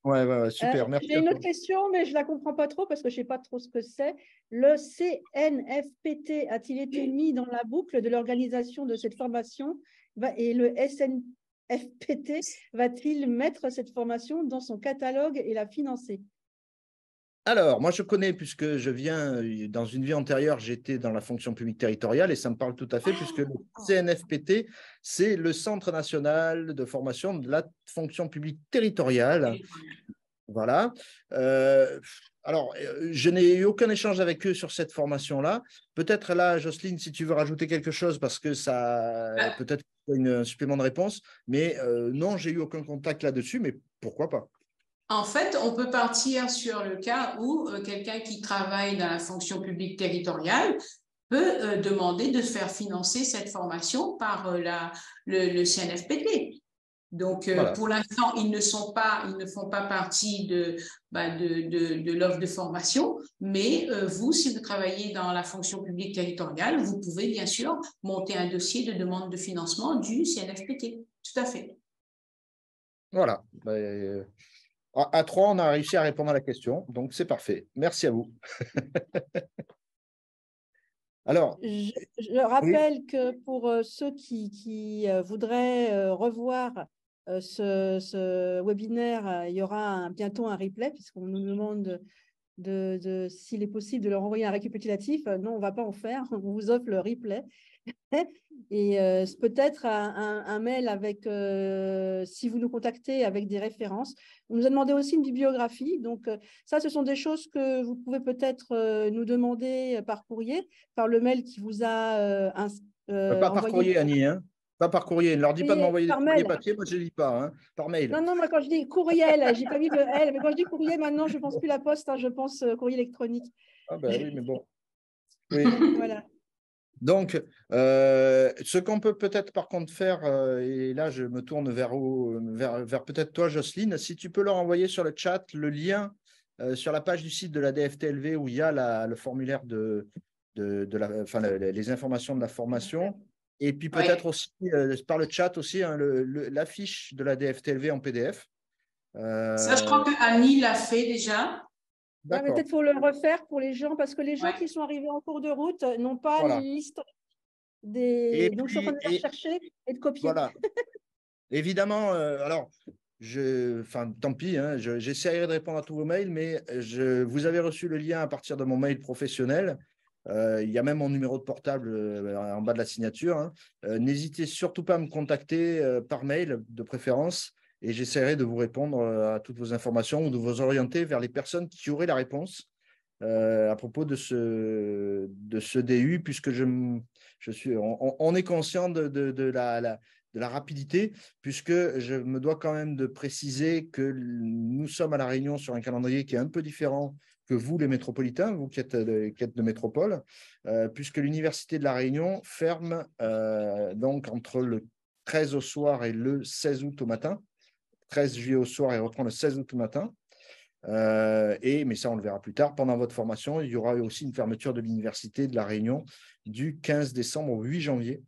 Ouais, super. Euh, merci. J'ai une autre question, mais je ne la comprends pas trop parce que je ne sais pas trop ce que c'est. Le CNFPT a-t-il été mis dans la boucle de l'organisation de cette formation et le SNFPT va-t-il mettre cette formation dans son catalogue et la financer alors, moi, je connais, puisque je viens, euh, dans une vie antérieure, j'étais dans la fonction publique territoriale et ça me parle tout à fait, ah! puisque le CNFPT, c'est le Centre national de formation de la fonction publique territoriale. Voilà. Euh, alors, euh, je n'ai eu aucun échange avec eux sur cette formation-là. Peut-être là, Jocelyne, si tu veux rajouter quelque chose, parce que ça, ah! peut-être un supplément de réponse, mais non, non, j'ai eu aucun contact là-dessus, mais pourquoi pas en fait, on peut partir sur le cas où euh, quelqu'un qui travaille dans la fonction publique territoriale peut euh, demander de faire financer cette formation par euh, la, le, le, CNFPT. Donc, pour l'instant, ils ne sont pas, ils ne font pas partie de, bah, de, de, l'offre de formation, mais vous, si vous travaillez dans la fonction publique territoriale, vous pouvez bien sûr monter un dossier de demande de financement du CNFPT. Tout à fait. Voilà. Bah, à, trois, on a réussi à répondre à la question, donc c'est parfait. Merci à vous. <laughs> Alors, je, rappelle que pour euh, ceux qui, euh, voudraient euh, revoir ce, webinaire, il y aura bientôt un replay puisqu'on nous demande de, s'il est possible de leur envoyer un récapitulatif. Non, on ne va pas en faire. <laughs> On vous offre le replay. <laughs> et euh, peut-être un, mail avec, euh, si vous nous contactez, avec des références. On nous a demandé aussi une bibliographie. Donc, euh, ça, ce sont des choses que vous pouvez peut-être nous demander par courrier, par le mail qui vous a. pas par courrier, Annie. Hein pas par courrier. Ne leur dis pas de m'envoyer des papiers, moi je ne lis pas, hein. par mail. Non, non, quand je dis courriel, j'ai pas mis de L, mais quand je dis courrier maintenant, je ne pense plus la poste, hein, je pense courrier électronique. Ah ben oui, mais bon. <laughs> voilà. Donc, euh, ce qu'on peut peut-être par contre faire, euh, et là je me tourne vers, vers, peut-être toi Jocelyne, si tu peux leur envoyer sur le chat le lien euh, sur la page du site de la DFTLV où il y a le formulaire de, la, enfin, les informations de la formation. Et puis peut-être aussi par le chat aussi hein, l'affiche de la DFTLV en PDF. Ça, je crois que Annie l'a fait déjà. Peut-être faut le refaire pour les gens, parce que les gens qui sont arrivés en cours de route euh, n'ont pas les l'historique des. Donc, je et de copier. Voilà. Évidemment, euh, alors, je, enfin, tant pis, hein, j'essaierai de répondre à tous vos mails, mais euh, je, vous avez reçu le lien à partir de mon mail professionnel. il y a même mon numéro de portable en bas de la signature. Hein. N'hésitez surtout pas à me contacter par mail de préférence et j'essaierai de vous répondre euh, à toutes vos informations ou de vous orienter vers les personnes qui auraient la réponse euh, à propos de ce, de ce DU, puisque je, je suis, on, est conscient de, de, la, la, de la rapidité, puisque je me dois quand même de préciser que nous sommes à La Réunion sur un calendrier qui est un peu différent que vous, les métropolitains, vous qui êtes de, euh, de métropole, puisque l'Université de La Réunion ferme donc entre le 13 au soir et le 16 août au matin. 13 juillet au soir et reprend le 16 août matin. Euh, et, mais ça, on le verra plus tard. Pendant votre formation, il y aura aussi une fermeture de l'université de La Réunion du 15 décembre au 8 janvier.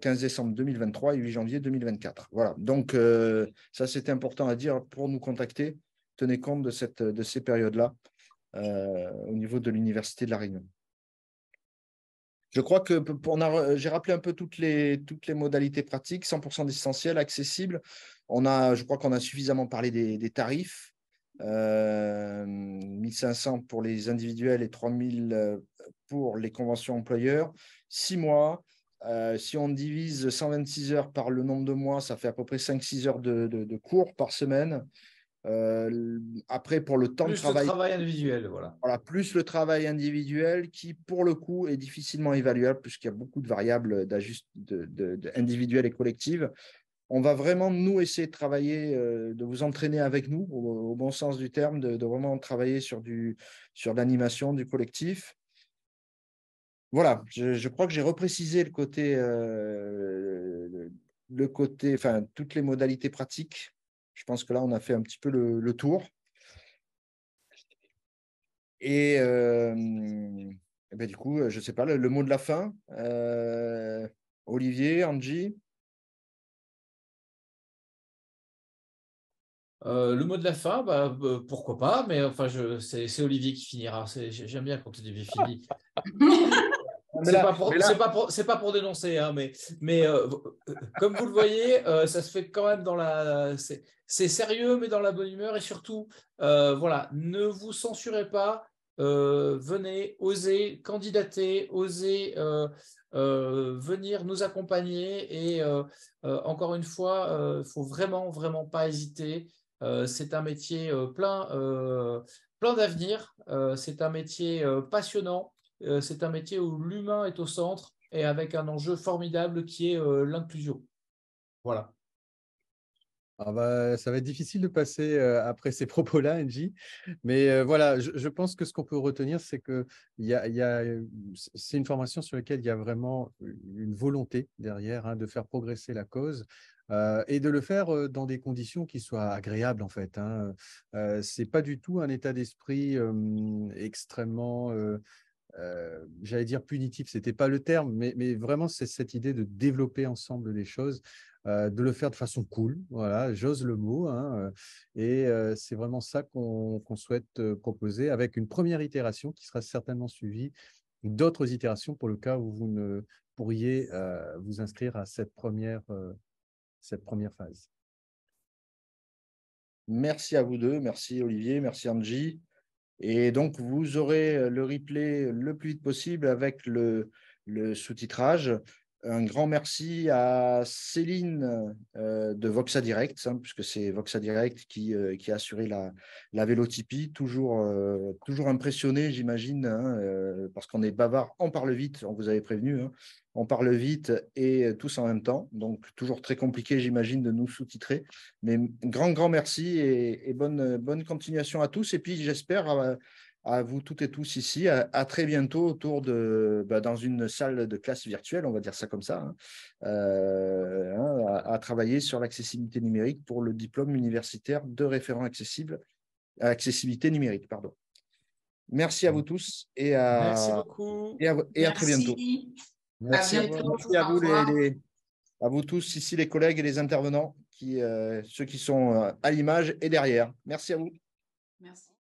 15 décembre 2023 et 8 janvier 2024. Voilà. Donc, euh, ça, c'était important à dire pour nous contacter. Tenez compte de, cette, de ces périodes-là euh, au niveau de l'Université de La Réunion. Je crois que j'ai rappelé un peu toutes les, toutes les modalités pratiques, 100% distanciel, accessible. On a, je crois qu'on a suffisamment parlé des, tarifs. 1500 euh, pour les individuels et 3000 euh, pour les conventions employeurs. Six mois. Euh, si on divise 126 heures par le nombre de mois, ça fait à peu près 5-6 heures de, cours par semaine. après, pour le temps de travail, le travail individuel, voilà. voilà. Plus le travail individuel qui, pour le coup, est difficilement évaluable puisqu'il y a beaucoup de variables individuelles et collectives on va vraiment, nous, essayer de travailler, euh, de vous entraîner avec nous, au, bon sens du terme, de, vraiment travailler sur, du, sur l'animation du collectif. Voilà, je, crois que j'ai reprécisé le côté, euh, le, côté, enfin, toutes les modalités pratiques. Je pense que là, on a fait un petit peu le, tour. Et, euh, ben, du coup, je ne sais pas, le, mot de la fin, Olivier, Angie Euh, le mot de la fin, bah, euh, pourquoi pas, mais enfin, c'est Olivier qui finira. J'aime bien quand Olivier finit. <laughs> C'est pas, pas, pour dénoncer, hein, mais, euh, comme vous le voyez, ça se fait quand même dans la. C'est sérieux, mais dans la bonne humeur. Et surtout, voilà, ne vous censurez pas. venez, osez candidater, osez venir nous accompagner. Et encore une fois, il ne faut vraiment, vraiment pas hésiter. Euh, c'est un métier euh, plein, euh, plein d'avenir, c'est un métier passionnant, c'est un métier où l'humain est au centre et avec un enjeu formidable qui est l'inclusion. Voilà. Ah bah, ça va être difficile de passer après ces <laughs> propos-là, Angie. Mais voilà, je, pense que ce qu'on peut retenir, c'est que c'est une formation sur laquelle il y a vraiment une volonté derrière hein, de faire progresser la cause, et de le faire dans des conditions qui soient agréables en fait. Hein. c'est pas du tout un état d'esprit extrêmement, j'allais dire punitif, c'était pas le terme, mais, mais vraiment c'est cette idée de développer ensemble les choses. de le faire de façon cool, voilà, j'ose le mot, hein, et c'est vraiment ça qu'on souhaite proposer avec une première itération qui sera certainement suivie d'autres itérations pour le cas où vous ne pourriez vous inscrire à cette première cette première phase. Merci à vous deux, merci Olivier, merci Angie. Et donc, vous aurez le replay le plus vite possible avec le, le sous-titrage. Un grand merci à Céline euh, de Voxa Direct, hein, puisque c'est Voxa Direct qui, euh, qui, a assuré la, la vélotypie. Toujours, euh, toujours impressionné, j'imagine, hein, parce qu'on est bavard, on parle vite, on vous avait prévenu, hein. on parle vite et tous en même temps. Donc, toujours très compliqué, j'imagine, de nous sous-titrer. Mais grand, grand merci et, bonne, bonne continuation à tous. Et puis, j'espère à vous toutes et tous ici. À, très bientôt autour de bah, dans une salle de classe virtuelle, on va dire ça comme ça, hein. Euh, hein, à, travailler sur l'accessibilité numérique pour le diplôme universitaire de référent accessible accessibilité numérique. Pardon. Merci à vous tous et à et à, très bientôt. Merci à, vous, les, à vous tous ici les collègues et les intervenants qui euh, ceux qui sont euh, à l'image et derrière. Merci à vous. Merci.